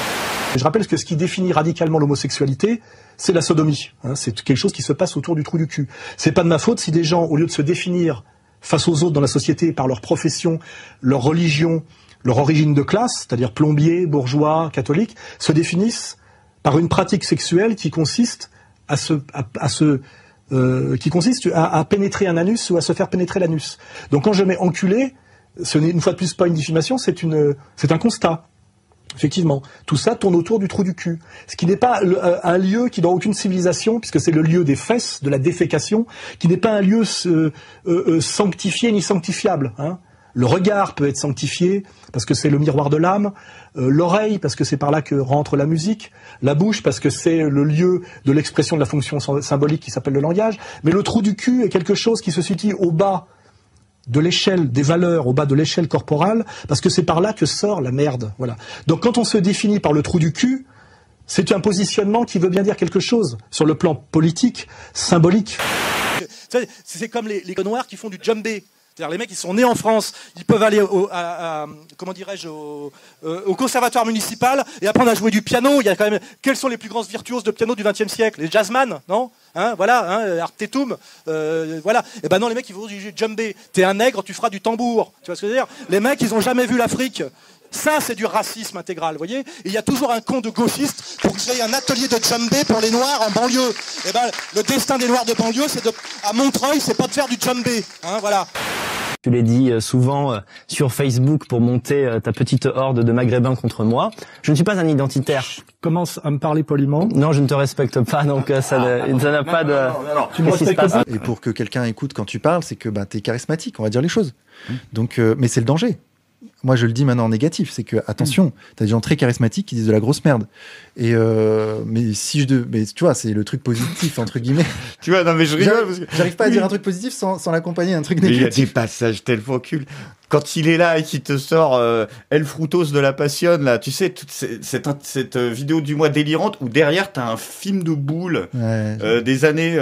Je rappelle que ce qui définit radicalement l'homosexualité, c'est la sodomie. Hein. c'est quelque chose qui se passe autour du trou du cul. C'est pas de ma faute si des gens, au lieu de se définir face aux autres dans la société par leur profession, leur religion, leur origine de classe, c'est-à-dire plombier, bourgeois, catholique, se définissent par une pratique sexuelle qui consiste à se, à se euh, qui consiste à, pénétrer un anus ou à se faire pénétrer l'anus. Donc quand je mets enculé, ce n'est une fois de plus pas une diffamation, c'est une, c'est un constat. Effectivement, tout ça tourne autour du trou du cul, ce qui n'est pas euh, un lieu qui dans aucune civilisation, puisque c'est le lieu des fesses, de la défécation, qui n'est pas un lieu euh, sanctifié ni sanctifiable. Hein. Le regard peut être sanctifié parce que c'est le miroir de l'âme, euh, l'oreille parce que c'est par là que rentre la musique, la bouche parce que c'est le lieu de l'expression de la fonction symbolique qui s'appelle le langage, mais le trou du cul est quelque chose qui se situe au bas de l'échelle des valeurs au bas de l'échelle corporelle, parce que c'est par là que sort la merde. Voilà. Donc quand on se définit par le trou du cul, c'est un positionnement qui veut bien dire quelque chose sur le plan politique, symbolique. C'est comme les, les noirs qui font du jumbé les mecs, ils sont nés en France, ils peuvent aller au, comment dirais-je, euh, au, conservatoire municipal et apprendre à jouer du piano. Il quand même, quelles sont les plus grandes virtuoses de piano du XXe siècle Les jazzman, non hein, Voilà, hein, Artetum, euh, voilà. Et eh ben non, les mecs, ils vont du Jumbe, T'es un nègre, tu feras du tambour. Tu vois ce que je veux dire Les mecs, ils ont jamais vu l'Afrique. Ça, c'est du racisme intégral, vous voyez Il y a toujours un con de gauchiste pour créer un atelier de djembé pour les Noirs en banlieue. Eh ben, le destin des Noirs de banlieue, c'est de... À Montreuil, c'est pas de faire du djembé, hein, voilà. Tu l'as dit euh, souvent euh, sur Facebook pour monter euh, ta petite horde de maghrébins contre moi. Je ne suis pas un identitaire. Commence à me parler poliment. Non, je ne te respecte pas, donc ah, ça n'a pas de... Tu me respectes pas. Et pour que quelqu'un écoute quand tu parles, c'est que bah, ben, tu es charismatique, on va dire les choses. Hum. Donc, mais c'est le danger moi je le dis maintenant en négatif, c'est que attention, mm. tu as des gens très charismatiques qui disent de la grosse merde. Et euh, mais si je de, mais tu vois, c'est le truc positif (laughs) entre guillemets. tu vois, non mais je rigole j'arrive pas à dire un truc positif sans, sans l'accompagner d'un truc négatif. Mais il y a des passages tellement cul. quand il est là et qu'il te sort euh, El Frutos de la Passion, là, tu sais, cette, cette, euh, vidéo du mois délirante où derrière, t'as un film de boule euh, des années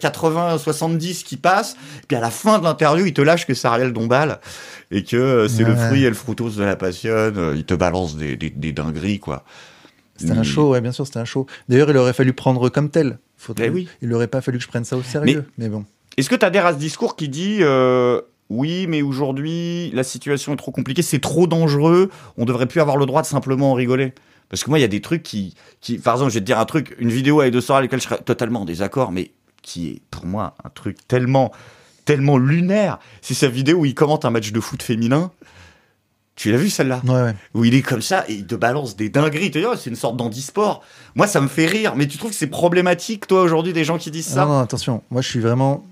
80, 70 qui passe, puis à la fin de l'interview, il te lâche que c'est Ariel Dombal et que c'est le fruit El Frutos de la passionne, euh, il te balance des, dingueries, quoi. C'était un show, ouais, bien sûr, c'était un show. D'ailleurs, il aurait fallu prendre comme tel. Eh oui. Il n'aurait pas fallu que je prenne ça au sérieux, mais, bon. Est-ce que tu adhères à ce discours qui dit euh, oui, mais aujourd'hui, la situation est trop compliquée, c'est trop dangereux, on devrait plus avoir le droit de simplement rigoler Parce que moi, il y a des trucs qui, qui. Par exemple, je vais te dire un truc, une vidéo avec deux sœurs à laquelle je serais totalement en désaccord, mais qui est pour moi un truc tellement tellement lunaire. C'est sa vidéo où il commente un match de foot féminin tu l'as vu celle-là ouais, Où il est comme ça et il te balance des dingueries. c'est une sorte d'andisport. Moi, ça me fait rire. Mais tu trouves que c'est problématique, toi, aujourd'hui, des gens qui disent ça non, non, attention. Moi, je suis vraiment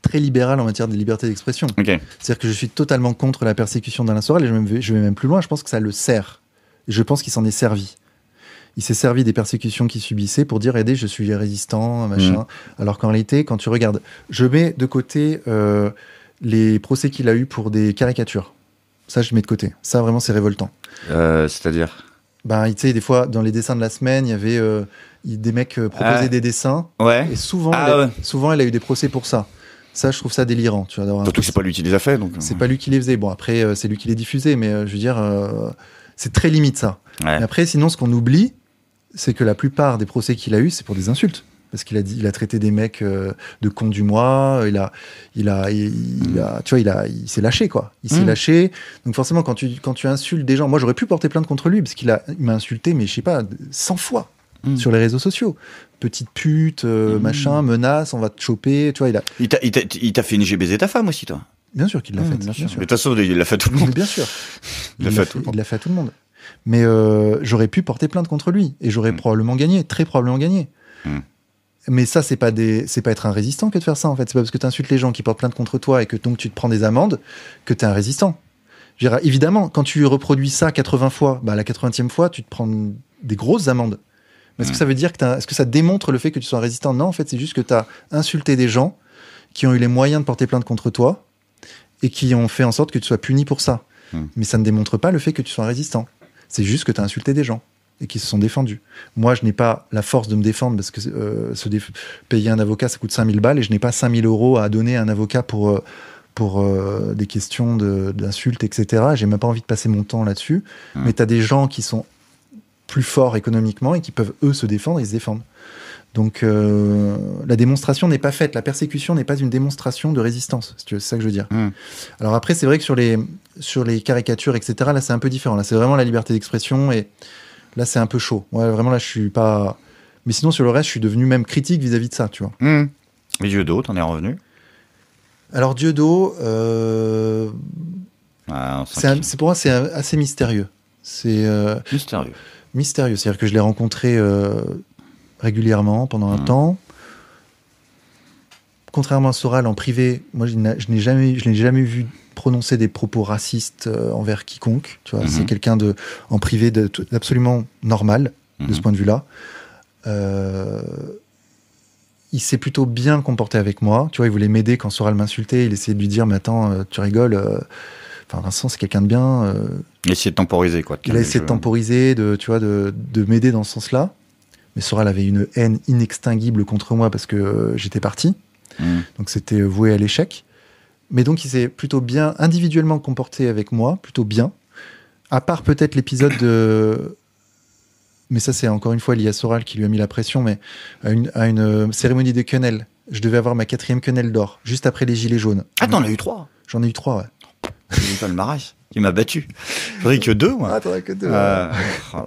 très libéral en matière de liberté d'expression. C'est-à-dire que je suis totalement contre la persécution d'Alain Sorel. et je, je vais même plus loin. Je pense que ça le sert. Je pense qu'il s'en est servi. Il s'est servi des persécutions qu'il subissait pour dire aidez, je suis résistant, machin. Mm. Alors qu'en réalité, quand tu regardes, je mets de côté euh, les procès qu'il a eu pour des caricatures. Ça, je mets de côté. Ça, vraiment, c'est révoltant. Euh, c'est-à-dire ben, tu sais, des fois, dans les dessins de la semaine, il y avait euh, des mecs euh, proposaient ah. des dessins. Ouais. Et souvent, ah, elle a, souvent, a eu des procès pour ça. Ça, je trouve ça délirant. Tu Surtout que c'est pas lui qui les a fait. Donc. C'est pas lui qui les faisait. Bon, après, c'est lui qui les diffusait, mais je veux dire, c'est très limite ça. après, sinon, ce qu'on oublie, c'est que la plupart des procès qu'il a eu, c'est pour des insultes parce qu'il a dit, il a traité des mecs euh, de cons du mois. Il a, il a, tu vois, il a, il s'est lâché quoi. Il s'est mm. lâché. Donc forcément, quand tu, insultes des gens, moi j'aurais pu porter plainte contre lui parce qu'il a, m'a insulté, mais je sais pas, 100 fois mm. sur les réseaux sociaux. Petite pute, euh, mm. machin, menace, on va te choper. Tu vois, il a. Il t'a fait une GBZ ta femme aussi toi. Bien sûr qu'il l'a fait. Bien sûr. Mais de toute façon, il l'a fait à tout le monde. Bien sûr. Il l'a fait, à tout le monde. Mais euh, j'aurais pu porter plainte contre lui et j'aurais probablement gagné, très probablement gagné. Mais ça, c'est pas des, c'est pas être un résistant que de faire ça en fait. C'est pas parce que tu insultes les gens qui portent plainte contre toi et que donc tu te prends des amendes que tu es un résistant. évidemment, quand tu reproduis ça 80 fois, bah, la 80e fois, tu te prends des grosses amendes. Mais est-ce que ça veut dire que est-ce que ça démontre le fait que tu sois un résistant Non, en fait, c'est juste que tu as insulté des gens qui ont eu les moyens de porter plainte contre toi et qui ont fait en sorte que tu sois puni pour ça. Hmm. Mais ça ne démontre pas le fait que tu sois un résistant. C'est juste que tu as insulté des gens et qui se sont défendus. Moi, je n'ai pas la force de me défendre parce que euh, se payer un avocat, ça coûte 5000 balles et je n'ai pas 5000 euros à donner à un avocat pour, euh, pour euh, des questions d'insultes, etc. J'ai même pas envie de passer mon temps là-dessus. Mmh. Mais tu as des gens qui sont plus forts économiquement et qui peuvent, eux, se défendre, et se défendent. Donc la démonstration n'est pas faite, la persécution n'est pas une démonstration de résistance, c'est ça que je veux dire. Mmh. Alors après, c'est vrai que sur les, sur les caricatures, etc., là c'est un peu différent, là c'est vraiment la liberté d'expression et là c'est un peu chaud. Ouais, vraiment là je suis pas. Mais sinon sur le reste, je suis devenu même critique vis-à-vis de ça, tu vois. Mais hmm. d'eau, t'en es revenu Alors Dieudo, euh... Ah, c'est pour moi c'est assez mystérieux. C'est euh, mystérieux. Mystérieux, c'est-à-dire que je l'ai rencontré euh, régulièrement pendant un hmm. temps. Contrairement à Soral en privé, moi je n'ai jamais, je l'ai jamais vu prononcer des propos racistes euh, envers quiconque. Tu vois, c'est mhm. quelqu'un de en privé d'absolument normal de ce mhm. point de vue-là. Euh, il s'est plutôt bien comporté avec moi. Tu vois, il voulait m'aider quand Soral m'insultait. Il essayait de lui dire "Mais attends, euh, tu rigoles." Enfin, Vincent, c'est quelqu'un de bien. il de temporiser, quoi. Il a essayé de temporiser, de, tu vois, de, de m'aider dans ce sens-là. Mais Soral avait une haine inextinguible contre moi parce que j'étais parti. Mhm. Donc c'était voué à l'échec. Mais donc, il s'est plutôt bien individuellement comporté avec moi, plutôt bien. À part peut-être l'épisode de. Mais ça, c'est encore une fois Elias Soral qui lui a mis la pression, mais à une, euh, cérémonie de quenelle. Je devais avoir ma quatrième quenelle d'or, juste après les Gilets jaunes. Ah, t'en as eu trois J'en ai eu trois, ouais. C'est le Il m'a battu. J'en ai que deux, moi. Ah, que deux. Euh, (laughs) oh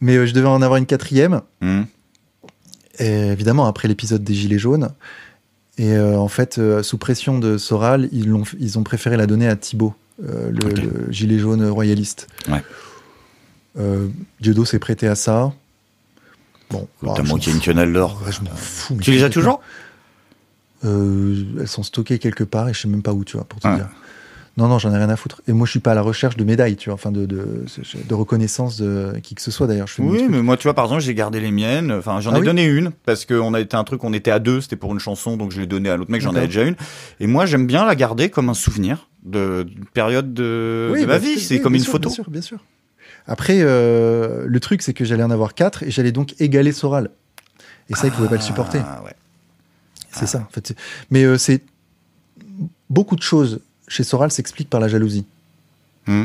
mais euh, je devais en avoir une quatrième. Hmm. Et évidemment, après l'épisode des Gilets jaunes. Et euh, en fait, euh, sous pression de Soral, ils, ont, ils ont préféré la donner à Thibault, euh, le, gilet jaune royaliste. Ouais. Diodo s'est prêté à ça. Bon, bah, t'as une tunnel d'or. Tu les as toujours Elles sont stockées quelque part et je sais même pas où, tu vois, pour te dire non, non, j'en ai rien à foutre. Et moi, je suis pas à la recherche de médailles, tu vois, enfin de, de, reconnaissance de qui que ce soit d'ailleurs. Oui, mais moi, tu vois, par exemple, j'ai gardé les miennes. Enfin, j'en ah ai donné une parce qu'on a été un truc, on était à deux, c'était pour une chanson, donc je l'ai donné à l'autre mec, j'en avais déjà une. Et moi, j'aime bien la garder comme un souvenir de, période de, ma bah, vie. C'est comme une photo. Bien sûr, bien sûr. Après, euh, le truc, c'est que j'allais en avoir quatre et j'allais donc égaler Soral. Et ça, il il pouvait pas le supporter. Ah, c'est ah. ça, en fait. Mais euh, c'est beaucoup de choses chez Soral s'explique par la jalousie hmm.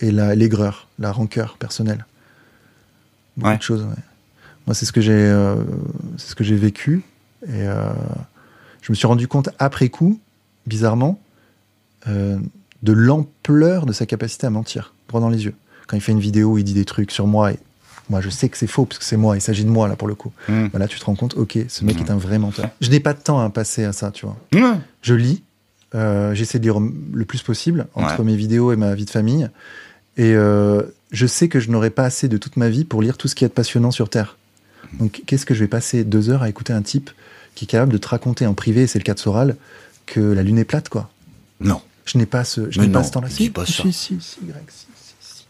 et l'aigreur, la, rancœur personnelle. Beaucoup de choses. Moi, c'est ce que j'ai, euh, c'est ce que j'ai vécu et euh, je me suis rendu compte après coup, bizarrement, euh, de l'ampleur de sa capacité à mentir droit dans les yeux. Quand il fait une vidéo, il dit des trucs sur moi et moi, je sais que c'est faux parce que c'est moi, il s'agit de moi là pour le coup. Voilà, hmm. bah tu te rends compte, ok, ce mec hmm. est un vrai menteur. Je n'ai pas de temps à passer à ça, tu vois. Je lis, euh, j'essaie de lire le plus possible entre mes vidéos et ma vie de famille. Et euh, je sais que je n'aurai pas assez de toute ma vie pour lire tout ce qui est passionnant sur Terre. Donc, qu'est-ce que je vais passer deux heures à écouter un type qui est capable de te raconter en privé, et c'est le cas de Soral, que la Lune est plate, quoi Non. Je n'ai pas ce, je n'ai pas temps-là. Si, pas si, si,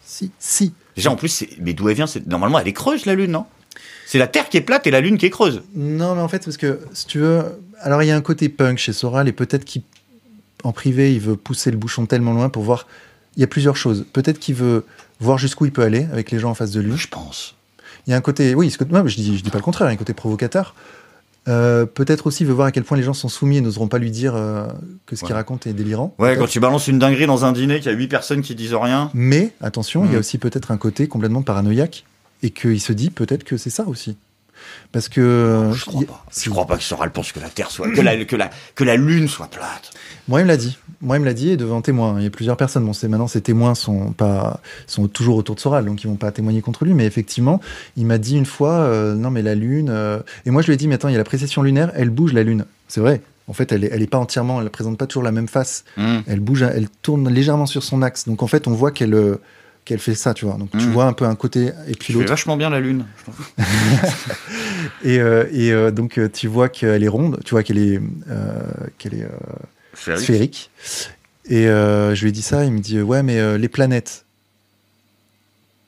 si, si, Déjà, en plus, mais d'où elle vient Normalement, elle est creuse, la Lune, non c'est la Terre qui est plate et la Lune qui est creuse. Non, mais en fait, parce que si tu veux. Alors, il y a un côté punk chez Soral et peut-être qu'il en privé, il veut pousser le bouchon tellement loin pour voir. Il y a plusieurs choses. Peut-être qu'il veut voir jusqu'où il peut aller avec les gens en face de lui. Je pense. Il y a un côté, oui, que, non, je dis, je dis pas le contraire, il y a un côté provocateur. Euh, peut-être aussi il veut voir à quel point les gens sont soumis et n'oseront pas lui dire euh, que ce qu'il raconte est délirant. Ouais, quand tu balances une dinguerie dans un dîner, qu'il y a huit personnes qui disent rien. Mais attention, il y a hmm. aussi peut-être un côté complètement paranoïaque et qu'il se dit peut-être que c'est ça aussi. Parce que. Euh, je crois pas. Je crois pas que Soral pense que la Terre soit. que, la, (clears throat) que, la, que la Lune soit plate. Moi, il me l'a dit. Moi, il me l'a dit et devant témoins. Il y a plusieurs personnes. Bon, maintenant, ces témoins sont, pas, sont toujours autour de Soral, donc ils vont pas témoigner contre lui. Mais effectivement, il m'a dit une fois euh, Non, mais la Lune. Euh, et moi, je lui ai dit Mais attends, il y a la précession lunaire, elle bouge la Lune. C'est vrai. En fait, elle n'est elle est pas entièrement, elle ne présente pas toujours la même face. Mmh. Elle bouge, elle tourne légèrement sur son axe. Donc, en fait, on voit qu'elle qu'elle fait ça, tu vois. Donc tu mm. vois un peu un côté et puis l'autre. vachement bien la lune. (laughs) et, euh, et euh, donc euh, tu vois qu'elle est ronde, tu vois qu'elle est, qu'elle est sphérique. Et je lui ai dit ça, il me dit ouais mais les planètes.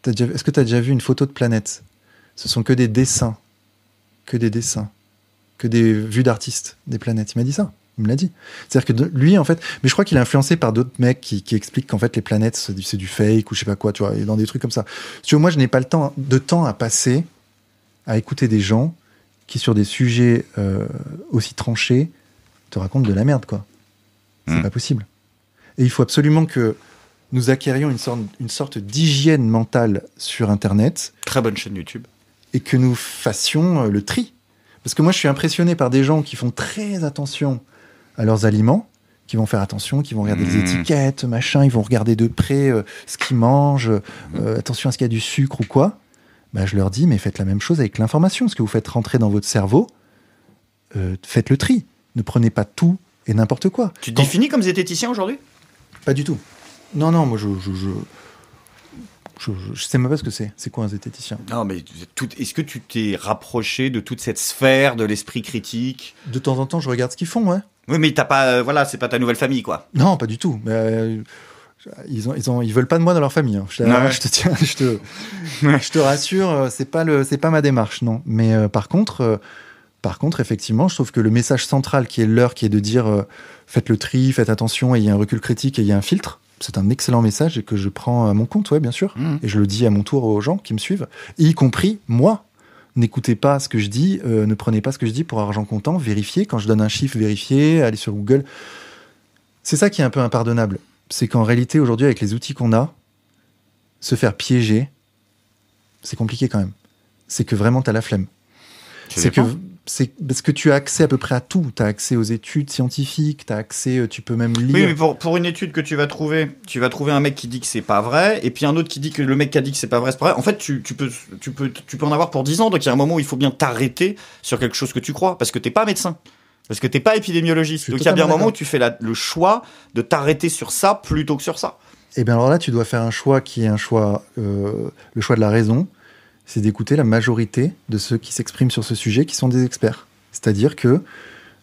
Est-ce que tu as déjà vu une photo de planète Ce sont que des dessins, que des dessins, que des vues d'artistes des planètes. Il m'a dit ça. Il me l'a dit. C'est-à-dire que lui, en fait, mais je crois qu'il est influencé par d'autres mecs qui, expliquent qu'en fait les planètes c'est du, fake ou je sais pas quoi, tu vois, et dans des trucs comme ça. Tu vois, moi, je n'ai pas le temps de temps à passer à écouter des gens qui sur des sujets euh, aussi tranchés te racontent de la merde, quoi. C'est hmm. pas possible. Et il faut absolument que nous acquérions une sorte, une sorte d'hygiène mentale sur Internet. Très bonne chaîne YouTube. Et que nous fassions euh, le tri. Parce que moi, je suis impressionné par des gens qui font très attention à leurs aliments, qui vont faire attention, qui vont regarder les hmm. étiquettes, machin, ils vont regarder de près euh, ce qu'ils mangent, euh, hmm. attention à ce qu'il y a du sucre ou quoi. Bah, je leur dis, mais faites la même chose avec l'information. Ce que vous faites rentrer dans votre cerveau, euh, faites le tri. Ne prenez pas tout et n'importe quoi. Tu te définis comme zététicien aujourd'hui Pas du tout. Non, non, moi je, je, je... Je, sais même pas ce que c'est. C'est quoi un zététicien Non, mais est-ce que tu t'es rapproché de toute cette sphère de l'esprit critique De temps en temps, je regarde ce qu'ils font, ouais. Oui, mais t'as pas, euh, voilà, c'est pas ta nouvelle famille, quoi. Non, pas du tout. Mais, euh, ils, ont, ils, ont, ils veulent pas de moi dans leur famille. Hein. Ah je, te, tiens, je, te, je te rassure, euh, c'est pas le, c'est pas ma démarche, non. Mais par contre, par contre, effectivement, je trouve que le message central qui est leur, qui est de dire faites le tri, faites attention, et il y a un recul critique, et il y a un filtre. C'est un excellent message et que je prends à mon compte, ouais, bien sûr. Mmh. Et je le dis à mon tour aux gens qui me suivent, y compris moi, n'écoutez pas ce que je dis, euh, ne prenez pas ce que je dis pour argent comptant, vérifiez. Quand je donne un chiffre, vérifiez, allez sur Google. C'est ça qui est un peu impardonnable. C'est qu'en réalité, aujourd'hui, avec les outils qu'on a, se faire piéger, c'est compliqué quand même. C'est que vraiment, t'as la flemme. C'est que c'est parce que tu as accès à peu près à tout. Tu as accès aux études scientifiques, tu as accès, euh, tu peux même lire. Oui, mais pour, une étude que tu vas trouver, tu vas trouver un mec qui dit que c'est pas vrai, et puis un autre qui dit que le mec qui a dit que c'est pas vrai, c'est pas vrai. En fait, tu, peux, tu, peux, tu peux en avoir pour 10 ans, donc il y a un moment où il faut bien t'arrêter sur quelque chose que tu crois, parce que tu t'es pas médecin. Parce que tu t'es pas épidémiologiste. Donc il y a bien un moment où tu fais le choix de t'arrêter sur ça plutôt que sur ça. Et eh bien alors là, tu dois faire un choix qui est un choix, euh, le choix de la raison, c'est d'écouter la majorité de ceux qui s'expriment sur ce sujet, qui sont des experts. C'est-à-dire que,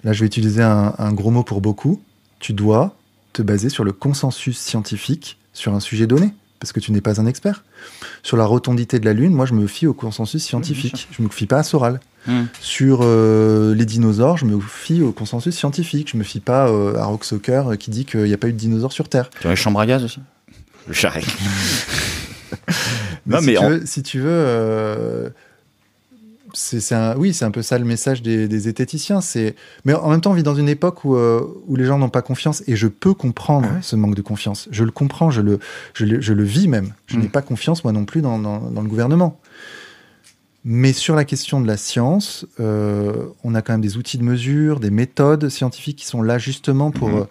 là je vais utiliser un, gros mot pour beaucoup, tu dois te baser sur le consensus scientifique sur un sujet donné parce que tu n'es pas un expert. Sur la rotondité de la Lune, moi, je me fie au consensus scientifique. je ne me fie pas à Soral. Hmm. Sur euh, les dinosaures, je me fie au consensus scientifique. Je me fie pas euh, à Rock Soccer euh, qui dit qu'il n'y a pas eu de dinosaures sur Terre. as les chambres à gaz aussi Le charret. (laughs) mais si, tu veux, euh, c'est oui, c'est un peu ça le message des, des C'est, mais en même temps, on vit dans une époque où, euh, les gens n'ont pas confiance, et je peux comprendre ah ce manque de confiance. Je le comprends, je le, je le, vis même. Je n'ai mm. pas confiance moi non plus dans, le gouvernement. Mais sur la question de la science, euh, on a quand même des outils de mesure, des méthodes scientifiques qui sont là justement pour. Mm.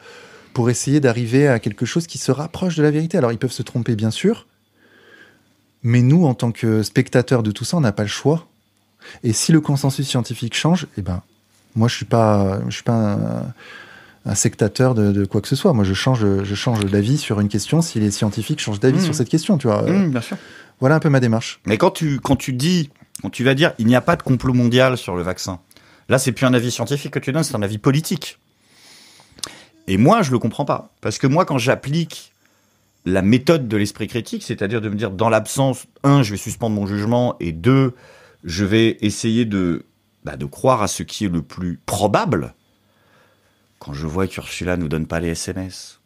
pour essayer d'arriver à quelque chose qui se rapproche de la vérité. Alors ils peuvent se tromper bien sûr, mais nous, en tant que spectateurs de tout ça, on n'a pas le choix. Et si le consensus scientifique change, eh ben, moi, je suis pas, je suis pas un, sectateur de, quoi que ce soit. Moi, je change, je change d'avis sur une question si les scientifiques changent d'avis mmh. sur cette question. Tu vois. Mmh, voilà un peu ma démarche. Mais quand tu, quand tu dis, quand tu vas dire, il n'y a pas de complot mondial sur le vaccin. Là, c'est plus un avis scientifique que tu donnes, c'est un avis politique. Et moi, je ne le comprends pas, parce que moi, quand j'applique la méthode de l'esprit critique, c'est-à-dire de me dire, dans l'absence, un, je vais suspendre mon jugement, et deux, je vais essayer de, bah, de croire à ce qui est le plus probable. Quand je vois qu'Ursula nous donne pas les SMS,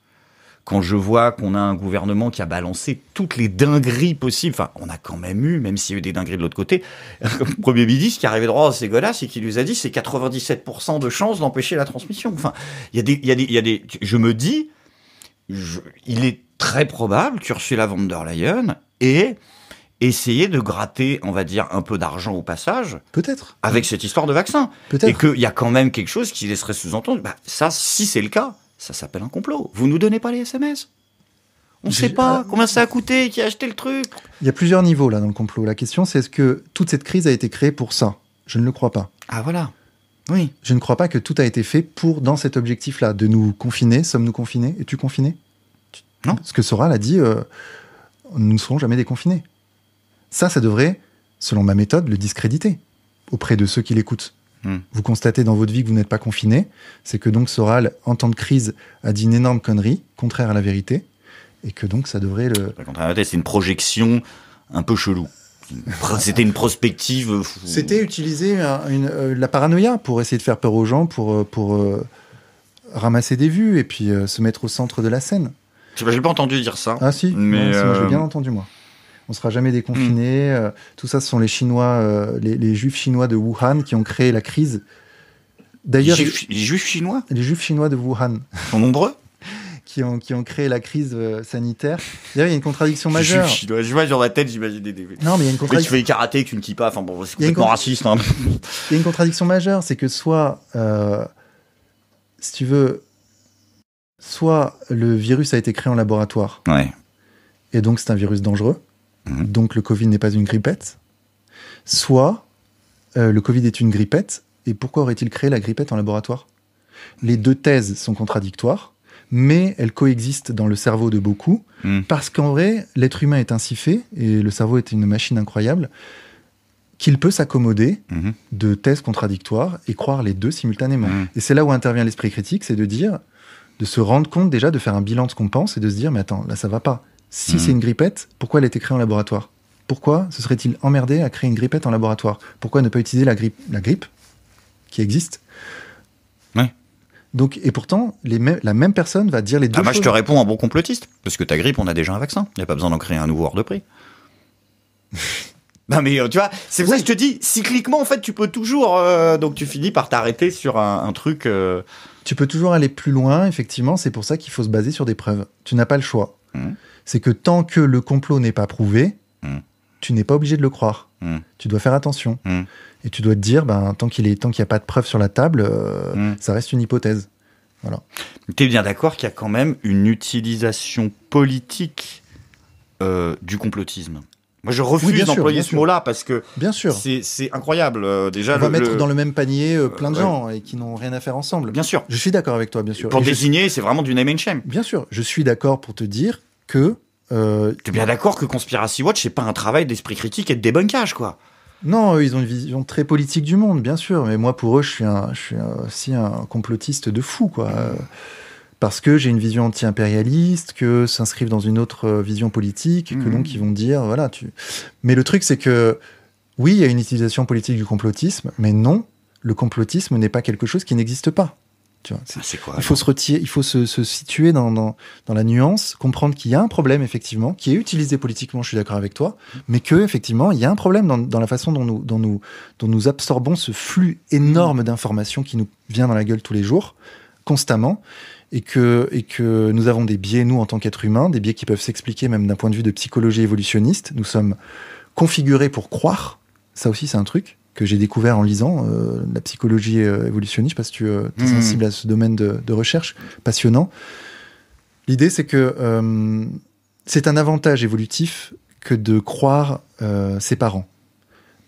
quand je vois qu'on a un gouvernement qui a balancé toutes les dingueries possibles, enfin, on a quand même eu, même s'il y a eu des dingueries de l'autre côté, le (laughs) Premier ministre qui est arrivé droit à ces gars-là, c'est qui nous a dit c'est 97% de chances d'empêcher la transmission. Enfin, il y a des, y il y a des, je me dis, il est très probable qu'Ursula von der Leyen ait essayé de gratter, on va dire, un peu d'argent au passage. Peut-être. Avec cette histoire de vaccin. Peut-être. Et qu'il y a quand même quelque chose qui laisserait sous-entendre, bah, ça, si c'est le cas, ça s'appelle un complot. Vous nous donnez pas les SMS on ne sait pas combien ça a coûté, qui a acheté le truc. Il y a plusieurs niveaux là dans le complot. La question c'est est-ce que toute cette crise a été créée pour ça Je ne le crois pas. Ah voilà. Oui. Je ne crois pas que tout a été fait pour, dans cet objectif-là, de nous confiner. Sommes-nous confinés Es-tu confiné Non. Ce que Soral a dit, euh, nous ne serons jamais déconfinés. Ça, ça devrait, selon ma méthode, le discréditer auprès de ceux qui l'écoutent. Hmm. Vous constatez dans votre vie que vous n'êtes pas confiné, c'est que donc Soral, en temps de crise, a dit une énorme connerie, contraire à la vérité, et que donc ça devrait le. C'est une projection un peu chelou. C'était une prospective. Euh, c'était utiliser euh, la paranoïa pour essayer de faire peur aux gens, pour, euh, pour ramasser des vues et puis se mettre au centre de la scène. Je n'ai pas entendu dire ça. Ah si, mais je bien entendu moi. On sera jamais déconfiné. Hmm. tout ça, ce sont les Chinois, les, Juifs chinois de Wuhan qui ont créé la crise. D'ailleurs, les, Juifs chinois. Les Juifs chinois de Wuhan. Ils sont nombreux qui ont, qui ont créé la crise euh, sanitaire. il y a une contradiction majeure. Je, vois dans tête, j'imagine des, Non, mais il y a une contradiction. tu fais karaté ne une pas. enfin bon, c'est complètement raciste. Hein. Il y a une contradiction majeure, c'est que soit, euh, si tu veux, soit le virus a été créé en laboratoire. Et donc, c'est un virus dangereux. Mhm. Donc, le Covid n'est pas une grippette. Soit, euh, le Covid est une grippette. Et pourquoi aurait-il créé la grippette en laboratoire Les deux thèses sont contradictoires mais elle coexiste dans le cerveau de beaucoup, hmm. parce qu'en vrai, l'être humain est ainsi fait, et le cerveau est une machine incroyable, qu'il peut s'accommoder hmm. de thèses contradictoires et croire les deux simultanément. Hmm. Et c'est là où intervient l'esprit critique, c'est de dire, de se rendre compte déjà, de faire un bilan de ce qu'on pense, et de se dire, mais attends, là ça va pas. Si c'est une grippette, pourquoi elle a été créée en laboratoire pourquoi se serait-il emmerdé à créer une grippette en laboratoire Pourquoi ne pas utiliser la grippe, la grippe qui existe ouais et pourtant, la même personne va dire les deux ah bah je te réponds en bon complotiste, parce que ta grippe, on a déjà un vaccin. Il n'y a pas besoin d'en créer un nouveau hors de prix. (laughs) non mais euh, tu vois, c'est pour ça que je te dis, cycliquement, en fait, tu peux toujours... Euh, donc tu finis par t'arrêter sur un, truc... Euh. Tu peux toujours aller plus loin, effectivement, c'est pour ça qu'il faut se baser sur des preuves. Tu n'as pas le choix. Mmh. C'est que tant que le complot n'est pas prouvé, tu n'es pas obligé de le croire. Hmm. Tu dois faire attention. Hmm. Et tu dois te dire, ben, tant qu'il n'y a pas de preuves sur la table, euh, hmm. ça reste une hypothèse. Voilà. Tu es bien d'accord qu'il y a quand même une utilisation politique euh, du complotisme moi, je refuse d'employer ce mot-là parce que bien sûr, c'est incroyable. Euh, déjà, on va mettre dans le même panier plein de gens et qui n'ont rien à faire ensemble. Bien sûr, je suis d'accord avec toi. Bien sûr, pour désigner, c'est vraiment du name and shame. Bien sûr, je suis d'accord pour te dire que euh, es bien d'accord que Conspiracy Watch, c'est pas un travail d'esprit critique et de débunkage, quoi. Non, ils ont une vision très politique du monde, bien sûr. Mais moi, pour eux, je suis, aussi un complotiste de fou, quoi. Euh, parce que j'ai une vision anti-impérialiste, que s'inscrivent dans une autre euh, vision politique, que mmh. donc ils vont dire, voilà, tu. Mais le truc, c'est que oui, il y a une utilisation politique du complotisme, mais non, le complotisme n'est pas quelque chose qui n'existe pas. Ah, il faut se retirer, il faut se, situer dans, la nuance, comprendre qu'il y a un problème effectivement, qui est utilisé politiquement. Je suis d'accord avec toi, mm. mais que effectivement il y a un problème dans, la façon dont nous, dont nous, dont nous absorbons ce flux énorme mm. d'informations qui nous vient dans la gueule tous les jours, constamment et que, et que nous avons des biais, nous, en tant qu'êtres humains, des biais qui peuvent s'expliquer même d'un point de vue de psychologie évolutionniste. Nous sommes configurés pour croire, ça aussi c'est un truc, que j'ai découvert en lisant, euh, la psychologie euh, évolutionniste, parce que tu euh, es mhm. sensible à ce domaine de, recherche passionnant. L'idée, c'est que c'est un avantage évolutif que de croire ses parents.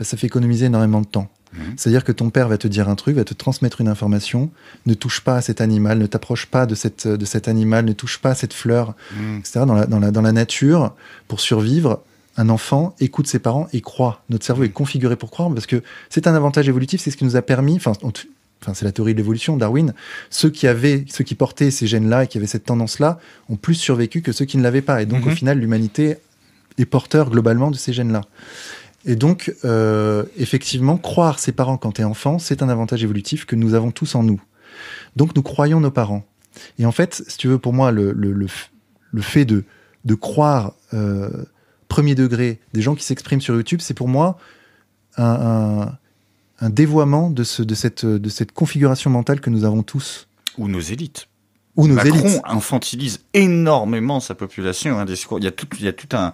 ça fait économiser énormément de temps. Mhm. C'est-à-dire que ton père va te dire un truc, va te transmettre une information, ne touche pas à cet animal, ne t'approche pas de, cette, de cet animal, ne touche pas à cette fleur, mhm. etc. Dans la, dans, la, dans la nature, pour survivre, un enfant écoute ses parents et croit. Notre cerveau est configuré pour croire parce que c'est un avantage évolutif, c'est ce qui nous a permis, enfin, c'est la théorie de l'évolution, Darwin, ceux qui avaient, ceux qui portaient ces gènes-là et qui avaient cette tendance-là ont plus survécu que ceux qui ne l'avaient pas. Et donc, au mhm. final, l'humanité est porteur globalement de ces gènes-là. Et donc, euh, effectivement, croire ses parents quand t'es enfant, c'est un avantage évolutif que nous avons tous en nous. Donc, nous croyons nos parents. Et en fait, si tu veux, pour moi, le, le, fait de, de croire euh, premier degré, des gens qui s'expriment sur YouTube, c'est pour moi un, dévoiement de, ce, de, cette, de cette configuration mentale que nous avons tous. Ou nos élites. nos Macron infantilise énormément sa population. Un hein, discours, il, y a tout, il y tout un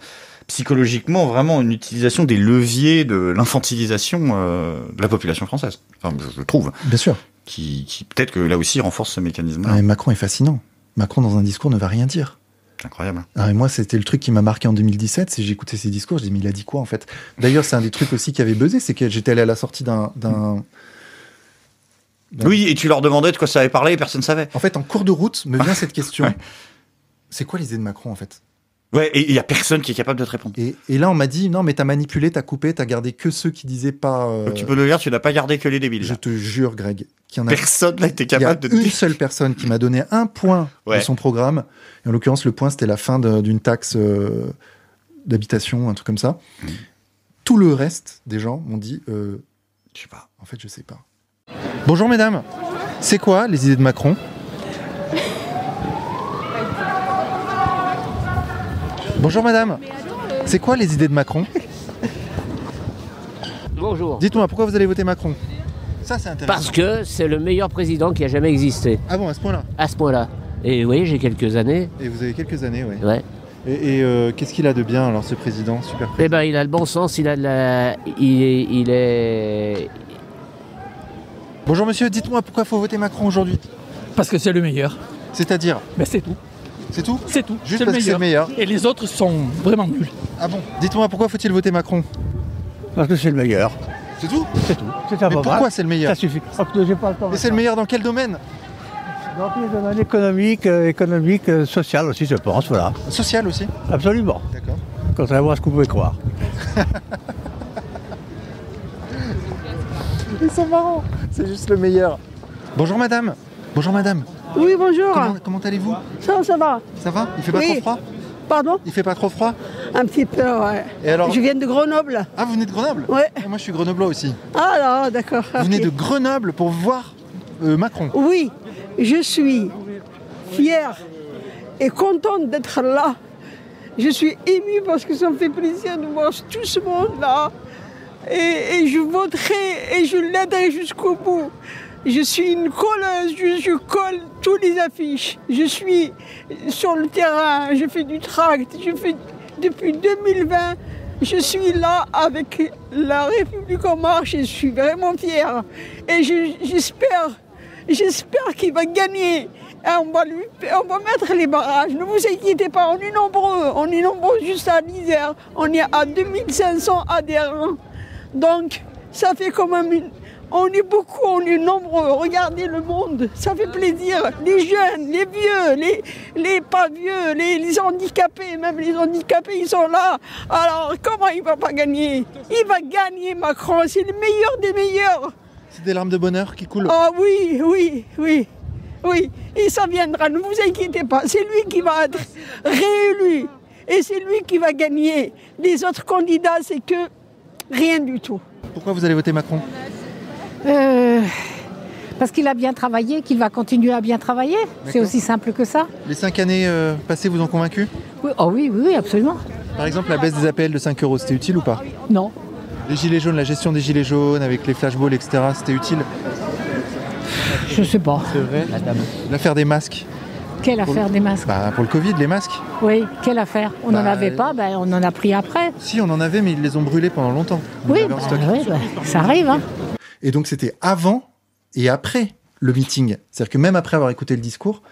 psychologiquement vraiment une utilisation des leviers de l'infantilisation euh, de la population française. je, le trouve. Bien sûr. Qui, peut-être que là aussi renforce ce mécanisme. -là. Ah, Macron est fascinant. Macron dans un discours ne va rien dire. C'est incroyable. Hein. Ah, moi, c'était le truc qui m'a marqué en 2017, c'est j'écoutais ses discours, je dis mais il a dit quoi en fait D'ailleurs, c'est un des trucs aussi qui avait buzzé, c'est que j'étais allé à la sortie d'un. Oui, et tu leur demandais de quoi ça avait parlé personne ne savait. En fait, en cours de route, me vient ah. cette question. C'est quoi l'idée de Macron en fait Ouais, et il y a personne qui est capable de te répondre. Et, là, on m'a dit non, mais t'as manipulé, t'as coupé, t'as gardé que ceux qui disaient pas. Euh, tu peux le dire, tu n'as pas gardé que les débiles. Je te jure, Greg, qu'il y en a. Personne n'a été capable de. Une seule personne qui m'a donné un point de son programme. Et en l'occurrence, le point c'était la fin d'une taxe euh, d'habitation, un truc comme ça. Mm. Tout le reste des gens m'ont dit, euh, je sais pas. En fait, je sais pas. Bonjour mesdames. C'est quoi les idées de Macron Bonjour madame. C'est quoi les idées de Macron Bonjour. Dites-moi, pourquoi vous allez voter Macron Ça, c'est intéressant. Parce que c'est le meilleur président qui a jamais existé. Ah bon, à ce point-là À ce point-là. Et vous voyez, j'ai quelques années. Et vous avez quelques années, oui. Ouais. Et, euh, qu'est-ce qu'il a de bien, alors, ce président super Eh ben, il a le bon sens, il a de la... Il est... Bonjour monsieur, dites-moi pourquoi faut voter Macron aujourd'hui Parce que c'est le meilleur. C'est-à-dire Mais ben, c'est tout. C'est tout C'est tout. Juste parce que c'est le meilleur. Et les autres sont vraiment nuls. Ah bon Dites-moi, pourquoi faut-il voter Macron Parce que c'est le meilleur. C'est tout C'est tout. C'est Mais pourquoi c'est le meilleur Ça suffit. Ah, j'ai pas le temps Mais c'est le meilleur dans quel domaine dans tous les domaines économiques, euh, euh, social aussi, je pense, voilà. Social aussi Absolument. D'accord. Contrairement à ce que vous pouvez croire. Ils sont marrants, c'est juste le meilleur. Bonjour madame. Bonjour madame. Oui, bonjour. Comment, allez-vous Ça, ça va. Ça va Il fait pas trop froid Pardon Il fait pas trop froid Un petit peu, ouais. Je viens de Grenoble. Ah, vous venez de Grenoble Ouais. Ah, moi, je suis grenoblois aussi. Ah, d'accord. Vous venez de Grenoble pour voir euh, Macron Oui, je suis fière et contente d'être là. Je suis émue parce que ça me fait plaisir de voir tout ce monde là. Et, et je voterai et je l'aiderai jusqu'au bout. Je suis une colleuse, je, colle tous les affiches. Je suis sur le terrain, je fais du tract. Je fais, depuis 2020, je suis là avec la République en marche et je suis vraiment fière. Et j'espère, j'espère qu'il va gagner. on, va lui, on va mettre les barrages. Ne vous inquiétez pas, on est nombreux. On est nombreux juste à l'Isère. On est à 2500 adhérents. Donc, ça fait comme un... On est beaucoup, on est nombreux. Regardez le monde, ça fait plaisir. Les jeunes, les vieux, les, les pas vieux, les, handicapés, même les handicapés, ils sont là. Alors comment il va pas gagner Il va gagner Macron, c'est le meilleur des meilleurs. C'est des larmes de bonheur qui coulent. Ah oui, oui, oui. Oui, et ça viendra, ne vous inquiétez pas, c'est lui qui va être réélu et c'est lui qui va gagner. Les autres candidats, c'est que rien du tout. Pourquoi vous allez voter Macron euh, Parce qu'il a bien travaillé, qu'il va continuer à bien travailler. C'est aussi simple que ça. Les cinq années euh, passées vous ont convaincu oui, oh oui, oui, absolument. Par exemple, la baisse des appels de 5 euros, c'était utile ou pas Non. Les gilets jaunes, la gestion des gilets jaunes avec les flashballs, etc., c'était utile Je sais pas. C'est vrai L'affaire des masques quelle affaire des masques bah, Pour le Covid, les masques. Oui, quelle affaire On n'en bah, avait pas, ben, on en a pris après. Si, on en avait, mais ils les ont brûlés pendant longtemps. oui, bah, oui ça arrive. Hein. Et donc, c'était avant et après le meeting. C'est-à-dire que même après avoir écouté le discours,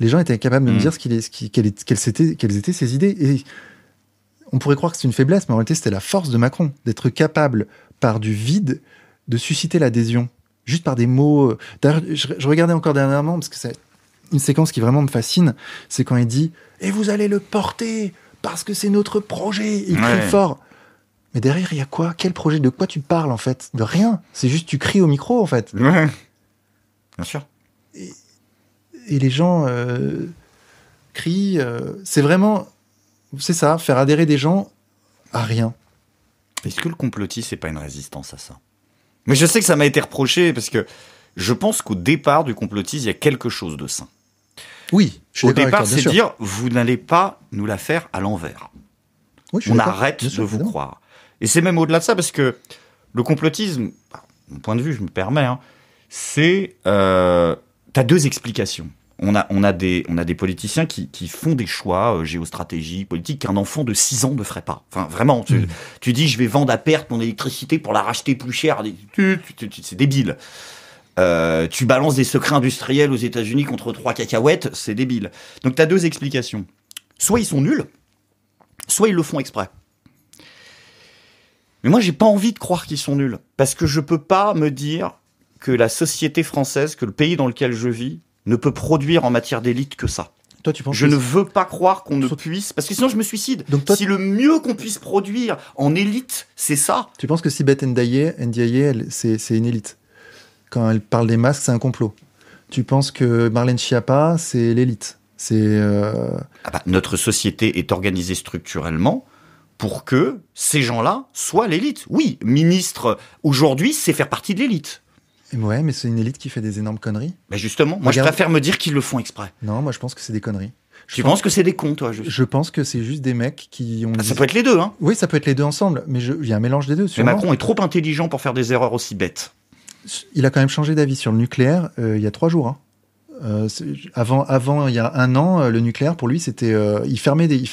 les gens étaient incapables de me mm. dire ce est, quelles, étaient, quelles ses idées. Et on pourrait croire que c'est une faiblesse, mais en réalité, c'était la force de Macron d'être capable, par du vide, de susciter l'adhésion, juste par des mots. Euh. Je, regardais encore dernièrement, parce que c'est une séquence qui vraiment me fascine, c'est quand il dit Et vous allez le porter parce que c'est notre projet. Il crie fort. Mais derrière, il y a quoi Quel projet De quoi tu parles en fait De rien. C'est juste tu cries au micro en fait. Bien sûr. Et, les gens euh, crient. Euh, c'est vraiment, c'est ça, faire adhérer des gens à rien. Est-ce que le complotisme, c'est pas une résistance à ça Mais je sais que ça m'a été reproché parce que je pense qu'au départ du complotisme, il y a quelque chose de sain. Oui, Au départ, c'est dire, vous n'allez pas nous la faire à l'envers. On arrête de vous croire. Et c'est même au-delà de ça, parce que le complotisme, mon point de vue, je me permets, hein, c'est... Euh, T'as deux explications. On a, on a, des, on a des politiciens qui, qui font des choix euh, géostratégiques, politiques, qu'un enfant de 6 ans ne ferait pas. Enfin, vraiment, tu, mm. tu, dis, je vais vendre à perte mon électricité pour la racheter plus cher. C'est débile. Euh, tu balances des secrets industriels aux États-Unis contre trois cacahuètes, c'est débile. Donc, tu as deux explications. Soit ils sont nuls, soit ils le font exprès. Mais moi, j'ai pas envie de croire qu'ils sont nuls. Parce que je peux pas me dire que la société française, que le pays dans lequel je vis, ne peut produire en matière d'élite que ça. Toi, tu penses je ne veux pas croire qu'on ne puisse, parce que sinon je me suicide. Donc toi, si le mieux qu'on puisse produire en élite, c'est ça. Tu penses que Sibeth Ndiaye, c'est une élite Quand elle parle des masques, c'est un complot. Tu penses que Marlène Schiappa, c'est l'élite c'est euh, ah bah, notre société est organisée structurellement pour que ces gens-là soient l'élite. Oui, ministre, aujourd'hui, c'est faire partie de l'élite. Ouais, mais c'est une élite qui fait des énormes conneries. Mais bah, justement, moi je préfère me dire qu'ils le font exprès. Non, moi je pense que c'est des conneries. Je tu pense... penses que c'est des cons, toi Je pense que c'est juste des mecs qui ont. Ah, ça peut être les deux, hein Oui, ça peut être les deux ensemble, mais je... il y a un mélange des deux. Mais Macron est trop intelligent pour faire des erreurs aussi bêtes. Il a quand même changé d'avis sur le nucléaire euh, il y a trois jours. Hein. Euh, avant, avant, il y a un an, euh, le nucléaire, pour lui, c'était. il,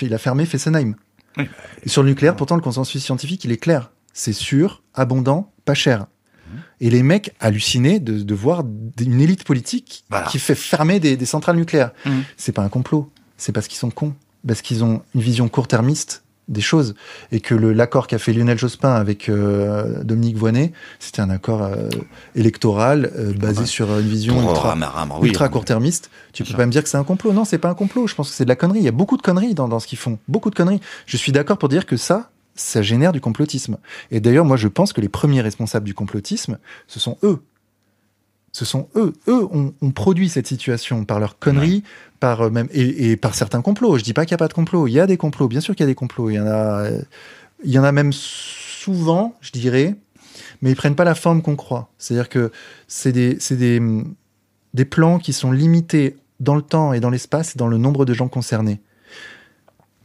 il a fermé Fessenheim sur le nucléaire, pourtant, le consensus scientifique, il est clair. C'est sûr, abondant, pas cher. Mhm. Et les mecs hallucinés de, voir une élite politique qui fait fermer des, centrales nucléaires. Mhm. C'est pas un complot. C'est parce qu'ils sont cons. Parce qu'ils ont une vision court-termiste des choses et que l'accord qu'a fait Lionel Jospin avec euh, Dominique Voynet, c'était un accord euh, électoral euh, basé sur une vision ultra, ah ultra court-termiste. Tu peux pas me dire que c'est un complot Non, c'est pas un complot. Je pense que c'est de la connerie. Il y a beaucoup de conneries dans, dans ce qu'ils font, beaucoup de conneries. Je suis d'accord pour dire que ça, ça génère du complotisme. Et d'ailleurs, moi, je pense que les premiers responsables du complotisme, ce sont eux. Ce sont eux. Eux ont, produit cette situation par leur conneries, par euh, même et, par certains complots. Je dis pas qu'il n'y a pas de complots. Il y a des complots. Bien sûr qu'il y a des complots. Il y en a. il y en a même souvent, je dirais, mais ils prennent pas la forme qu'on croit. C'est-à-dire que c'est des, des plans qui sont limités dans le temps et dans l'espace et dans le nombre de gens concernés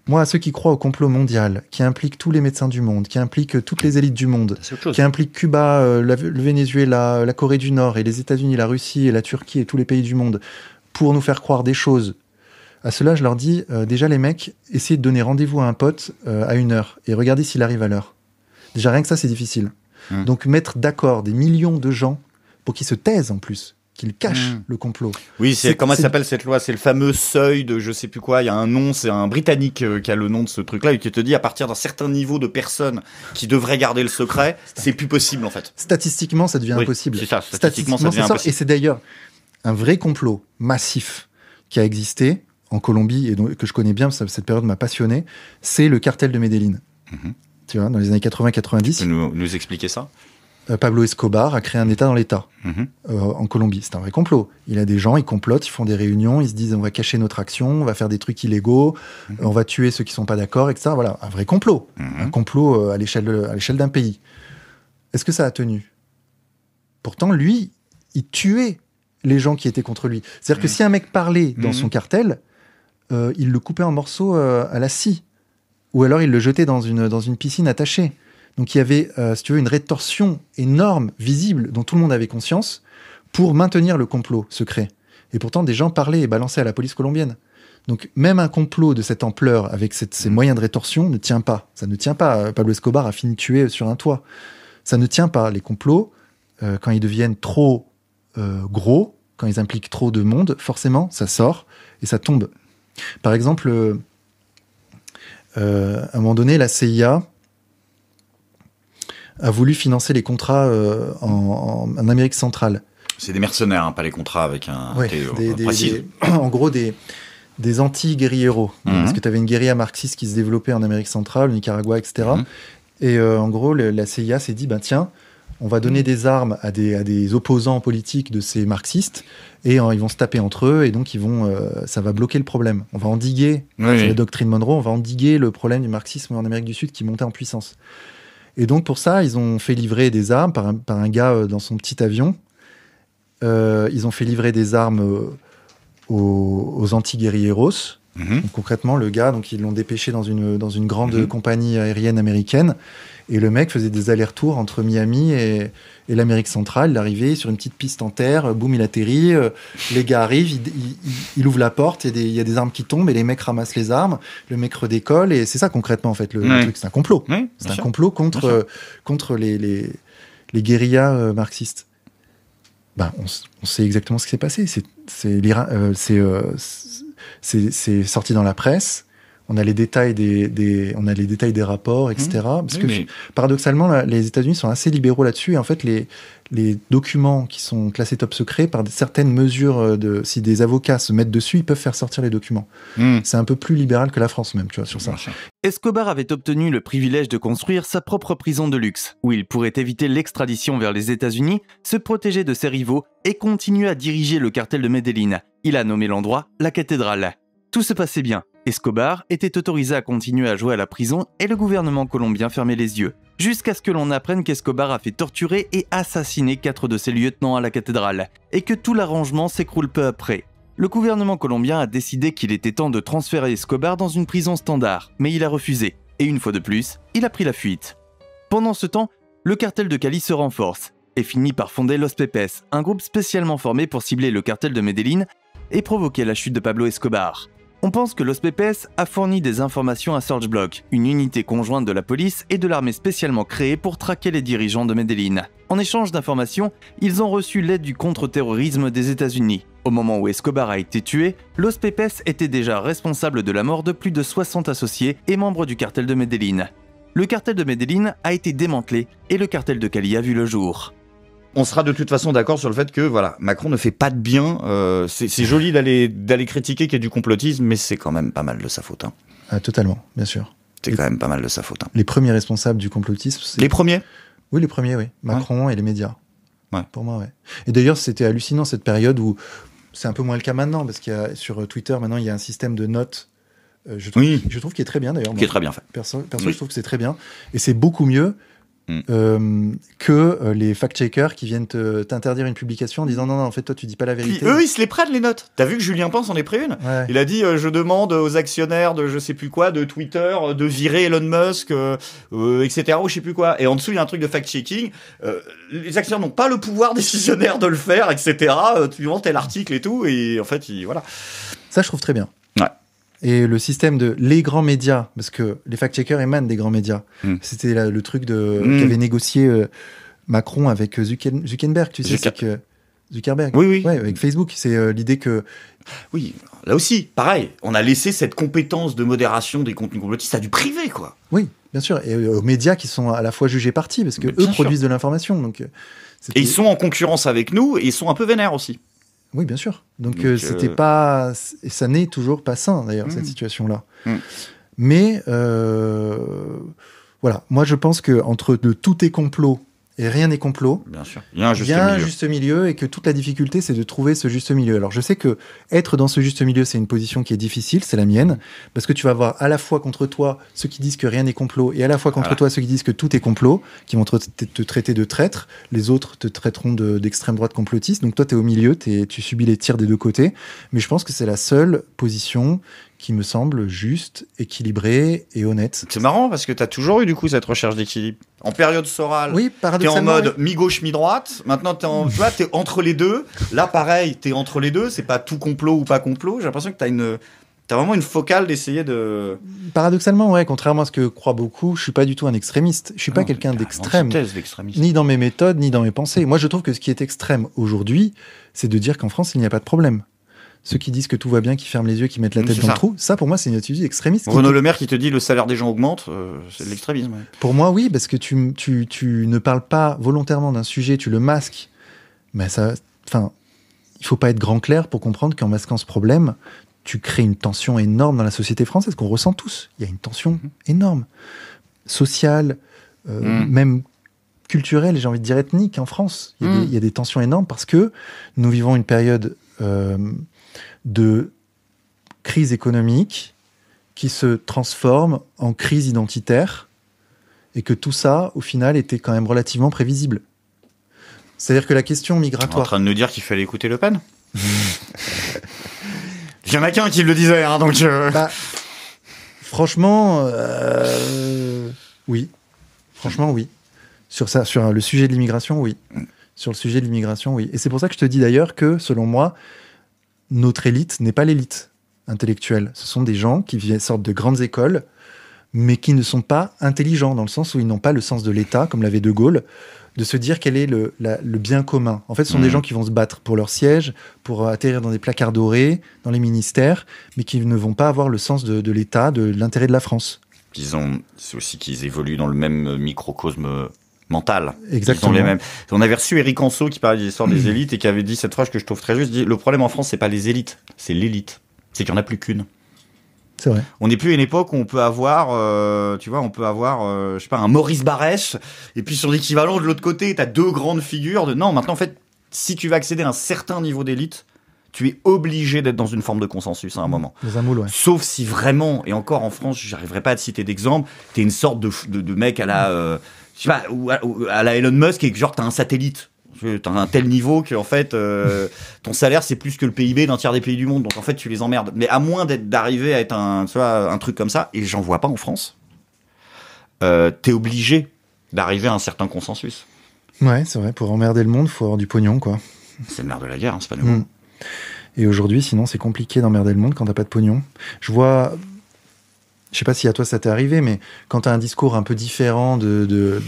moi, à ceux qui croient au complot mondial, qui implique tous les médecins du monde, qui implique euh, toutes les élites du monde, qui implique Cuba, euh, le Venezuela, euh, la Corée du Nord et les États-Unis, la Russie et la Turquie et tous les pays du monde, pour nous faire croire des choses, à cela, je leur dis déjà, les mecs, essayez de donner rendez-vous à un pote à une heure et regardez s'il arrive à l'heure. Déjà, rien que ça, c'est difficile. Hum. Donc, mettre d'accord des millions de gens pour qu'ils se taisent en plus, qu'il cache mm. le complot. Oui, c'est comment s'appelle cette loi C'est le fameux seuil de je sais plus quoi. Il y a un nom, c'est un Britannique euh, qui a le nom de ce truc-là et qui te dit à partir d'un certain niveau de personnes qui devraient garder le secret, c'est plus possible en fait. Statistiquement, ça devient impossible. C'est ça. Statistiquement, ça devient impossible. Et c'est d'ailleurs un vrai complot massif qui a existé en Colombie et que je connais bien. parce que Cette période m'a passionné. C'est le cartel de Medellin. Mm-hmm. Tu vois, dans les années 80-90. Tu nous, nous expliquer ça euh, Pablo Escobar a créé un État dans l'État mhm. euh, en Colombie. C'est un vrai complot. Il a des gens, ils complotent, ils font des réunions, ils se disent on va cacher notre action, on va faire des trucs illégaux, mhm. on va tuer ceux qui sont pas d'accord, etc. Voilà, un vrai complot. Mhm. Un complot euh, à l'échelle, à l'échelle d'un pays. Est-ce que ça a tenu Pourtant, lui, il tuait les gens qui étaient contre lui. C'est-à-dire que si un mec parlait dans son cartel, il le coupait en morceaux à la scie. Ou alors il le jetait dans une, dans une piscine attachée. Donc il y avait, euh, si tu veux, une rétorsion énorme, visible, dont tout le monde avait conscience, pour maintenir le complot secret. Et pourtant, des gens parlaient et balançaient à la police colombienne. Donc même un complot de cette ampleur, avec ces mm. moyens de rétorsion, ne tient pas. Ça ne tient pas. Euh, Pablo Escobar a fini tué sur un toit. Ça ne tient pas. Les complots, euh, quand ils deviennent trop gros, quand ils impliquent trop de monde, forcément, ça sort et ça tombe. Par exemple, à un moment donné, la CIA a voulu financer les contrats euh, en, Amérique centrale. C'est des mercenaires, hein, pas les contrats avec un. E, euh, (clears throat) en gros, des, anti guérilleros mhm. Parce que tu avais une guérilla marxiste qui se développait en Amérique centrale, au Nicaragua, etc. Et mhm. euh, en gros, la CIA s'est dit ben, tiens, on va donner des armes à des, opposants politiques de ces marxistes et ils vont se taper entre eux et donc ils vont, ça va bloquer le problème. On va endiguer, c'est la doctrine Monroe, on va endiguer le problème du marxisme en Amérique du Sud qui montait en puissance. Et donc pour ça, ils ont fait livrer des armes par un, gars euh, dans son petit avion. Euh, ils ont fait livrer des armes euh, aux, anti guerrieros mhm. concrètement, le gars, donc ils l'ont dépêché dans une, dans une grande mhm. compagnie aérienne américaine. Et le mec faisait des allers-retours entre Miami et, et l'Amérique centrale, l'arrivée sur une petite piste en terre, euh, boum, il atterrit, euh, les gars arrivent, il, ouvre la porte, il y, a des armes qui tombent et les mecs ramassent les armes, le mec redécolle et c'est ça concrètement en fait le, truc, c'est un complot. c'est un complot contre, euh, contre les, les, guérillas marxistes. Ben, on, on, sait exactement ce qui s'est passé. C'est c'est sorti dans la presse on a les détails des, on a les détails des rapports, etc. Mmh. Parce que paradoxalement, les États-Unis sont assez libéraux là-dessus. Et en fait, les, les documents qui sont classés top secret, par certaines mesures euh, de, si des avocats se mettent dessus, ils peuvent faire sortir les documents. Mmh. C'est un peu plus libéral que la France même, tu vois, sur ça. Escobar avait obtenu le privilège de construire sa propre prison de luxe, où il pourrait éviter l'extradition vers les États-Unis, se protéger de ses rivaux et continuer à diriger le cartel de Medellín. Il a nommé l'endroit la cathédrale. Tout se passait bien Escobar était autorisé à continuer à jouer à la prison et le gouvernement colombien fermait les yeux, jusqu'à ce que l'on apprenne qu'Escobar a fait torturer et assassiner quatre de ses lieutenants à la cathédrale, et que tout l'arrangement s'écroule peu après. Le gouvernement colombien a décidé qu'il était temps de transférer Escobar dans une prison standard, mais il a refusé, et une fois de plus, il a pris la fuite. Pendant ce temps, le cartel de Cali se renforce, et finit par fonder Los Pepes, un groupe spécialement formé pour cibler le cartel de Medellín et provoquer la chute de Pablo Escobar. On pense que l'OSPPS a fourni des informations à Searchblock, une unité conjointe de la police et de l'armée spécialement créée pour traquer les dirigeants de Medellin. En échange d'informations, ils ont reçu l'aide du contre-terrorisme des États-Unis. Au moment où Escobar a été tué, Los était déjà responsable de la mort de plus de 60 associés et membres du cartel de Medellin. Le cartel de Medellin a été démantelé et le cartel de Cali a vu le jour on sera de toute façon d'accord sur le fait que voilà, Macron ne fait pas de bien. Euh, c'est joli d'aller critiquer qu'il y ait du complotisme, mais c'est quand même pas mal de sa faute. Hein. Ah, totalement, bien sûr. C'est quand même pas mal de sa faute. Hein. Les premiers responsables du complotisme, Les premiers Oui, les premiers, oui. Macron et les médias. Pour moi, oui. Et d'ailleurs, c'était hallucinant cette période où c'est un peu moins le cas maintenant, parce qu'il y a sur euh, Twitter, maintenant, il y a un système de notes euh, je trouve, oui. je trouve qu'il est très bien d'ailleurs. Qui est très bien fait. Personne je trouve que c'est très bien. Et c'est beaucoup mieux Mm. Euh, que euh, les fact-checkers qui viennent t'interdire une publication en disant non, non, en fait, toi, tu dis pas la vérité. Puis eux, ils se les prennent, les notes. T'as vu que Julien Pense en est pris une Il a dit euh, je demande aux actionnaires de je sais plus quoi, de Twitter, de virer Elon Musk, etc., ou je sais plus quoi. Et en dessous, il y a un truc de fact-checking. les actionnaires n'ont pas le pouvoir (laughs) décisionnaire de le faire, etc. tu montes tel article et tout, et en fait, il, voilà. Ça, je trouve très bien. Ouais. Et le système de les grands médias, parce que les fact-checkers émanent des grands médias. Hmm. C'était le truc de hmm. qu'avait négocié euh, Macron avec euh, Zuckerberg, tu sais, que Zuckerberg. Oui, oui. avec Facebook, c'est euh, l'idée que. Oui, là aussi, pareil, on a laissé cette compétence de modération des contenus complotistes à du privé, quoi. Oui, bien sûr, et aux médias qui sont à la fois jugés partis, parce que eux produisent de l'information, donc. Et ils sont en concurrence avec nous, et ils sont un peu vénères aussi. Oui, bien sûr. Donc, euh, c'était euh, pas, Et ça n'est toujours pas sain d'ailleurs cette hmm. situation-là. Hmm. Mais euh, voilà, moi je pense que entre de tout est complot et rien n'est complot. Bien sûr. Il y a un juste, milieu. et que toute la difficulté, c'est de trouver ce juste milieu. Alors, je sais que être dans ce juste milieu, c'est une position qui est difficile, c'est la mienne, parce que tu vas avoir à la fois contre toi ceux qui disent que rien n'est complot et à la fois contre toi ceux qui disent que tout est complot, qui vont te, traiter de traître. Les autres te traiteront d'extrême droite complotiste. Donc, toi, tu es au milieu, es, tu subis les tirs des deux côtés. Mais je pense que c'est la seule position qui me semble juste, équilibré et honnête. C'est marrant parce que tu as toujours eu du coup cette recherche d'équilibre. En période sorale, oui, tu es en mode mi-gauche, mi-droite. Maintenant, tu es, en, es entre les deux. Là, pareil, tu es entre les deux. C'est pas tout complot ou pas complot. J'ai l'impression que tu as une. T'as vraiment une focale d'essayer de. Paradoxalement, ouais, contrairement à ce que croient beaucoup, je suis pas du tout un extrémiste. Je suis pas quelqu'un d'extrême. Ni dans mes méthodes, ni dans mes pensées. Moi, je trouve que ce qui est extrême aujourd'hui, c'est de dire qu'en France, il n'y a pas de problème ceux qui disent que tout va bien, qui ferment les yeux, qui mettent la mm, tête dans le trou, ça pour moi c'est une attitude extrémiste. Renaud Le Maire qui te dit le salaire des gens augmente, euh, c'est de l'extrémisme. Pour moi oui, parce que tu, ne parles pas volontairement d'un sujet, tu le masques. Mais ça, enfin, il faut pas être grand clair pour comprendre qu'en masquant ce problème, tu crées une tension énorme dans la société française qu'on ressent tous. Il y a une tension mm-hmm. énorme, sociale, euh, mm. même culturelle, j'ai envie de dire ethnique en France. Il y, a mm. des, tensions énormes parce que nous vivons une période euh, de crise économique qui se transforme en crise identitaire et que tout ça, au final, était quand même relativement prévisible. C'est-à-dire que la question migratoire. En train de nous dire qu'il fallait écouter Le Pen (laughs) Il y en a qu'un qui le disait, hein, donc. Euh. Bah, franchement, euh, oui. Franchement, oui. Sur, ça, sur le sujet de l'immigration, oui. Sur le sujet de l'immigration, oui. Et c'est pour ça que je te dis d'ailleurs que, selon moi, notre élite n'est pas l'élite intellectuelle. Ce sont des gens qui sortent de grandes écoles, mais qui ne sont pas intelligents, dans le sens où ils n'ont pas le sens de l'État, comme l'avait De Gaulle, de se dire quel est le, bien commun. En fait, ce sont des mmh. gens qui vont se battre pour leur siège, pour euh, atterrir dans des placards dorés, dans les ministères, mais qui ne vont pas avoir le sens de, l'État, de, l'intérêt de la France. Ils c'est aussi qu'ils évoluent dans le même microcosme mental Exactement. les mêmes. On avait reçu Eric Anso qui parlait des histoires des mmh. élites et qui avait dit cette phrase que je trouve très juste. le problème en France, c'est pas les élites, c'est l'élite. C'est qu'il n'y en a plus qu'une. C'est vrai. On n'est plus à une époque où on peut avoir, euh, tu vois, on peut avoir, euh, je sais pas, un Maurice Barès et puis son équivalent de l'autre côté. T'as deux grandes figures de. Non, maintenant en fait, si tu vas accéder à un certain niveau d'élite, tu es obligé d'être dans une forme de consensus à un mmh. moment. Sauf si vraiment, et encore en France, j'arriverai pas à te citer d'exemple, t'es une sorte de, de, mec à la. Euh, à, la Elon Musk et que genre t'as un satellite. T'as un tel niveau que en fait euh, ton salaire c'est plus que le PIB d'un tiers des pays du monde donc en fait tu les emmerdes mais à moins d'être d'arriver à être un truc comme ça et j'en vois pas en France euh, t'es obligé d'arriver à un certain consensus ouais c'est vrai pour emmerder le monde faut avoir du pognon quoi c'est le nerf de la guerre hein, c'est pas nouveau hmm. et aujourd'hui sinon c'est compliqué d'emmerder le monde quand t'as pas de pognon je vois je sais pas si à toi ça t'est arrivé, mais quand tu as un discours un peu différent de, de,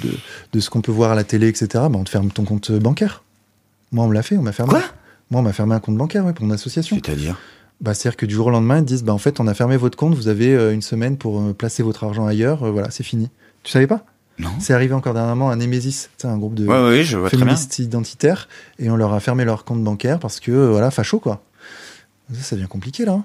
de, ce qu'on peut voir à la télé, etc., Ben bah, on te ferme ton compte bancaire. Moi, on me l'a fait, on m'a fermé. Quoi Moi, on m'a fermé un compte bancaire oui, pour mon association. C'est-à-dire bah, C'est-à-dire que du jour au lendemain, ils disent bah, en fait, on a fermé votre compte, vous avez euh, une semaine pour euh, placer votre argent ailleurs, euh, voilà, c'est fini. Tu savais pas Non. C'est arrivé encore dernièrement à Nemesis, un groupe de féministes identitaires, et on leur a fermé leur compte bancaire parce que, voilà, facho, quoi. Ça, ça devient compliqué, là. Hein.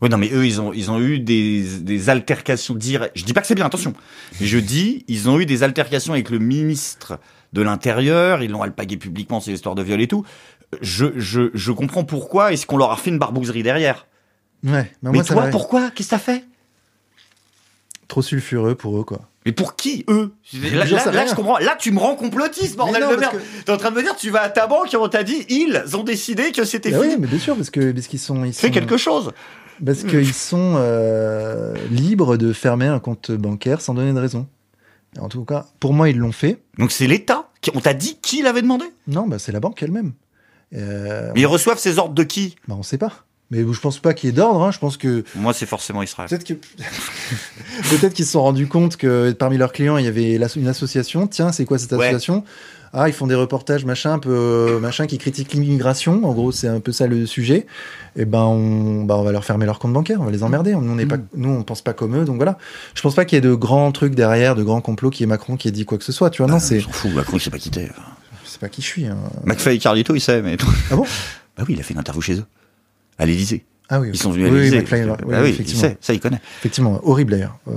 Oui, non, mais eux, ils ont, ils ont eu des, des altercations directes. Je dis pas que c'est bien, attention. Mais je dis, ils ont eu des altercations avec le ministre de l'Intérieur, ils l'ont alpagué publiquement, ces histoires de viol et tout. Je, je, je comprends pourquoi est-ce qu'on leur a fait une barbouzerie derrière. Ouais, bah mais moi, toi, pourquoi Qu'est-ce que ça fait Trop sulfureux pour eux, quoi. Mais pour qui, eux là, je comprends. Là, tu me rends complotiste, bordel de merde. T'es en train de me dire, tu vas à ta banque et on t'a dit, ils ont décidé que c'était bah fini. Oui, mais bien sûr, parce que parce qu'ils sont, ici sont... quelque chose. Parce qu'ils sont euh, libres de fermer un compte bancaire sans donner de raison. En tout cas, pour moi, ils l'ont fait. Donc c'est l'État qui. On t'a dit qui l'avait demandé Non, bah, c'est la banque elle-même. Euh, ils reçoivent ces ordres de qui bah, On ne sait pas. Mais je pense pas qu'il y ait d'ordre. Hein. Je pense que. Moi, c'est forcément Israël. Peut-être (laughs) qu'ils peut se sont rendus compte que parmi leurs clients, il y avait une association. Tiens, c'est quoi cette association Ah, ils font des reportages machin, un peu euh, machin qui critiquent l'immigration. En gros, c'est un peu ça le sujet. Et eh ben, on, bah, on va leur fermer leur compte bancaire. On va les emmerder. On, n'est pas, mm. nous, on pense pas comme eux. Donc voilà. Je pense pas qu'il y ait de grands trucs derrière, de grands complots qui est Macron qui ait dit quoi que ce soit. Tu vois, non, bah, c'est. Fou, Macron, il s'est pas quitté. es. Je sais pas qui je suis. Hein. McFay et Carlito, il sait, mais. Ah bon (laughs) Bah oui, il a fait une interview chez eux à l'Élysée. Ah oui, Ils sont venus à l'Élysée. Ah oui, ah ça il connaît. Effectivement, horrible d'ailleurs. Euh,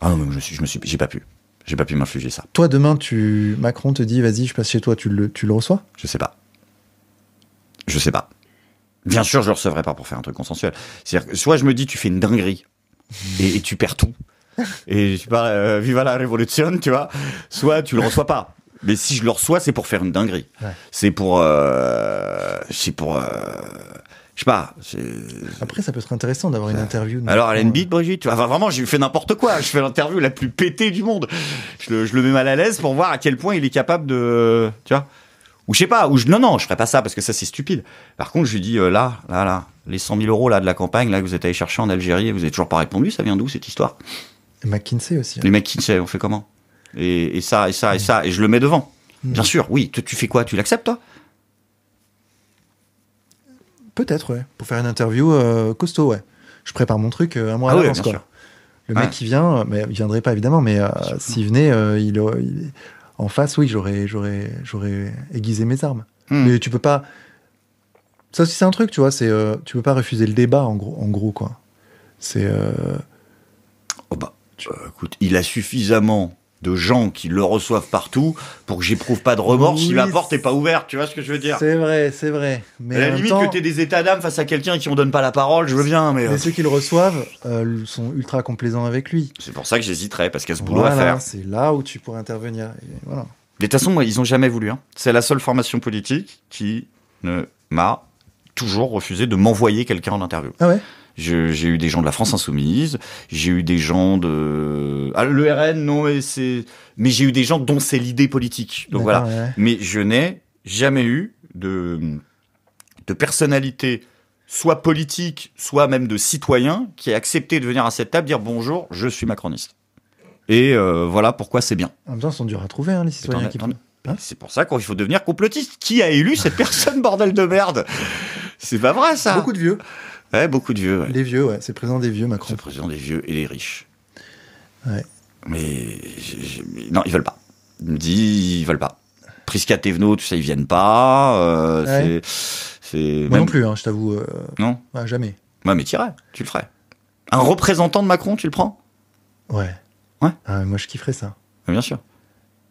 ah non, mais je, me suis, j'ai pas pu. J'ai pas pu m'infliger ça. Toi, demain, tu Macron te dit, vas-y, je passe chez toi, tu le, tu le reçois Je sais pas. Je sais pas. Bien sûr, je le recevrai pas pour faire un truc consensuel. C'est-à-dire, que soit je me dis, tu fais une dinguerie et, tu perds tout. Et tu sais pas, euh, viva la révolution, tu vois. Soit tu le reçois pas. Mais si je le reçois, c'est pour faire une dinguerie. C'est pour, euh, c'est pour je sais pas. Après, ça peut être intéressant d'avoir une interview. Alors, une bite Brigitte, enfin, vraiment, j'ai fait n'importe quoi. Je fais l'interview la plus pétée du monde. Je le, mets mal à l'aise pour voir à quel point il est capable de, tu vois. Ou je sais pas, ou je, non, non, je ferai pas ça parce que ça, c'est stupide. Par contre, je lui dis, euh, là, là, là, les 100 000 euros, là, de la campagne, là, que vous êtes allé chercher en Algérie vous êtes toujours pas répondu, ça vient d'où, cette histoire? McKinsey aussi. Les hein. McKinsey, on fait comment? Et, ça, et ça, et ça, et je le mets devant. Mm. Bien sûr, oui, tu, tu fais quoi? Tu l'acceptes, toi? Peut-être, ouais. Pour faire une interview euh, costaud, ouais. Je prépare mon truc euh, un mois à ah l'avance, quoi. Le mec ah. qui vient, euh, mais il viendrait pas évidemment, mais s'il venait, il, en face, oui, j'aurais, j'aurais, j'aurais aiguisé mes armes. Hmm. Mais tu peux pas. Ça aussi, c'est un truc, tu vois. C'est, tu peux pas refuser le débat, en gros, en gros quoi. C'est. Oh bah, écoute, il a suffisamment de gens qui le reçoivent partout pour que j'éprouve pas de remords si la porte est pas ouverte. Tu vois ce que je veux dire C'est vrai, c'est vrai. Mais à la limite que tu des états d'âme face à quelqu'un qui on donne pas la parole, je veux bien. Mais, euh, ceux qui le reçoivent euh, sont ultra complaisants avec lui. C'est pour ça que j'hésiterais parce qu'il y a ce boulot à faire. C'est là où tu pourrais intervenir. voilà. de toute façon, ils ont jamais voulu. Hein. C'est la seule formation politique qui ne m'a toujours refusé de m'envoyer quelqu'un en interview. Ah ouais j'ai eu des gens de la France insoumise, j'ai eu des gens de ah, le RN non mais c'est mais j'ai eu des gens dont c'est l'idée politique. Donc voilà. Mais je n'ai jamais eu de de personnalité soit politique, soit même de citoyen qui ait accepté de venir à cette table dire bonjour, je suis macroniste. Et euh, voilà pourquoi c'est bien. En même temps, ils sont durs à trouver, hein, les citoyens qui... Hein c'est pour ça qu'il faut devenir complotiste. Qui a élu cette personne, (laughs) bordel de merde C'est pas vrai, ça Beaucoup de vieux beaucoup de vieux. Les vieux, ouais. C'est présent président des vieux, Macron. C'est le président des vieux et les riches. Ouais. Mais non, ils veulent pas. Ils me disent, ils veulent pas. Prisca Tevenot tout ça, ils viennent pas. Euh, c'est, Moi non plus, hein, je t'avoue. Euh, non. jamais. Ouais, mais t'irais, tu le ferais. Un représentant de Macron, tu le prends Ouais. Ouais. Ah, moi, je kifferais ça. Bien sûr.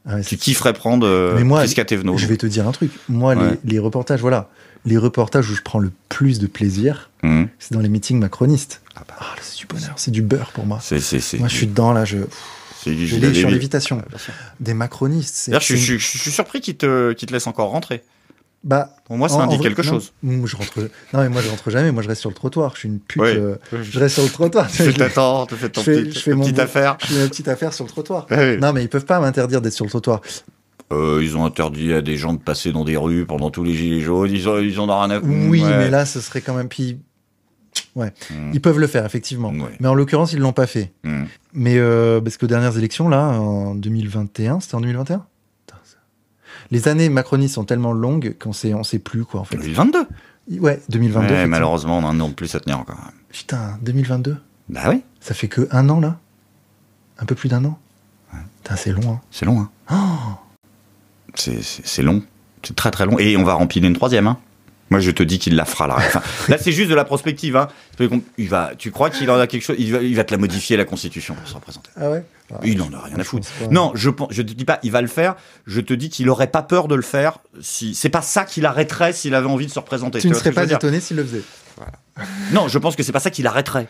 Ah, tu kifferais prendre euh, mais moi, Je vais te dire un truc. Moi, les reportages, voilà les reportages où je prends le plus de plaisir, mhm. c'est dans les meetings macronistes. Ah, bah. ah c'est du bonheur, c'est du beurre pour moi. moi, je suis dedans, là, je... sur l'évitation. des macronistes. Je, suis surpris qu'ils te, laissent encore rentrer. Bah, pour moi, ça indique quelque chose. Mmh, je rentre, non, mais moi, je rentre jamais. Moi, je reste sur le trottoir. Je suis une pute. Euh, je reste sur le trottoir. tu fais ta fais petite affaire. Je fais ma petite affaire sur le trottoir. Non, mais ils peuvent pas m'interdire d'être sur le trottoir. Euh, ils ont interdit à des gens de passer dans des rues pendant tous les gilets jaunes. Ils ont, ils ont rien à. Oui, mais là, ce serait quand même. Puis, ouais, hmm. ils peuvent le faire effectivement. Mais en l'occurrence, ils l'ont pas fait. Hmm. Mais euh, parce que dernières élections là, en 2021, c'était en 2021. Les années Macronie sont tellement longues qu'on sait, on sait plus quoi en fait. 2022. Ouais, 2022. Ouais, malheureusement, on a un an plus à tenir encore. Putain, 2022. Bah oui. Ça fait que un an là, un peu plus d'un an. Putain, c'est long. Hein. C'est long. Hein. Oh c'est long. C'est très très long. Et on va remplir une troisième. Hein. Moi, je te dis qu'il la fera là. là, c'est juste de la prospective. Hein. va, tu crois qu'il en a quelque chose il va, te la modifier la Constitution pour se représenter. Ah ah. Il n'en a rien à foutre. Non, je ne te dis pas, il va le faire. Je te dis qu'il n'aurait pas peur de le faire. Si c'est pas ça qu'il arrêterait s'il avait envie de se représenter. Tu, ne serais pas étonné s'il le faisait. Non, je pense que c'est pas ça qu'il arrêterait.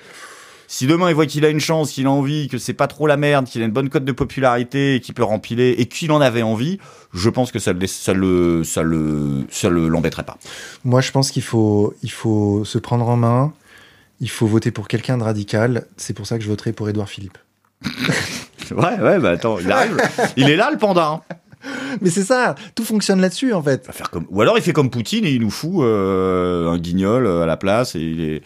Si demain il voit qu'il a une chance, qu'il a envie, que c'est pas trop la merde, qu'il a une bonne cote de popularité, qu'il peut rempiler et qu'il en avait envie, je pense que ça le ça le ça le ça le l'embêterait pas. Moi, je pense qu'il faut il faut se prendre en main. Il faut voter pour quelqu'un de radical. C'est pour ça que je voterai pour Édouard Philippe. (laughs) ouais, ouais, bah attends, il arrive. Il est là le panda. Hein. (laughs) Mais c'est ça, tout fonctionne là-dessus en fait. Faire comme... Ou alors il fait comme Poutine et il nous fout euh, un guignol euh, à la place et il est.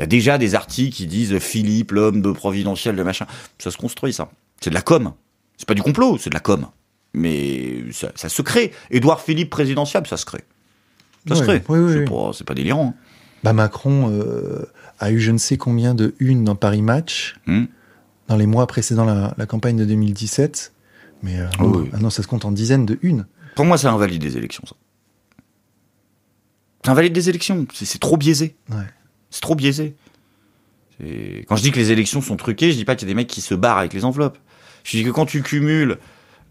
Il y a déjà des articles qui disent Philippe, l'homme de providentiel, de machin. Ça se construit, ça. C'est de la com. C'est pas du complot, c'est de la com. Mais ça, se crée. Édouard Philippe présidentiable, ça se crée. Ça se crée. c'est, pas, délirant. Hein. Bah, Macron euh, a eu je ne sais combien de une dans Paris Match hmm. dans les mois précédant la, la campagne de 2017. Mais non, euh, ah, ah non, ça se compte en dizaines de une. Pour moi, ça invalide des élections, ça. Ça invalide des élections. C'est, c'est trop biaisé. Ouais. C'est trop biaisé. quand je dis que les élections sont truquées, je dis pas qu'il y a des mecs qui se barrent avec les enveloppes. Je dis que quand tu cumules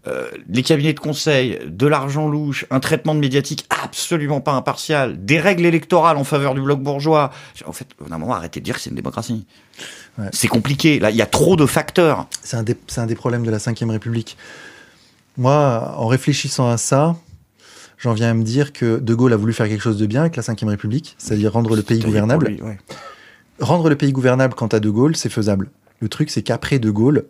euh, les cabinets de conseil, de l'argent louche, un traitement de médiatique absolument pas impartial, des règles électorales en faveur du bloc bourgeois. En fait, on a un moment arrêtez de dire que c'est une démocratie. C'est compliqué. Là, il y a trop de facteurs. C'est un, un, des problèmes de la Ve République. Moi, en réfléchissant à ça, j'en viens à me dire que De Gaulle a voulu faire quelque chose de bien avec la Ve République, c'est-à-dire rendre le pays gouvernable. Rendre le pays gouvernable quant à De Gaulle, c'est faisable. Le truc, c'est qu'après De Gaulle,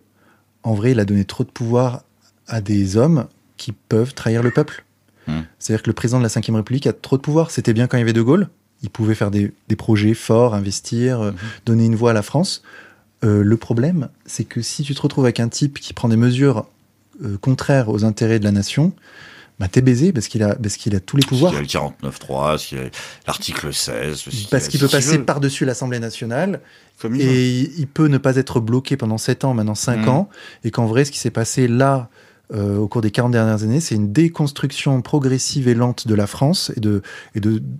en vrai, il a donné trop de pouvoir à des hommes qui peuvent trahir le peuple. Hmm. C'est-à-dire que le président de la Ve République a trop de pouvoir. C'était bien quand il y avait De Gaulle. Il pouvait faire des, projets forts, investir, euh, hmm. donner une voix à la France. Euh, le problème, c'est que si tu te retrouves avec un type qui prend des mesures euh, contraires aux intérêts de la nation, t'es baisé parce qu'il a, parce qu'il a tous les pouvoirs. Parce qu'il a le 49.3, l'article 16. Parce, qu'il peut passer par-dessus l'Assemblée nationale. Comme et il peut ne pas être bloqué pendant 7 ans, maintenant 5 mm. ans. Et qu'en vrai, ce qui s'est passé là, euh, au cours des 40 dernières années, c'est une déconstruction progressive et lente de la France et, de,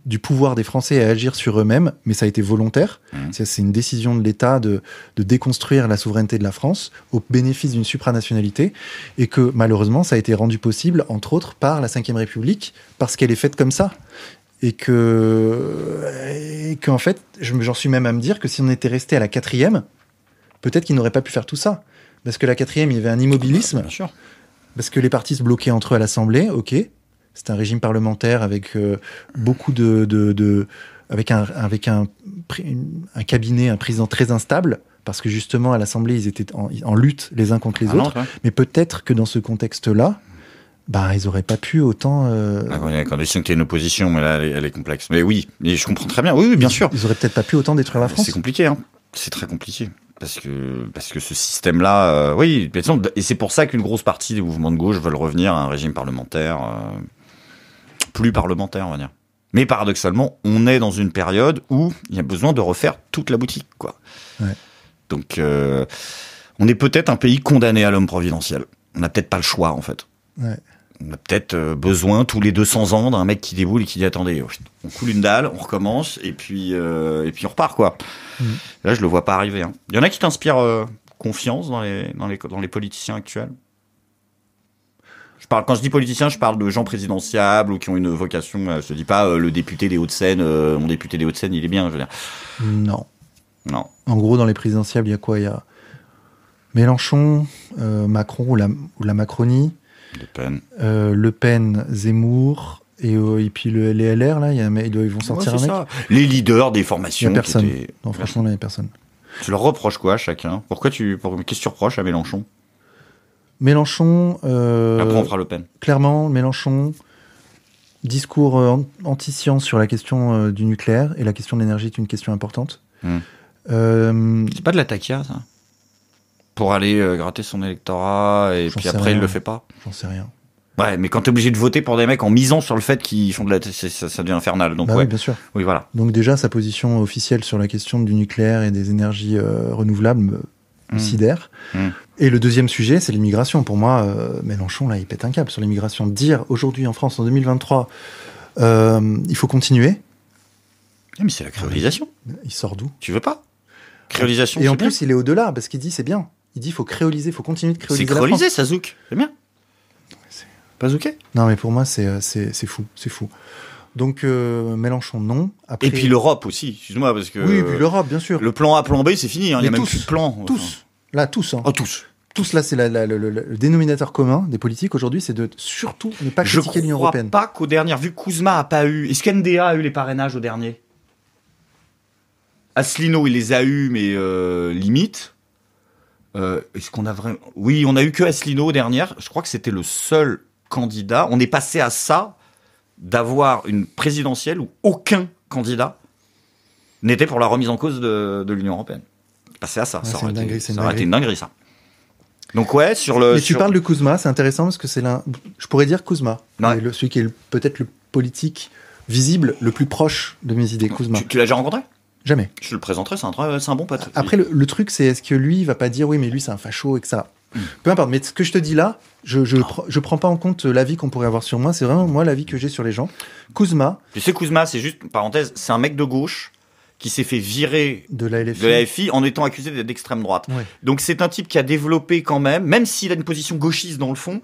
du pouvoir des Français à agir sur eux-mêmes, mais ça a été volontaire. Mmh. C'est une décision de l'État de, déconstruire la souveraineté de la France au bénéfice d'une supranationalité, et que malheureusement, ça a été rendu possible, entre autres, par la Ve République, parce qu'elle est faite comme ça. Et que, et en fait, j'en suis même à me dire que si on était resté à la quatrième, peut-être qu'ils n'auraient pas pu faire tout ça. Parce que la quatrième, il y avait un immobilisme. Parce que les partis se bloquaient entre eux à l'Assemblée, ok. C'est un régime parlementaire avec euh, beaucoup de, avec un avec un, un cabinet, un président très instable. Parce que justement, à l'Assemblée, ils étaient en, lutte les uns contre les ah, autres. Mais peut-être que dans ce contexte-là, bah, ils n'auraient pas pu autant. Euh... Ah, à condition que tu aies une opposition, mais là, elle est, complexe. Mais oui, je comprends très bien. Oui, bien sûr. Ils n'auraient peut-être pas pu autant détruire la France. C'est compliqué, hein. C'est très compliqué parce que parce que ce système-là, euh, oui, et c'est pour ça qu'une grosse partie des mouvements de gauche veulent revenir à un régime parlementaire euh, plus parlementaire, on va dire. Mais paradoxalement, on est dans une période où il y a besoin de refaire toute la boutique, quoi. Donc, euh, on est peut-être un pays condamné à l'homme providentiel. On n'a peut-être pas le choix, en fait. Ouais on a peut-être euh, besoin tous les 200 ans d'un mec qui déboule et qui dit attendez, on coule une dalle, on recommence et puis euh, et puis on repart quoi. Mm. Là, je le vois pas arriver. Hein. Il y en a qui t'inspirent euh, confiance dans les, dans les dans les politiciens actuels. Je parle quand je dis politiciens, je parle de gens présidentiables ou qui ont une vocation. Je dis pas le député des Hauts-de-Seine, mon député des Hauts-de-Seine, il est bien. Je veux Non. Non. En gros, dans les présidentiables, il y a quoi Il y a Mélenchon, Macron ou la, ou la Macronie. Euh, le Pen. le Pen, Zemmour, euh, et, puis le, les là, ils vont sortir un Les leaders des formations. Non, franchement, il n'y a personne. Tu leur reproches quoi à chacun Pourquoi tu. Qu'est-ce que tu reproches à Mélenchon Mélenchon. Euh, Après, on fera Le Pen. Clairement, Mélenchon. Discours anti-science sur la question du nucléaire et la question de l'énergie est une question importante. Hmm. C'est pas de la taquia, ça pour aller euh, gratter son électorat et puis après il il le fait pas J'en sais rien. Ouais, mais quand t'es obligé de voter pour des mecs en misant sur le fait qu'ils font de la, ça, ça, devient infernal. Donc bah ouais. oui, bien sûr. Oui, voilà. Donc déjà sa position officielle sur la question du nucléaire et des énergies euh, renouvelables me hmm. sidère. Hmm. Et le deuxième sujet, c'est l'immigration. Pour moi, euh, Mélenchon là, il pète un câble sur l'immigration. Dire aujourd'hui en France en 2023, il faut continuer. Ah, mais c'est la créolisation. Il sort d'où Tu veux pas Créolisation. Et en plus, il est au-delà parce qu'il dit c'est bien. Il dit qu'il faut créoliser, il faut continuer de créoliser. C'est créoliser, ça zouk. C'est bien. Pas zouké Non, mais pour moi, c'est, euh, c'est, fou. C'est fou. Donc euh, Mélenchon, non. Et puis l'Europe aussi, excuse-moi, parce que. Oui, et puis l'Europe, bien sûr. Le plan A, plan B, c'est fini. Hein, il y a tous, même plus de plan. Tous. Là, tous. Hein. Oh, tous. Tous là, c'est le, dénominateur commun des politiques aujourd'hui, c'est de surtout ne pas critiquer l'Union européenne. Je crois pas qu'au dernier... vu que Kuzma a pas eu, est-ce qu'NDA a eu les parrainages au dernier Asselineau, il les a eu, mais euh, limite. Euh, est-ce qu'on a vraiment. Oui, on a eu que Asselineau dernière. Je crois que c'était le seul candidat. On est passé à ça d'avoir une présidentielle où aucun candidat n'était pour la remise en cause de, l'Union européenne. Passé à ça. ça, aurait, été, une dinguerie, ça. Donc ouais, sur le. Mais tu parles de Kuzma, c'est intéressant parce que c'est l'un... Je pourrais dire Kuzma, celui qui est peut-être le politique visible le plus proche de mes idées. Kuzma. tu l'as déjà rencontré Jamais. Je le présenterai, c'est un, un, bon patron. Après, le, truc, c'est est-ce que lui, il va pas dire oui, mais lui, c'est un facho et que ça. Hmm. Peu importe, mais ce que je te dis là, je, je, prends pas en compte l'avis qu'on pourrait avoir sur moi, c'est vraiment moi l'avis que j'ai sur les gens. Kuzma. Tu sais, Kuzma, c'est juste, parenthèse, c'est un mec de gauche qui s'est fait virer de la LFI, en étant accusé d'être d'extrême droite. Donc c'est un type qui a développé quand même, même s'il a une position gauchiste dans le fond,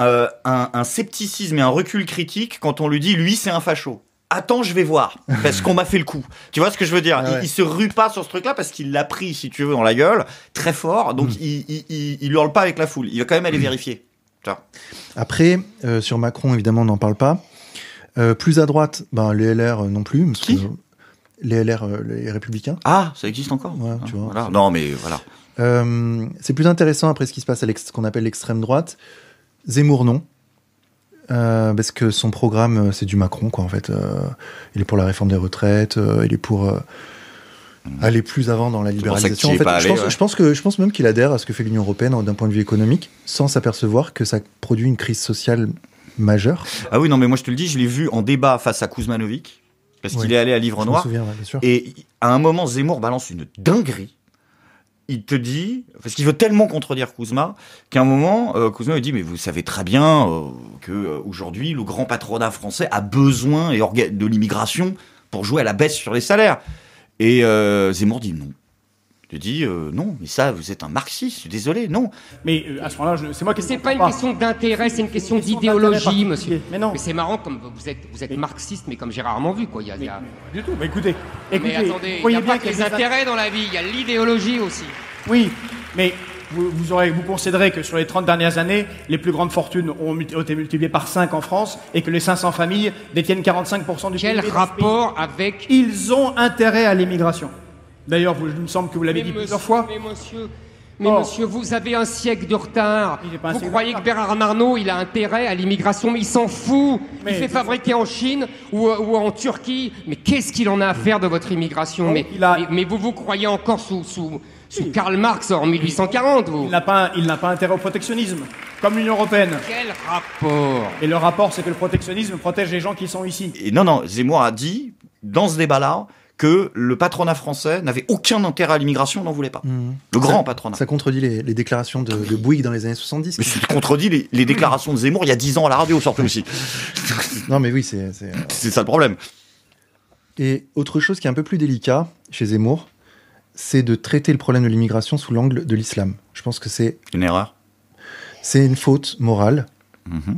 euh, un, un scepticisme et un recul critique quand on lui dit lui c'est un facho. Attends, je vais voir, (laughs) parce qu'on m'a fait le coup. Tu vois ce que je veux dire ah il, se rue pas sur ce truc-là parce qu'il l'a pris, si tu veux, dans la gueule, très fort. Donc mm. il, il, il, hurle pas avec la foule. Il va quand même aller mm. vérifier. Après, euh, sur Macron, évidemment, on n'en parle pas. Euh, plus à droite, ben, les LR euh, non plus. Qui que, Les LR, les Républicains. Ah, ça existe encore. Ah, tu vois, Non, mais voilà. c'est plus intéressant après ce qui se passe à ce qu'on appelle l'extrême droite. Zemmour non. Euh, parce que son programme, euh, c'est du Macron, quoi, en fait. Euh, il est pour la réforme des retraites, il est pour hmm. aller plus avant dans la libéralisation. En fait, je, pense, que, je pense même qu'il adhère à ce que fait l'Union européenne hein, d'un point de vue économique, sans s'apercevoir que ça produit une crise sociale majeure. Ah oui, non, mais moi je te le dis, je l'ai vu en débat face à Kuzmanovic, parce qu'il est allé à Livre Noir. Souviens, et à un moment, Zemmour balance une dinguerie il te dit, parce qu'il veut tellement contredire Kuzma, qu'à un moment, euh, lui dit, mais vous savez très bien euh, que euh, aujourd'hui, le grand patronat français a besoin et de l'immigration pour jouer à la baisse sur les salaires. Et euh, Zemmour dit non. Tu dis euh, non, mais ça, vous êtes un marxiste, désolé, non. Mais euh, à ce moment-là, c'est moi qui. C'est pas, pas une question d'intérêt, c'est une question d'idéologie, monsieur. Mais non. Mais c'est marrant comme vous êtes, vous êtes marxiste, mais comme j'ai rarement vu, quoi. Il mais, du tout. écoutez, écoutez attendez, il n'y a pas que les intérêts dans la vie, il y a l'idéologie aussi. Oui, mais vous, aurez, vous considérez que sur les 30 dernières années, les plus grandes fortunes ont, été multipliées par 5 en France et que les 500 familles détiennent 45% du Quel rapport avec Ils ont intérêt à l'immigration. D'ailleurs, il me semble que vous l'avez dit plusieurs fois. Mais monsieur, mais oh. monsieur, vous avez un siècle de retard. Vous croyez que Bernard Arnault, il a intérêt à l'immigration, mais il s'en fout. il fait fabriquer en Chine ou, en Turquie. Mais qu'est-ce qu'il en a à faire de votre immigration mais, mais, vous vous croyez encore sous, sous, Karl Marx en 1840, vous Il n'a pas, il n'a pas intérêt au protectionnisme, comme l'Union européenne. Quel rapport Et le rapport, c'est que le protectionnisme protège les gens qui sont ici. Et non, non, Zemmour a dit, dans ce débat-là, que le patronat français n'avait aucun intérêt à l'immigration, n'en voulait pas. Mmh. Le grand patronat. Ça contredit les, déclarations de, Bouygues dans les années 70. Mais ça contredit les, déclarations de Zemmour il y a 10 ans à la radio, surtout aussi. (laughs) non, mais oui, euh, c'est. ça le problème. Et autre chose qui est un peu plus délicat chez Zemmour, c'est de traiter le problème de l'immigration sous l'angle de l'islam. Je pense que c'est. Une erreur C'est une faute morale. Mmh.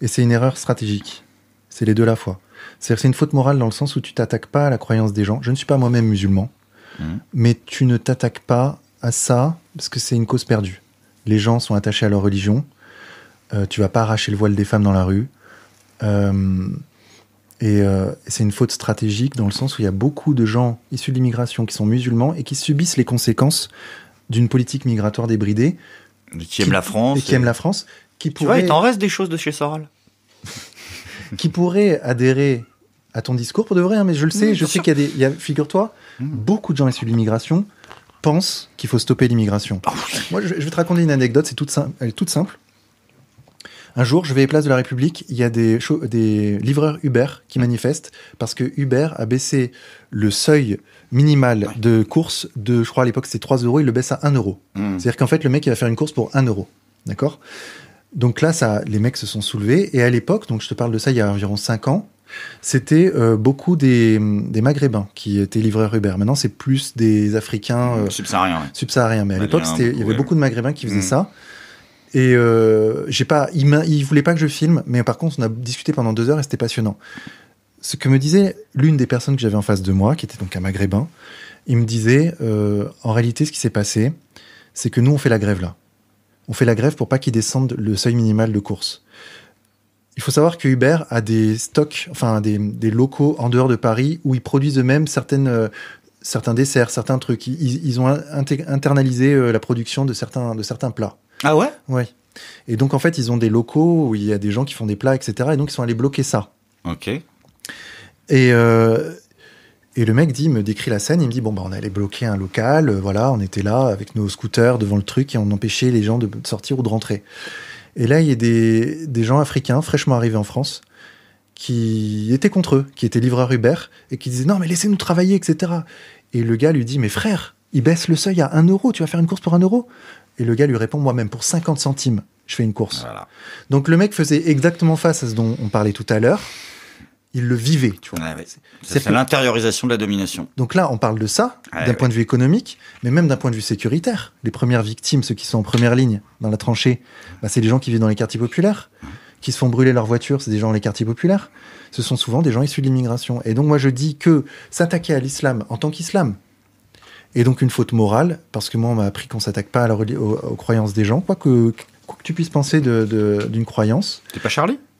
Et c'est une erreur stratégique. C'est les deux à la fois. C'est-à-dire c'est une faute morale dans le sens où tu t'attaques pas à la croyance des gens. Je ne suis pas moi-même musulman, mmh. mais tu ne t'attaques pas à ça parce que c'est une cause perdue. Les gens sont attachés à leur religion. Euh, tu vas pas arracher le voile des femmes dans la rue. Euh, euh, et c'est une faute stratégique dans le sens où il y a beaucoup de gens issus de l'immigration qui sont musulmans et qui subissent les conséquences d'une politique migratoire débridée. Qui, qui aime la France. Et qui aiment la France. Qui tu pourrait... vois, il t'en reste des choses de chez Soral. (laughs) qui pourrait adhérer à ton discours pour de vrai, hein, mais je le sais, je sais qu'il y a des. figure-toi, mm. beaucoup de gens issus de l'immigration pensent qu'il faut stopper l'immigration. Ah Moi, je, vais te raconter une anecdote, c'est toute simple, elle est toute simple. Un jour, je vais à Place de la République, il y a des, des livreurs Uber qui manifestent parce que Uber a baissé le seuil minimal de course de, je crois à l'époque c'était 3 euros, il le baisse à 1 euro. Mm. C'est-à-dire qu'en fait, le mec, il va faire une course pour 1 euro. D'accord donc là, ça, les mecs se sont soulevés. Et à l'époque, donc je te parle de ça il y a environ 5 ans, c'était euh, beaucoup des, Maghrébins qui étaient livreurs Uber. Maintenant, c'est plus des Africains euh, subsahariens. mais à l'époque, il y avait beaucoup de Maghrébins qui faisaient mm. ça. Et euh, pas, il, ne voulait pas que je filme, mais par contre, on a discuté pendant deux heures et c'était passionnant. Ce que me disait l'une des personnes que j'avais en face de moi, qui était donc un Maghrébin, il me disait, euh, en réalité, ce qui s'est passé, c'est que nous, on fait la grève là. On fait la grève pour pas qu'ils descendent le seuil minimal de course. Il faut savoir que Uber a des stocks, enfin des, locaux en dehors de Paris où ils produisent eux-mêmes certaines, euh, certains desserts, certains trucs. Ils, ont internalisé euh, la production de certains, de certains plats. Ah ouais Ouais. Et donc en fait, ils ont des locaux où il y a des gens qui font des plats, etc. Et donc ils sont allés bloquer ça. Ok. Et, euh, et le mec dit, me décrit la scène, il me dit, bon, bah, on allait bloquer un local, voilà, on était là avec nos scooters devant le truc et on empêchait les gens de sortir ou de rentrer. Et là, il y a des, gens africains fraîchement arrivés en France qui étaient contre eux, qui étaient livreurs Uber et qui disaient non, mais laissez-nous travailler, etc. Et le gars lui dit, mais frère, il baisse le seuil à 1 euro, tu vas faire une course pour 1 euro Et le gars lui répond, moi-même, pour 50 centimes, je fais une course. Donc le mec faisait exactement face à ce dont on parlait tout à l'heure il le vivait. Tu vois. Ah c'est l'intériorisation de la domination. Donc là, on parle de ça, ah d'un point de vue économique, mais même d'un point de vue sécuritaire. Les premières victimes, ceux qui sont en première ligne dans la tranchée, bah, c'est les gens qui vivent dans les quartiers populaires, qui se font brûler leur voiture, c'est des gens dans les quartiers populaires. Ce sont souvent des gens issus de l'immigration. Et donc moi, je dis que s'attaquer à l'islam en tant qu'islam, est donc une faute morale, parce que moi, on m'a appris qu'on s'attaque pas à aux, croyances des gens, quoi que, tu puisses penser d'une croyance. T'es pas Charlie (laughs)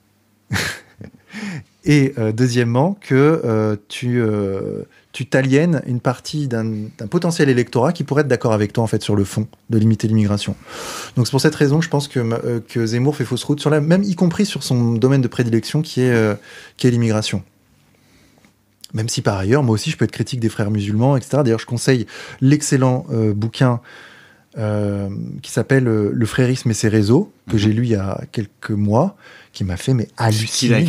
Et euh, deuxièmement, que euh, tu, euh, tu t'aliènes une partie d'un, potentiel électorat qui pourrait être d'accord avec toi en fait sur le fond de limiter l'immigration. Donc c'est pour cette raison que je pense que, Zemmour fait fausse route, sur la, même y compris sur son domaine de prédilection qui est, qui est l'immigration. Même si par ailleurs, moi aussi, je peux être critique des frères musulmans, etc. D'ailleurs, je conseille l'excellent bouquin qui s'appelle Le frérisme et ses réseaux, que mhm. j'ai lu il y a quelques mois, qui m'a fait halluciner.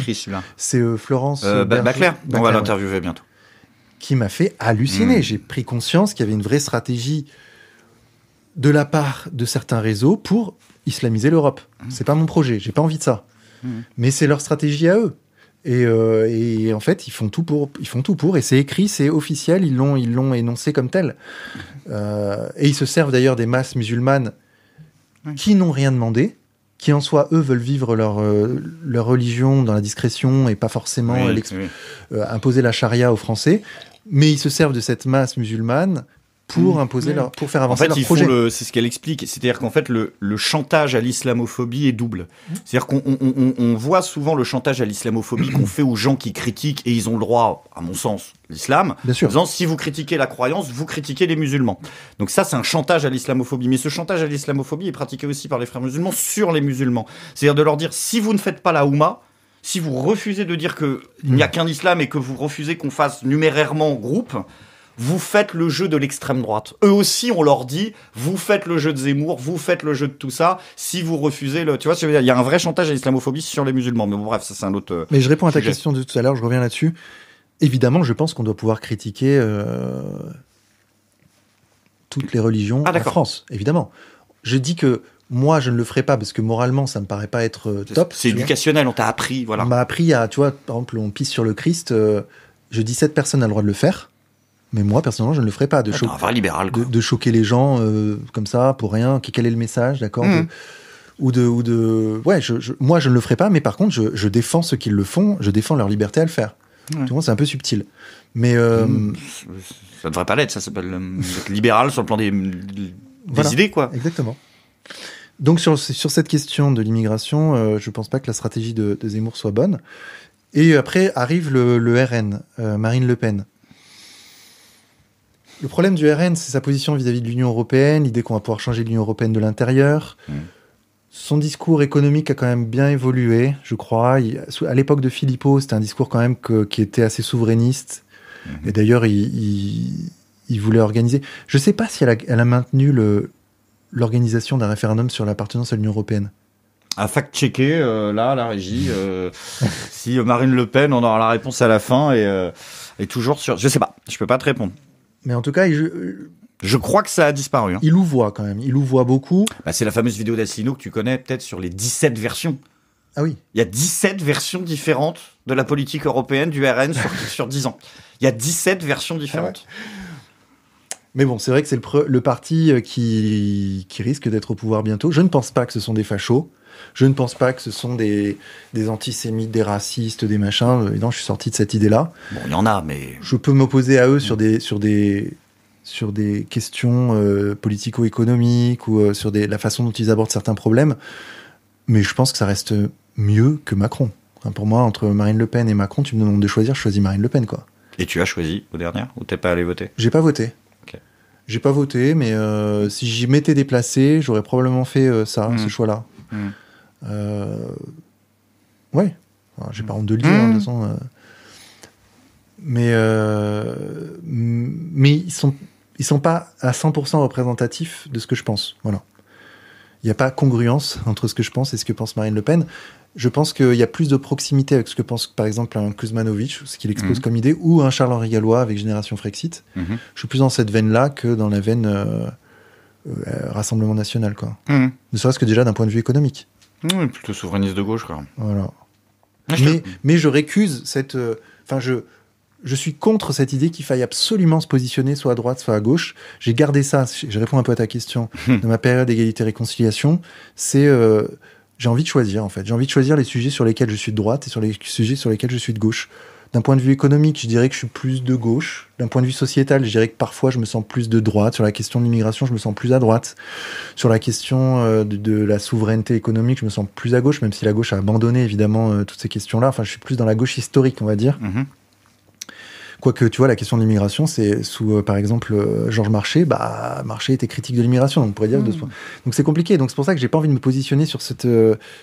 C'est euh, Florence. Euh, euh on va l'interviewer bientôt. Qui m'a fait halluciner. Hmm. J'ai pris conscience qu'il y avait une vraie stratégie de la part de certains réseaux pour islamiser l'Europe. Hmm. C'est pas mon projet, j'ai pas envie de ça. Hmm. Mais c'est leur stratégie à eux. Euh, et, en fait, ils font tout pour. Ils font tout pour. Et c'est écrit, c'est officiel. Ils l'ont, ils l'ont énoncé comme tel. et ils se servent d'ailleurs des masses musulmanes qui n'ont rien demandé qui en soi, eux, veulent vivre leur, euh, leur religion dans la discrétion et pas forcément euh, imposer la charia aux Français. Mais ils se servent de cette masse musulmane pour mm. imposer mm. pour faire avancer en leur C'est ce qu'elle explique, c'est-à-dire qu'en fait le, chantage à l'islamophobie est double. Mm. C'est-à-dire qu'on voit souvent le chantage à l'islamophobie qu'on fait aux gens qui critiquent et ils ont le droit, à mon sens, l'islam, en disant si vous critiquez la croyance, vous critiquez les musulmans. Donc ça, c'est un chantage à l'islamophobie. Mais ce chantage à l'islamophobie est pratiqué aussi par les frères musulmans sur les musulmans. C'est-à-dire de leur dire si vous ne faites pas la Houma, si vous refusez de dire qu'il n'y a qu'un islam et que vous refusez qu'on fasse numérairement groupe, vous faites le jeu de l'extrême droite. Eux aussi, on leur dit, vous faites le jeu de Zemmour, vous faites le jeu de tout ça, si vous refusez le... Tu vois, il y a un vrai chantage à l'islamophobie sur les musulmans. Mais bon, bref, ça c'est un autre... Euh, Mais je réponds à ta question de tout à l'heure, je reviens là-dessus. Évidemment, je pense qu'on doit pouvoir critiquer euh, toutes les religions ah, en France, évidemment. Je dis que moi, je ne le ferai pas parce que moralement, ça me paraît pas être euh, top. C'est éducationnel, on t'a appris, voilà. On m'a appris à, tu vois, par exemple, on pisse sur le Christ. je dis cette personne a le droit de le faire. Mais moi, personnellement, je ne le ferai pas. De, libéral, de, choquer les gens euh, comme ça, pour rien. Quel est le message, d'accord mhm. ou de, ou de, ouais, moi je ne le ferai pas, mais par contre je, défends ceux qui le font, je défends leur liberté à le faire. c'est un peu subtil. Mais ne euh, hmm, ça devrait pas l'être, ça s'appelle euh, être libéral sur le plan des, des idées, quoi. Exactement. Donc sur, sur cette question de l'immigration, je ne pense pas que la stratégie de, Zemmour soit bonne. Et après arrive le RN, Marine Le Pen. Le problème du RN, c'est sa position vis-à-vis de l'Union européenne, l'idée qu'on va pouvoir changer l'Union européenne de l'intérieur. Mmh. Son discours économique a quand même bien évolué, je crois. à l'époque de Philippot, c'était un discours quand même qui était assez souverainiste. Mmh. Et d'ailleurs, il, voulait organiser. Je ne sais pas si elle a, maintenu l'organisation d'un référendum sur l'appartenance à l'Union européenne à fact-checker euh, là la régie euh, (laughs) si Marine Le Pen on aura la réponse à la fin et, et euh, toujours sur je sais pas je peux pas te répondre mais en tout cas, je, euh, je crois que ça a disparu. Hein. Il ou voit quand même, il nous voit beaucoup. Bah, c'est la fameuse vidéo d'Assino que tu connais peut-être sur les 17 versions. Ah oui. Il y a 17 versions différentes de la politique européenne du RN sur, (laughs) sur 10 ans. Il y a 17 versions différentes. Ah Mais bon, c'est vrai que c'est le, parti euh, qui, qui risque d'être au pouvoir bientôt. Je ne pense pas que ce sont des fachos. Je ne pense pas que ce sont des, des antisémites, des racistes, des machins. Euh, évidemment, je suis sorti de cette idée-là. Bon, il y en a, mais. Je peux m'opposer à eux sur mm. des, sur des, sur des questions euh, politico-économiques ou euh, sur la façon dont ils abordent certains problèmes. Mais je pense que ça reste mieux que Macron. pour moi, entre Marine Le Pen et Macron, tu me demandes de choisir, je choisis Marine Le Pen, quoi. Et tu as choisi au dernier, ou t'es pas allé voter J'ai pas voté. J'ai pas voté, mais si j'y m'étais déplacé, j'aurais probablement fait ça, ce mm. choix-là. Mm. Euh, ouais, j'ai pas honte de le dire, hein, hmm. euh. mais, euh, mais ils sont, ils sont pas à 100% représentatifs de ce que je pense. Voilà. Il n'y a pas congruence entre ce que je pense et ce que pense Marine Le Pen. Je pense qu'il y a plus de proximité avec ce que pense, par exemple, un Kuzmanovic, ce qu'il expose hmm. comme idée, ou un Charles-Henri Gallois avec Génération Frexit. Hmm. Je suis plus dans cette veine-là que dans la veine Rassemblement National, quoi. Ne serait-ce que déjà d'un point de vue économique. Oui, plutôt souverainiste de gauche, quoi. Voilà. Ah, mais, je récuse cette. Euh, enfin, je. Je suis contre cette idée qu'il faille absolument se positionner soit à droite, soit à gauche. J'ai gardé ça, je réponds un peu à ta question, (laughs) de ma période égalité-réconciliation. C'est euh, j'ai envie de choisir en fait. J'ai envie de choisir les sujets sur lesquels je suis de droite et sur les sujets sur lesquels je suis de gauche. D'un point de vue économique, je dirais que je suis plus de gauche. D'un point de vue sociétal, je dirais que parfois je me sens plus de droite. Sur la question de l'immigration, je me sens plus à droite. Sur la question euh, de, la souveraineté économique, je me sens plus à gauche, même si la gauche a abandonné évidemment euh, toutes ces questions-là. Enfin, je suis plus dans la gauche historique, on va dire. Mm-hmm. Quoique, tu vois, la question de l'immigration, c'est sous, euh, par exemple, Georges Marché, bah, Marché était critique de l'immigration, donc on pourrait dire de ce mm. point. Donc c'est compliqué, donc c'est pour ça que j'ai pas envie de me positionner sur cette,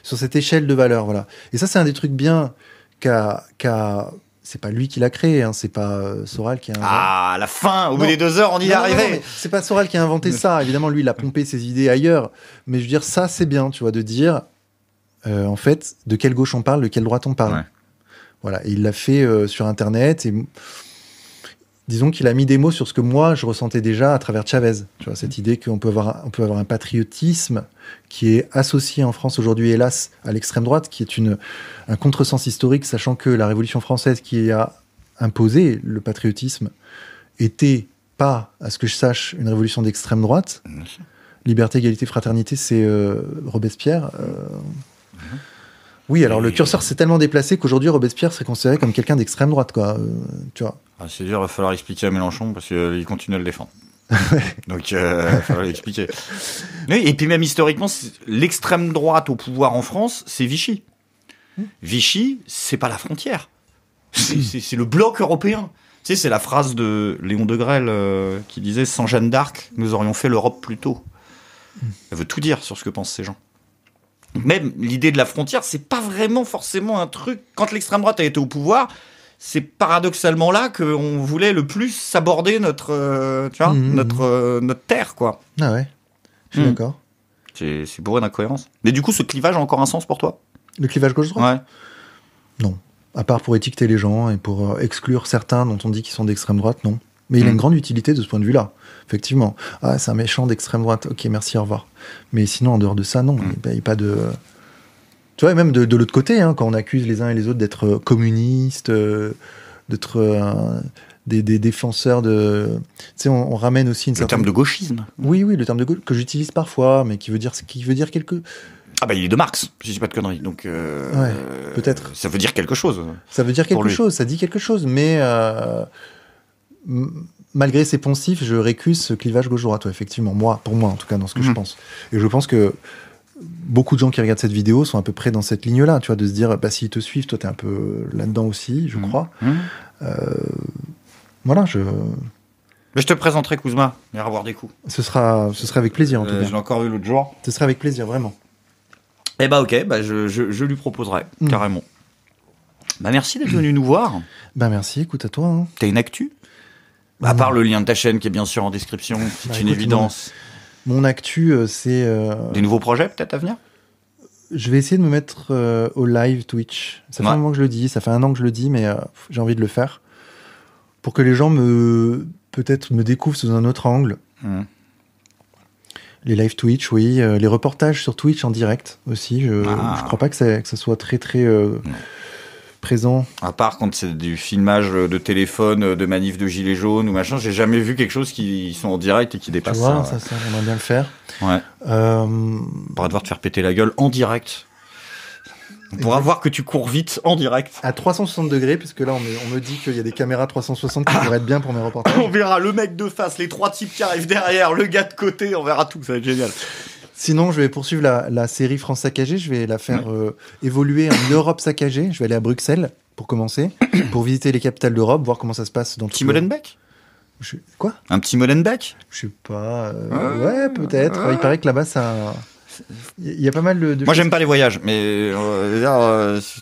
sur cette échelle de valeur, voilà. Et ça, c'est un des trucs bien qu'a, qu'a c'est pas lui qui l'a créé, hein, c'est pas euh, Soral qui a. Inventé... Ah, la fin, au bout des deux heures, on y est arrivé. C'est pas Soral qui a inventé (laughs) ça. Évidemment, lui, il a pompé ses idées ailleurs. Mais je veux dire, ça, c'est bien, tu vois, de dire, euh, en fait, de quelle gauche on parle, de quelle droite on parle. Voilà, et il l'a fait euh, sur Internet et disons qu'il a mis des mots sur ce que moi je ressentais déjà à travers Chavez. cette mm. idée qu'on peut avoir, on peut avoir un patriotisme qui est associé en France aujourd'hui, hélas, à l'extrême droite, qui est une, un contresens historique, sachant que la Révolution française qui a imposé le patriotisme était pas, à ce que je sache, une révolution d'extrême droite. Liberté, égalité, fraternité, c'est euh, Robespierre. Euh, oui, alors le curseur s'est tellement déplacé qu'aujourd'hui Robespierre serait considéré comme quelqu'un d'extrême droite, quoi. Euh, tu vois. Ah, c'est dur, il va falloir expliquer à Mélenchon parce qu'il euh, continue à le défendre. (laughs) Donc, euh, il va falloir l'expliquer. et puis même historiquement, l'extrême droite au pouvoir en France, c'est Vichy. Hmm. Vichy, c'est pas la frontière. C'est le bloc européen. Tu sais, c'est la phrase de Léon de qui disait Sans Jeanne d'Arc, nous aurions fait l'Europe plus tôt. Elle veut tout dire sur ce que pensent ces gens même l'idée de la frontière, c'est pas vraiment forcément un truc. Quand l'extrême droite a été au pouvoir, c'est paradoxalement là qu'on voulait le plus s'aborder notre, euh, mhm. notre, euh, notre terre, quoi. Ah ouais, je suis mhm. d'accord. C'est bourré d'incohérences. Mais du coup, ce clivage a encore un sens pour toi Le clivage gauche-droite Ouais. Non. À part pour étiqueter les gens et pour euh, exclure certains dont on dit qu'ils sont d'extrême droite, non. Mais il a une mhm. grande utilité de ce point de vue-là effectivement. Ah, c'est un méchant d'extrême droite. Ok, merci, au revoir. Mais sinon, en dehors de ça, non. Mm. Il n'y a pas de. Tu vois, même de, l'autre côté, hein, quand on accuse les uns et les autres d'être euh, communistes, euh, d'être euh, des, défenseurs de. Tu sais, on, ramène aussi une le certaine. Le terme de gauchisme. Oui, oui, le terme de gauche que j'utilise parfois, mais qui veut dire, qui veut dire quelque. Ah bah il est de Marx, si je dis pas de conneries. Donc ouais, peut-être. Ça veut dire quelque chose. Ça veut dire quelque chose, ça dit quelque chose, mais malgré ses poncifs, je récuse ce clivage gauche à toi, effectivement. Moi, pour moi, en tout cas, dans ce que je mhm. pense. Et je pense que beaucoup de gens qui regardent cette vidéo sont à peu près dans cette ligne-là, tu vois, de se dire, bah, s'ils te suivent, toi, t'es un peu là-dedans aussi, je mhm. crois. Mhm. Euh, voilà, je. je te présenterai Kuzma, et revoir des coups. Ce sera, ce sera avec plaisir, en tout euh, cas. je l'ai encore vu l'autre jour. Ce sera avec plaisir, vraiment. Eh bah, ok, bah, je, lui proposerai, carrément. Bah, merci d'être venu nous voir. Bah, merci, écoute à toi. Hein. T'as une actu bah, à part mmh. le lien de ta chaîne qui est bien sûr en description, bah, c'est une évidence. Mon, actu, euh, c'est. Euh, Des nouveaux projets peut-être à venir Je vais essayer de me mettre euh, au live Twitch. Ça fait un moment que je le dis, ça fait un an que je le dis, mais j'ai envie de le faire. Pour que les gens me. peut-être me découvrent sous un autre angle. Mmh. Les live Twitch, oui. les reportages sur Twitch en direct aussi. Je, ne ah. crois pas que, ça, que soit très très présent. À part quand c'est du filmage de téléphone, de manif de gilets jaunes ou machin, j'ai jamais vu quelque chose qui sont en direct et qui dépasse tu vois, ça, ça, on bien le faire. Ouais. On euh, pourra devoir te faire péter la gueule en direct. On pourra voir que tu cours vite en direct. À 360 degrés, puisque là, on me, on me dit qu'il y a des caméras 360 qui pourraient ah. être bien pour mes reportages. (laughs) On verra le mec de face, les trois types qui arrivent derrière, le gars de côté, on verra tout, ça va être génial. Sinon, je vais poursuivre la, série France saccagée. Je vais la faire euh, évoluer en (coughs) Europe saccagée. Je vais aller à Bruxelles pour commencer, (coughs) pour visiter les capitales d'Europe, voir comment ça se passe dans petit le euh, Molenbeek. Je... Quoi Un petit Molenbeek Je sais pas. Euh, ah. ouais, peut-être. Il paraît que là-bas, ça. Il y a pas mal de. Moi, j'aime pas les voyages, mais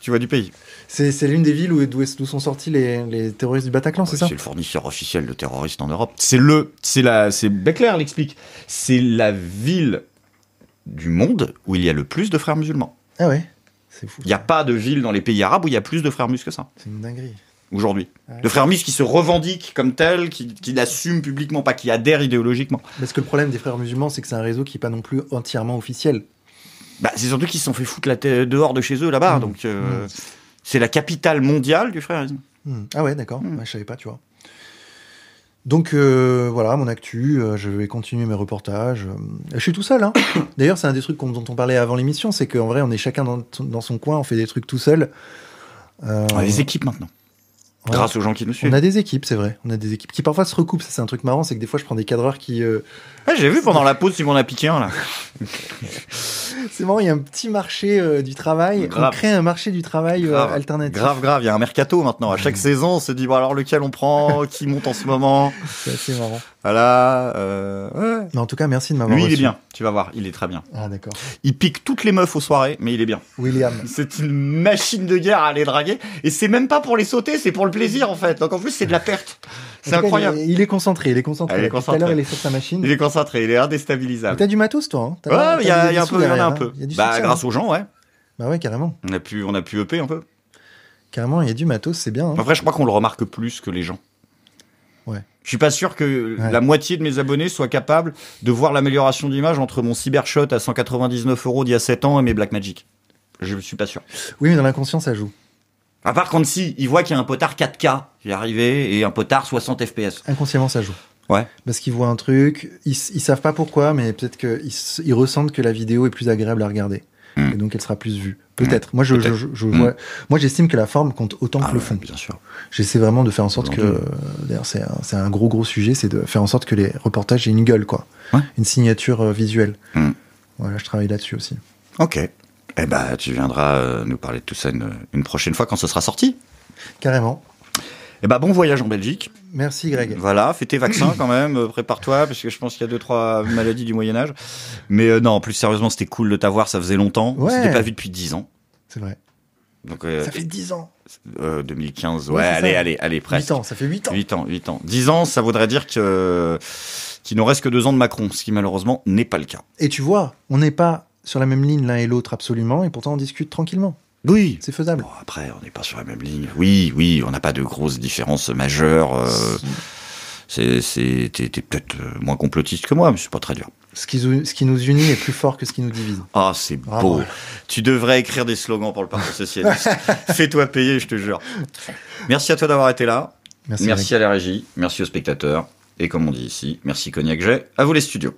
tu vois du pays. C'est l'une des villes où, d'où sont sortis les, terroristes du Bataclan, c'est ça C'est le fournisseur officiel de terroristes en Europe. C'est le, c'est la, c'est Beckler l'explique. C'est la ville du monde où il y a le plus de frères musulmans. Ah ouais C'est fou. Il n'y a pas de ville dans les pays arabes où il y a plus de frères musulmans que ça. C'est une dinguerie. Aujourd'hui. De ah frères musulmans qui se revendiquent comme tels, qui, n'assument publiquement, pas qui adhèrent idéologiquement. Parce que le problème des frères musulmans, c'est que c'est un réseau qui n'est pas non plus entièrement officiel. Bah, c'est surtout qu'ils se sont fait foutre la tête dehors de chez eux là-bas. Hmm. Donc, euh, hmm. c'est la capitale mondiale du frère musulman. Hmm. Ah ouais, d'accord. Je je savais pas, tu vois. Donc euh, voilà, mon actu, euh, je vais continuer mes reportages. Euh, je suis tout seul. Hein. (coughs) D'ailleurs, c'est un des trucs dont on parlait avant l'émission, c'est qu'en vrai, on est chacun dans, son coin, on fait des trucs tout seul. on a des équipes maintenant. Grâce aux gens qui nous suivent. On a des équipes, c'est vrai. On a des équipes qui parfois se recoupent. Ça, c'est un truc marrant, c'est que des fois, je prends des cadreurs qui, j'ai vu pendant la pause, on a piqué un là. C'est marrant, il y a un petit marché euh, du travail. On crée un marché du travail euh, alternatif. Grave, grave. Il y a un mercato maintenant. À chaque mmh. saison, on se dit bon alors lequel on prend, (laughs) qui monte en ce moment. C'est assez marrant. Voilà. Euh, mais en tout cas, merci de m'avoir. Lui, il est bien. Tu vas voir, il est très bien. Ah d'accord. Il pique toutes les meufs aux soirées, mais il est bien. William. (laughs) C'est une machine de guerre à les draguer. Et c'est même pas pour les sauter, c'est pour le plaisir en fait. Donc en plus, c'est de la perte. C'est incroyable. il, est concentré, il est concentré. il est concentré. Tout à l'heure, il est sur sa machine. Il est concentré, il est indéstabilisable. T'as du matos, toi. Hein ouais, il y, a, un peu, il y en a un peu. Hein. Bah, grâce hein. aux gens, ouais. Bah ouais, carrément. On a pu, on a pu EP un peu. Carrément, il y a du matos, c'est bien. En hein. vrai, je crois qu'on le remarque plus que les gens. Ouais. Je suis pas sûr que la moitié de mes abonnés soient capables de voir l'amélioration d'image entre mon Cybershot à 199 euros d'il y a 7 ans et mes Blackmagic. Je suis pas sûr. Oui, mais dans l'inconscient, ça joue par contre, si, il voit qu'il y a un potard 4K qui est arrivé et un potard 60 FPS. Inconsciemment, ça joue. Ouais. Parce qu'ils voient un truc, ils, ils savent pas pourquoi, mais peut-être qu'ils ils ressentent que la vidéo est plus agréable à regarder. Hmm. Et donc, elle sera plus vue. Peut-être. Hmm. Moi, je, hmm. moi, j'estime que la forme compte autant que ah le fond. Bien sûr. J'essaie vraiment de faire en sorte que, d'ailleurs, c'est un, gros gros sujet, c'est de faire en sorte que les reportages aient une gueule, quoi, une signature euh, visuelle. Voilà, je travaille là-dessus aussi. Ok. Eh ben, tu viendras euh, nous parler de tout ça une, prochaine fois quand ce sera sorti. Carrément. Eh ben, bon voyage en Belgique. Merci Greg. Voilà, fais tes vaccins quand même, euh, prépare-toi, parce que je pense qu'il y a deux, trois maladies du Moyen-Âge. Mais euh, non, plus sérieusement, c'était cool de t'avoir, ça faisait longtemps. Ouais. s'était pas vu depuis dix ans. C'est vrai. Donc, ça fait dix ans. 2015, ouais, allez, allez, allez, presque. Huit ans, ça fait 8 ans. 8 ans, 8 ans. Dix ans, ça voudrait dire que, qu'il n'en reste que deux ans de Macron, ce qui malheureusement n'est pas le cas. Et tu vois, on n'est pas sur la même ligne l'un et l'autre absolument, et pourtant on discute tranquillement. Oui. C'est faisable. après, on n'est pas sur la même ligne. Oui, oui, on n'a pas de grosses différences majeures. Euh, c'est, t'es, peut-être euh, moins complotiste que moi, mais c'est pas très dur. Ce qui, ce qui, nous unit est plus fort que ce qui nous divise. Ah, c'est beau. Tu devrais écrire des slogans pour le Parti Socialiste. (laughs) Fais-toi payer, je te jure. Merci à toi d'avoir été là. Merci, merci à la régie. Merci aux spectateurs. Et comme on dit ici, merci Cognac J À vous les studios.